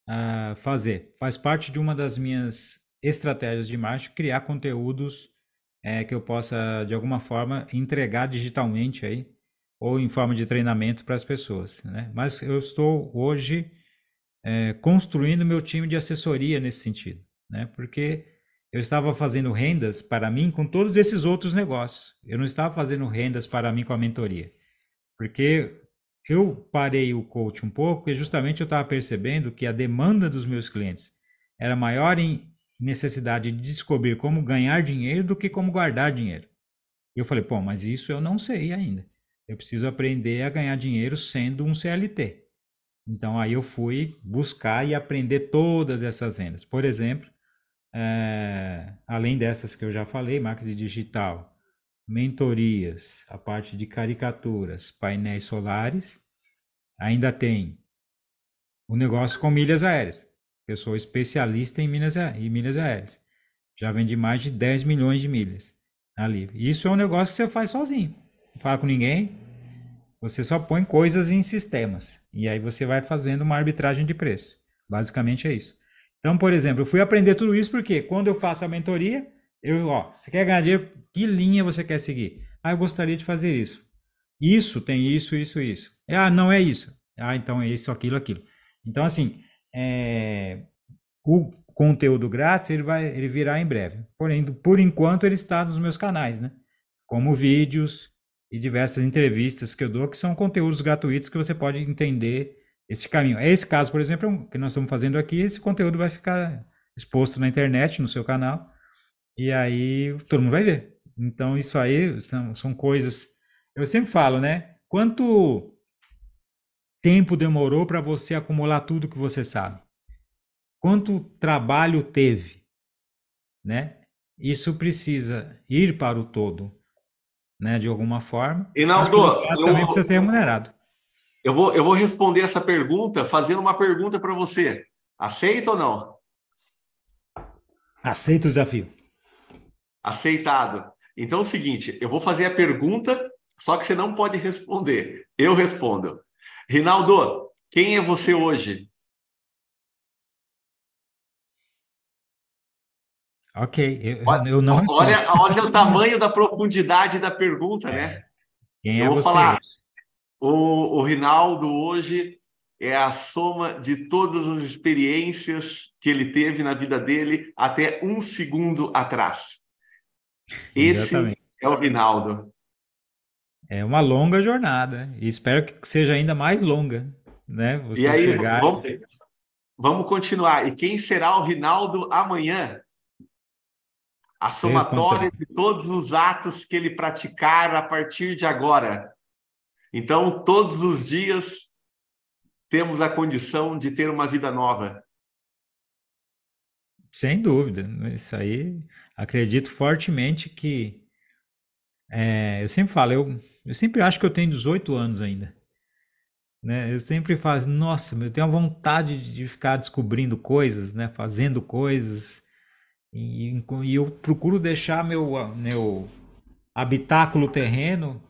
uh, fazer. Faz parte de uma das minhas estratégias de marketing criar conteúdos é, que eu possa, de alguma forma, entregar digitalmente aí, ou em forma de treinamento para as pessoas. Né? Mas eu estou hoje é, construindo meu time de assessoria nesse sentido, né? porque eu estava fazendo rendas para mim com todos esses outros negócios. Eu não estava fazendo rendas para mim com a mentoria, porque eu parei o coach um pouco e justamente eu estava percebendo que a demanda dos meus clientes era maior em necessidade de descobrir como ganhar dinheiro do que como guardar dinheiro. Eu falei, pô, mas isso eu não sei ainda. Eu preciso aprender a ganhar dinheiro sendo um CLT. Então aí eu fui buscar e aprender todas essas rendas. Por exemplo, é, além dessas que eu já falei, marketing digital, mentorias, a parte de caricaturas, painéis solares, ainda tem o negócio com milhas aéreas. Eu sou especialista em milhas, em milhas aéreas. Já vendi mais de 10 milhões de milhas ali. Isso é um negócio que você faz sozinho. Não fala com ninguém. Você só põe coisas em sistemas. E aí você vai fazendo uma arbitragem de preço. Basicamente é isso. Então, por exemplo, eu fui aprender tudo isso porque quando eu faço a mentoria, eu, ó, você quer ganhar dinheiro, que linha você quer seguir? Ah, eu gostaria de fazer isso. Isso tem isso, isso, isso. Ah, não é isso. Ah, então é isso, aquilo, aquilo. Então, assim, é, o conteúdo grátis ele vai ele virá em breve. Porém, por enquanto ele está nos meus canais, né? Como vídeos e diversas entrevistas que eu dou, que são conteúdos gratuitos que você pode entender esse caminho. É esse caso, por exemplo, é que nós estamos fazendo aqui, esse conteúdo vai ficar exposto na internet, no seu canal, e aí todo mundo vai ver. Então, isso aí são, são coisas. Eu sempre falo, né? Quanto tempo demorou para você acumular tudo que você sabe? Quanto trabalho teve? Né? Isso precisa ir para o todo, né? De alguma forma. E na eu... também precisa ser remunerado. Eu vou, eu vou responder essa pergunta fazendo uma pergunta para você. Aceita ou não? Aceito o desafio. Aceitado. Então é o seguinte, eu vou fazer a pergunta, só que você não pode responder. Eu respondo. Rinaldo, quem é você hoje? Ok, eu, olha, eu não olha, olha o tamanho da profundidade da pergunta, né? é. né? Quem eu é vou você? falar. O, o Rinaldo hoje é a soma de todas as experiências que ele teve na vida dele até um segundo atrás. Esse Exatamente. é o Rinaldo. É uma longa jornada e espero que seja ainda mais longa, né? Você e aí, chegar... vamos, vamos continuar. E quem será o Rinaldo amanhã? A somatória de todos os atos que ele praticar a partir de agora. Então, todos os dias temos a condição de ter uma vida nova. Sem dúvida, isso aí acredito fortemente que é, eu sempre falo, eu eu sempre acho que eu tenho 18 anos ainda. Né? Eu sempre falo, nossa, eu tenho a vontade de ficar descobrindo coisas, né? fazendo coisas. E, e eu procuro deixar meu, meu habitáculo terreno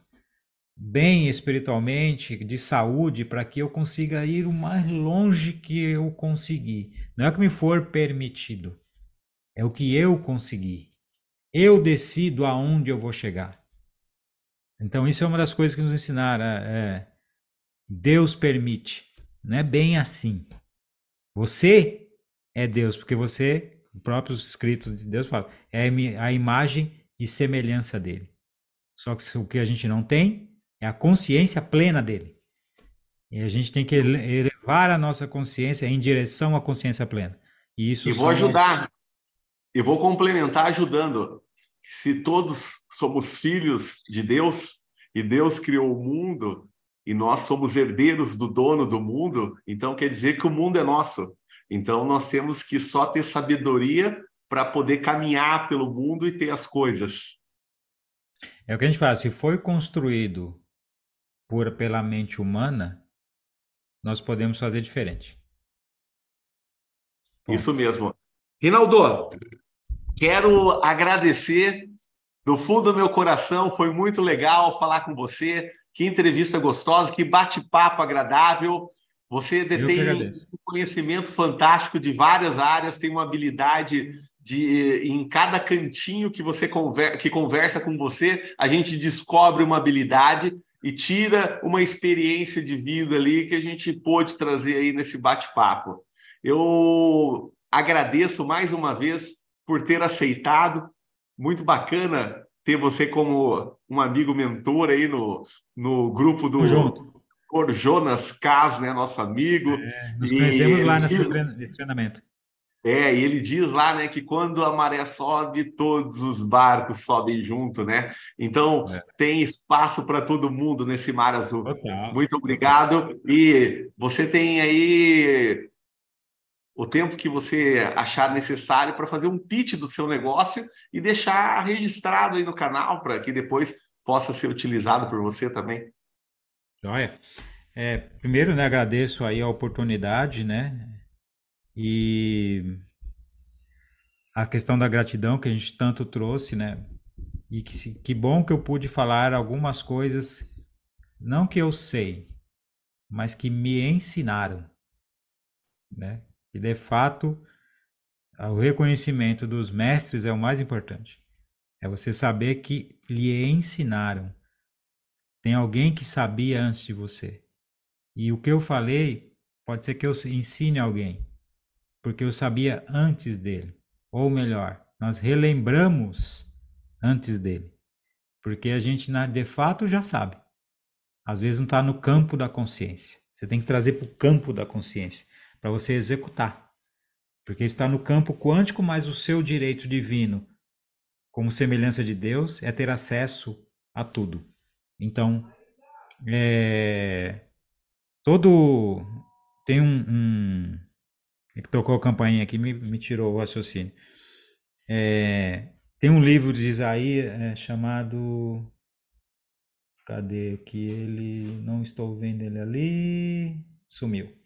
bem espiritualmente, de saúde, para que eu consiga ir o mais longe que eu conseguir. Não é o que me for permitido, é o que eu conseguir. Eu decido aonde eu vou chegar. Então, isso é uma das coisas que nos ensinaram. É, é, Deus permite. Não é bem assim. Você é Deus, porque você, os próprios escritos de Deus falam, é a imagem e semelhança dele. Só que o que a gente não tem é a consciência plena dele. E a gente tem que elevar a nossa consciência em direção à consciência plena. E isso. E vou ajudar. É... E vou complementar ajudando. Se todos somos filhos de Deus e Deus criou o mundo e nós somos herdeiros do dono do mundo, então quer dizer que o mundo é nosso. Então nós temos que só ter sabedoria para poder caminhar pelo mundo e ter as coisas. É o que a gente fala, se foi construído por pela mente humana, nós podemos fazer diferente. Isso mesmo. Rinaldo, quero agradecer do fundo do meu coração, foi muito legal falar com você. Que entrevista gostosa, que bate-papo agradável. Você detém um conhecimento fantástico de várias áreas, tem uma habilidade de em cada cantinho que você conver, que conversa com você, a gente descobre uma habilidade e tira uma experiência de vida ali que a gente pôde trazer aí nesse bate-papo. Eu agradeço mais uma vez por ter aceitado, muito bacana ter você como um amigo mentor aí no, no grupo do Junto. Jonas Cas, né, nosso amigo. É, nos conhecemos e lá nesse diz... treinamento. É, e ele diz lá, né, que quando a maré sobe, todos os barcos sobem junto, né? Então, é. tem espaço para todo mundo nesse mar azul. Muito obrigado. E você tem aí o tempo que você achar necessário para fazer um pitch do seu negócio e deixar registrado aí no canal para que depois possa ser utilizado por você também. Joia. É, primeiro, né, agradeço aí a oportunidade, né? E a questão da gratidão que a gente tanto trouxe, né? E que, que bom que eu pude falar algumas coisas, não que eu sei, mas que me ensinaram, né? E de fato, o reconhecimento dos mestres é o mais importante. É você saber que lhe ensinaram. Tem alguém que sabia antes de você. E o que eu falei pode ser que eu ensine alguém, porque eu sabia antes dele. Ou melhor, nós relembramos antes dele. Porque a gente, de fato, já sabe. Às vezes não está no campo da consciência. Você tem que trazer para o campo da consciência para você executar. Porque está no campo quântico, mas o seu direito divino, como semelhança de Deus, é ter acesso a tudo. Então, é, todo. Tem um. um ele tocou a campainha aqui, me, me tirou o raciocínio. É, tem um livro de Isaías é, chamado. Cadê que ele? Não estou vendo ele ali. Sumiu.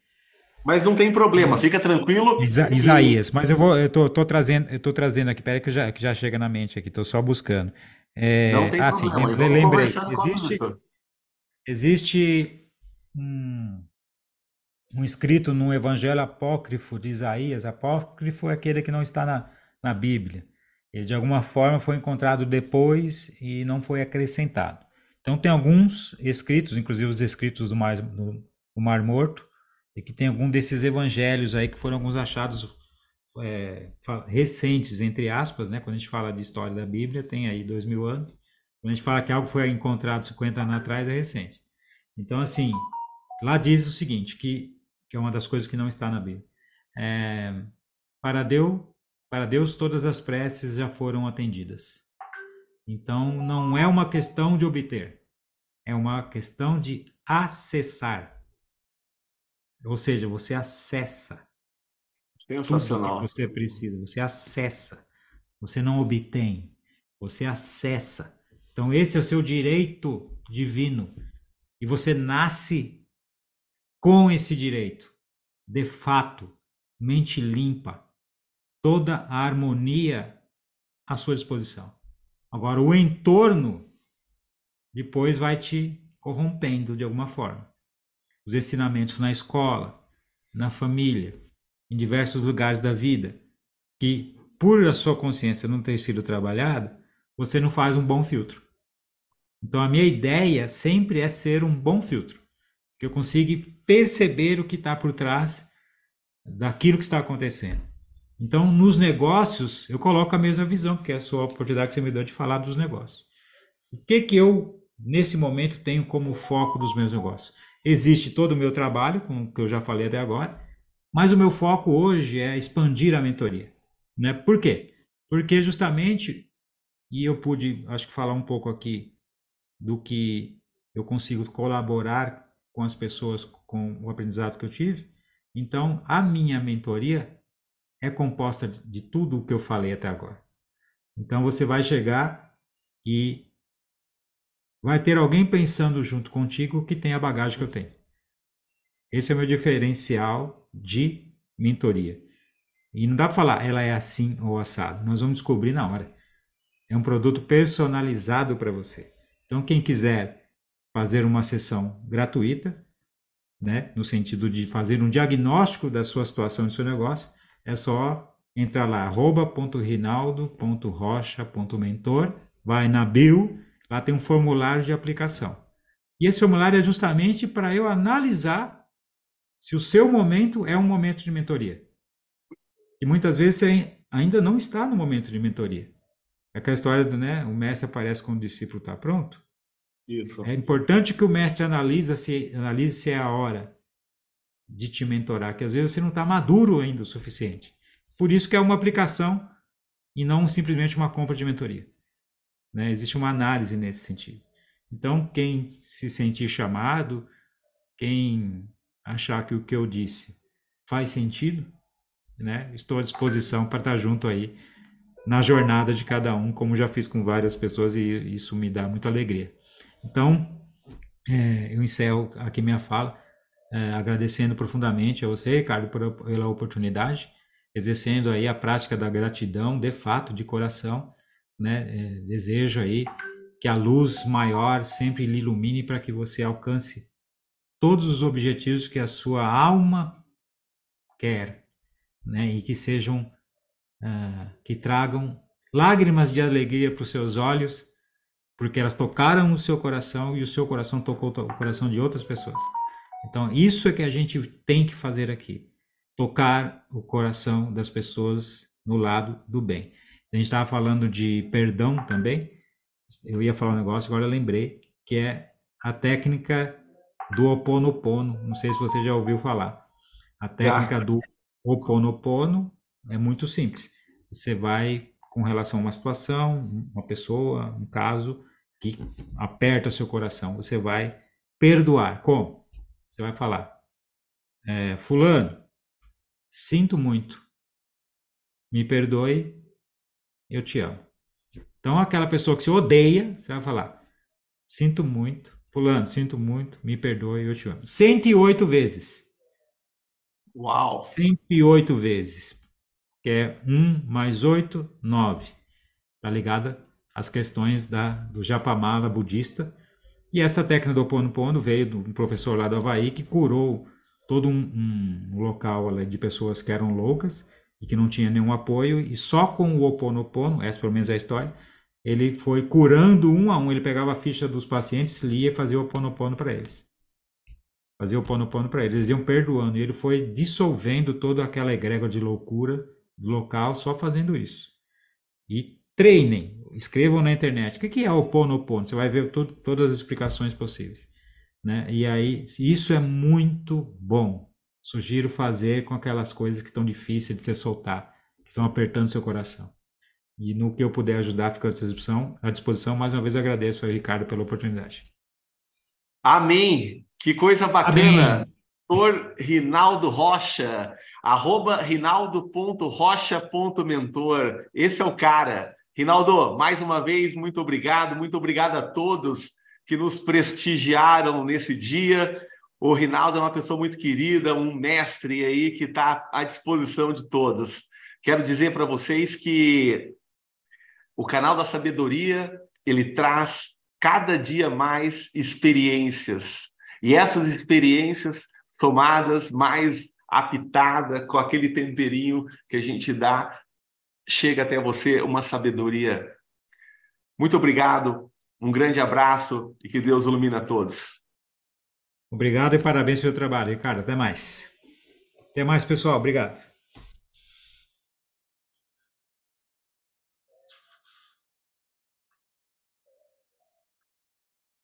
Mas não tem problema, fica tranquilo. Isa Isaías, mas eu vou, eu tô, tô trazendo, eu tô trazendo aqui, peraí que já, que já chega na mente aqui, tô só buscando. É, não tem ah, problema, sim, então lembrei, existe, existe um, um escrito no Evangelho Apócrifo de Isaías, apócrifo é aquele que não está na, na Bíblia. Ele de alguma forma foi encontrado depois e não foi acrescentado. Então tem alguns escritos, inclusive os escritos do Mar, do, do Mar Morto, e que tem algum desses evangelhos aí que foram alguns achados é, recentes, entre aspas, né? Quando a gente fala de história da Bíblia, tem aí dois mil anos. Quando a gente fala que algo foi encontrado 50 anos atrás, é recente. Então, assim, lá diz o seguinte, que, que é uma das coisas que não está na Bíblia. É, para, Deus, para Deus, todas as preces já foram atendidas. Então, não é uma questão de obter, é uma questão de acessar. Ou seja, você acessa Sensacional. tudo que você precisa, você acessa, você não obtém, você acessa. Então, esse é o seu direito divino. E você nasce com esse direito, de fato, mente limpa, toda a harmonia à sua disposição. Agora, o entorno depois vai te corrompendo de alguma forma os ensinamentos na escola, na família, em diversos lugares da vida, que por a sua consciência não ter sido trabalhada, você não faz um bom filtro. Então a minha ideia sempre é ser um bom filtro, que eu consiga perceber o que está por trás daquilo que está acontecendo. Então nos negócios eu coloco a mesma visão, que é a sua oportunidade que você me deu de falar dos negócios. O que que eu nesse momento tenho como foco dos meus negócios? Existe todo o meu trabalho, com o que eu já falei até agora, mas o meu foco hoje é expandir a mentoria. Né? Por quê? Porque justamente, e eu pude, acho que falar um pouco aqui do que eu consigo colaborar com as pessoas com o aprendizado que eu tive. Então, a minha mentoria é composta de tudo o que eu falei até agora. Então, você vai chegar e Vai ter alguém pensando junto contigo que tem a bagagem que eu tenho. Esse é o meu diferencial de mentoria. E não dá para falar ela é assim ou assado. Nós vamos descobrir na hora. É um produto personalizado para você. Então, quem quiser fazer uma sessão gratuita, né, no sentido de fazer um diagnóstico da sua situação e do seu negócio, é só entrar lá, arroba.rinaldo.rocha.mentor, vai na bio, Lá tem um formulário de aplicação. E esse formulário é justamente para eu analisar se o seu momento é um momento de mentoria. E muitas vezes você ainda não está no momento de mentoria. É aquela história do, né, o mestre aparece quando o discípulo está pronto. Isso. É importante que o mestre analise se, analise se é a hora de te mentorar, que às vezes você não está maduro ainda o suficiente. Por isso que é uma aplicação e não simplesmente uma compra de mentoria. Né? Existe uma análise nesse sentido. Então, quem se sentir chamado, quem achar que o que eu disse faz sentido, né? estou à disposição para estar junto aí na jornada de cada um, como já fiz com várias pessoas e isso me dá muita alegria. Então, é, eu encerro aqui minha fala, é, agradecendo profundamente a você, Ricardo, por, pela oportunidade, exercendo aí a prática da gratidão de fato, de coração, né? É, desejo aí que a luz maior sempre lhe ilumine para que você alcance todos os objetivos que a sua alma quer, né? E que sejam, uh, que tragam lágrimas de alegria para os seus olhos, porque elas tocaram o seu coração e o seu coração tocou o coração de outras pessoas. Então, isso é que a gente tem que fazer aqui: tocar o coração das pessoas no lado do bem. A gente estava falando de perdão também. Eu ia falar um negócio, agora eu lembrei, que é a técnica do oponopono. Não sei se você já ouviu falar. A técnica já. do oponopono é muito simples. Você vai com relação a uma situação, uma pessoa, um caso que aperta seu coração, você vai perdoar. Como? Você vai falar: é, Fulano, sinto muito, me perdoe eu te amo. Então, aquela pessoa que se odeia, você vai falar: Sinto muito, Fulano, sinto muito, me perdoe, eu te amo. 108 vezes. Uau! 108 vezes. Que é 1 mais 8, 9. Tá ligada às questões da, do Japamala budista. E essa técnica do Ho'oponopono veio de um professor lá do Havaí que curou todo um, um local de pessoas que eram loucas e que não tinha nenhum apoio, e só com o Oponopono, essa pelo menos é a história, ele foi curando um a um, ele pegava a ficha dos pacientes, lia e fazia o Oponopono para eles. Fazia o Oponopono para eles, eles iam perdoando, e ele foi dissolvendo toda aquela egrégora de loucura do local só fazendo isso. E treinem, escrevam na internet. O que é o Oponopono? Você vai ver todo, todas as explicações possíveis. Né? E aí, isso é muito bom. Sugiro fazer com aquelas coisas que estão difíceis de se soltar, que estão apertando seu coração. E no que eu puder ajudar, fico à disposição. À disposição. Mais uma vez agradeço ao Ricardo pela oportunidade. Amém! Que coisa bacana! Amém. Mentor Rinaldo Rocha, arroba rinaldo.rocha.mentor. Esse é o cara. Rinaldo, mais uma vez, muito obrigado. Muito obrigado a todos que nos prestigiaram nesse dia. O Rinaldo é uma pessoa muito querida, um mestre aí que está à disposição de todos. Quero dizer para vocês que o canal da sabedoria ele traz cada dia mais experiências e essas experiências tomadas mais apitada com aquele temperinho que a gente dá chega até você uma sabedoria. Muito obrigado, um grande abraço e que Deus ilumine a todos. Obrigado e parabéns pelo trabalho, Ricardo. Até mais. Até mais, pessoal. Obrigado.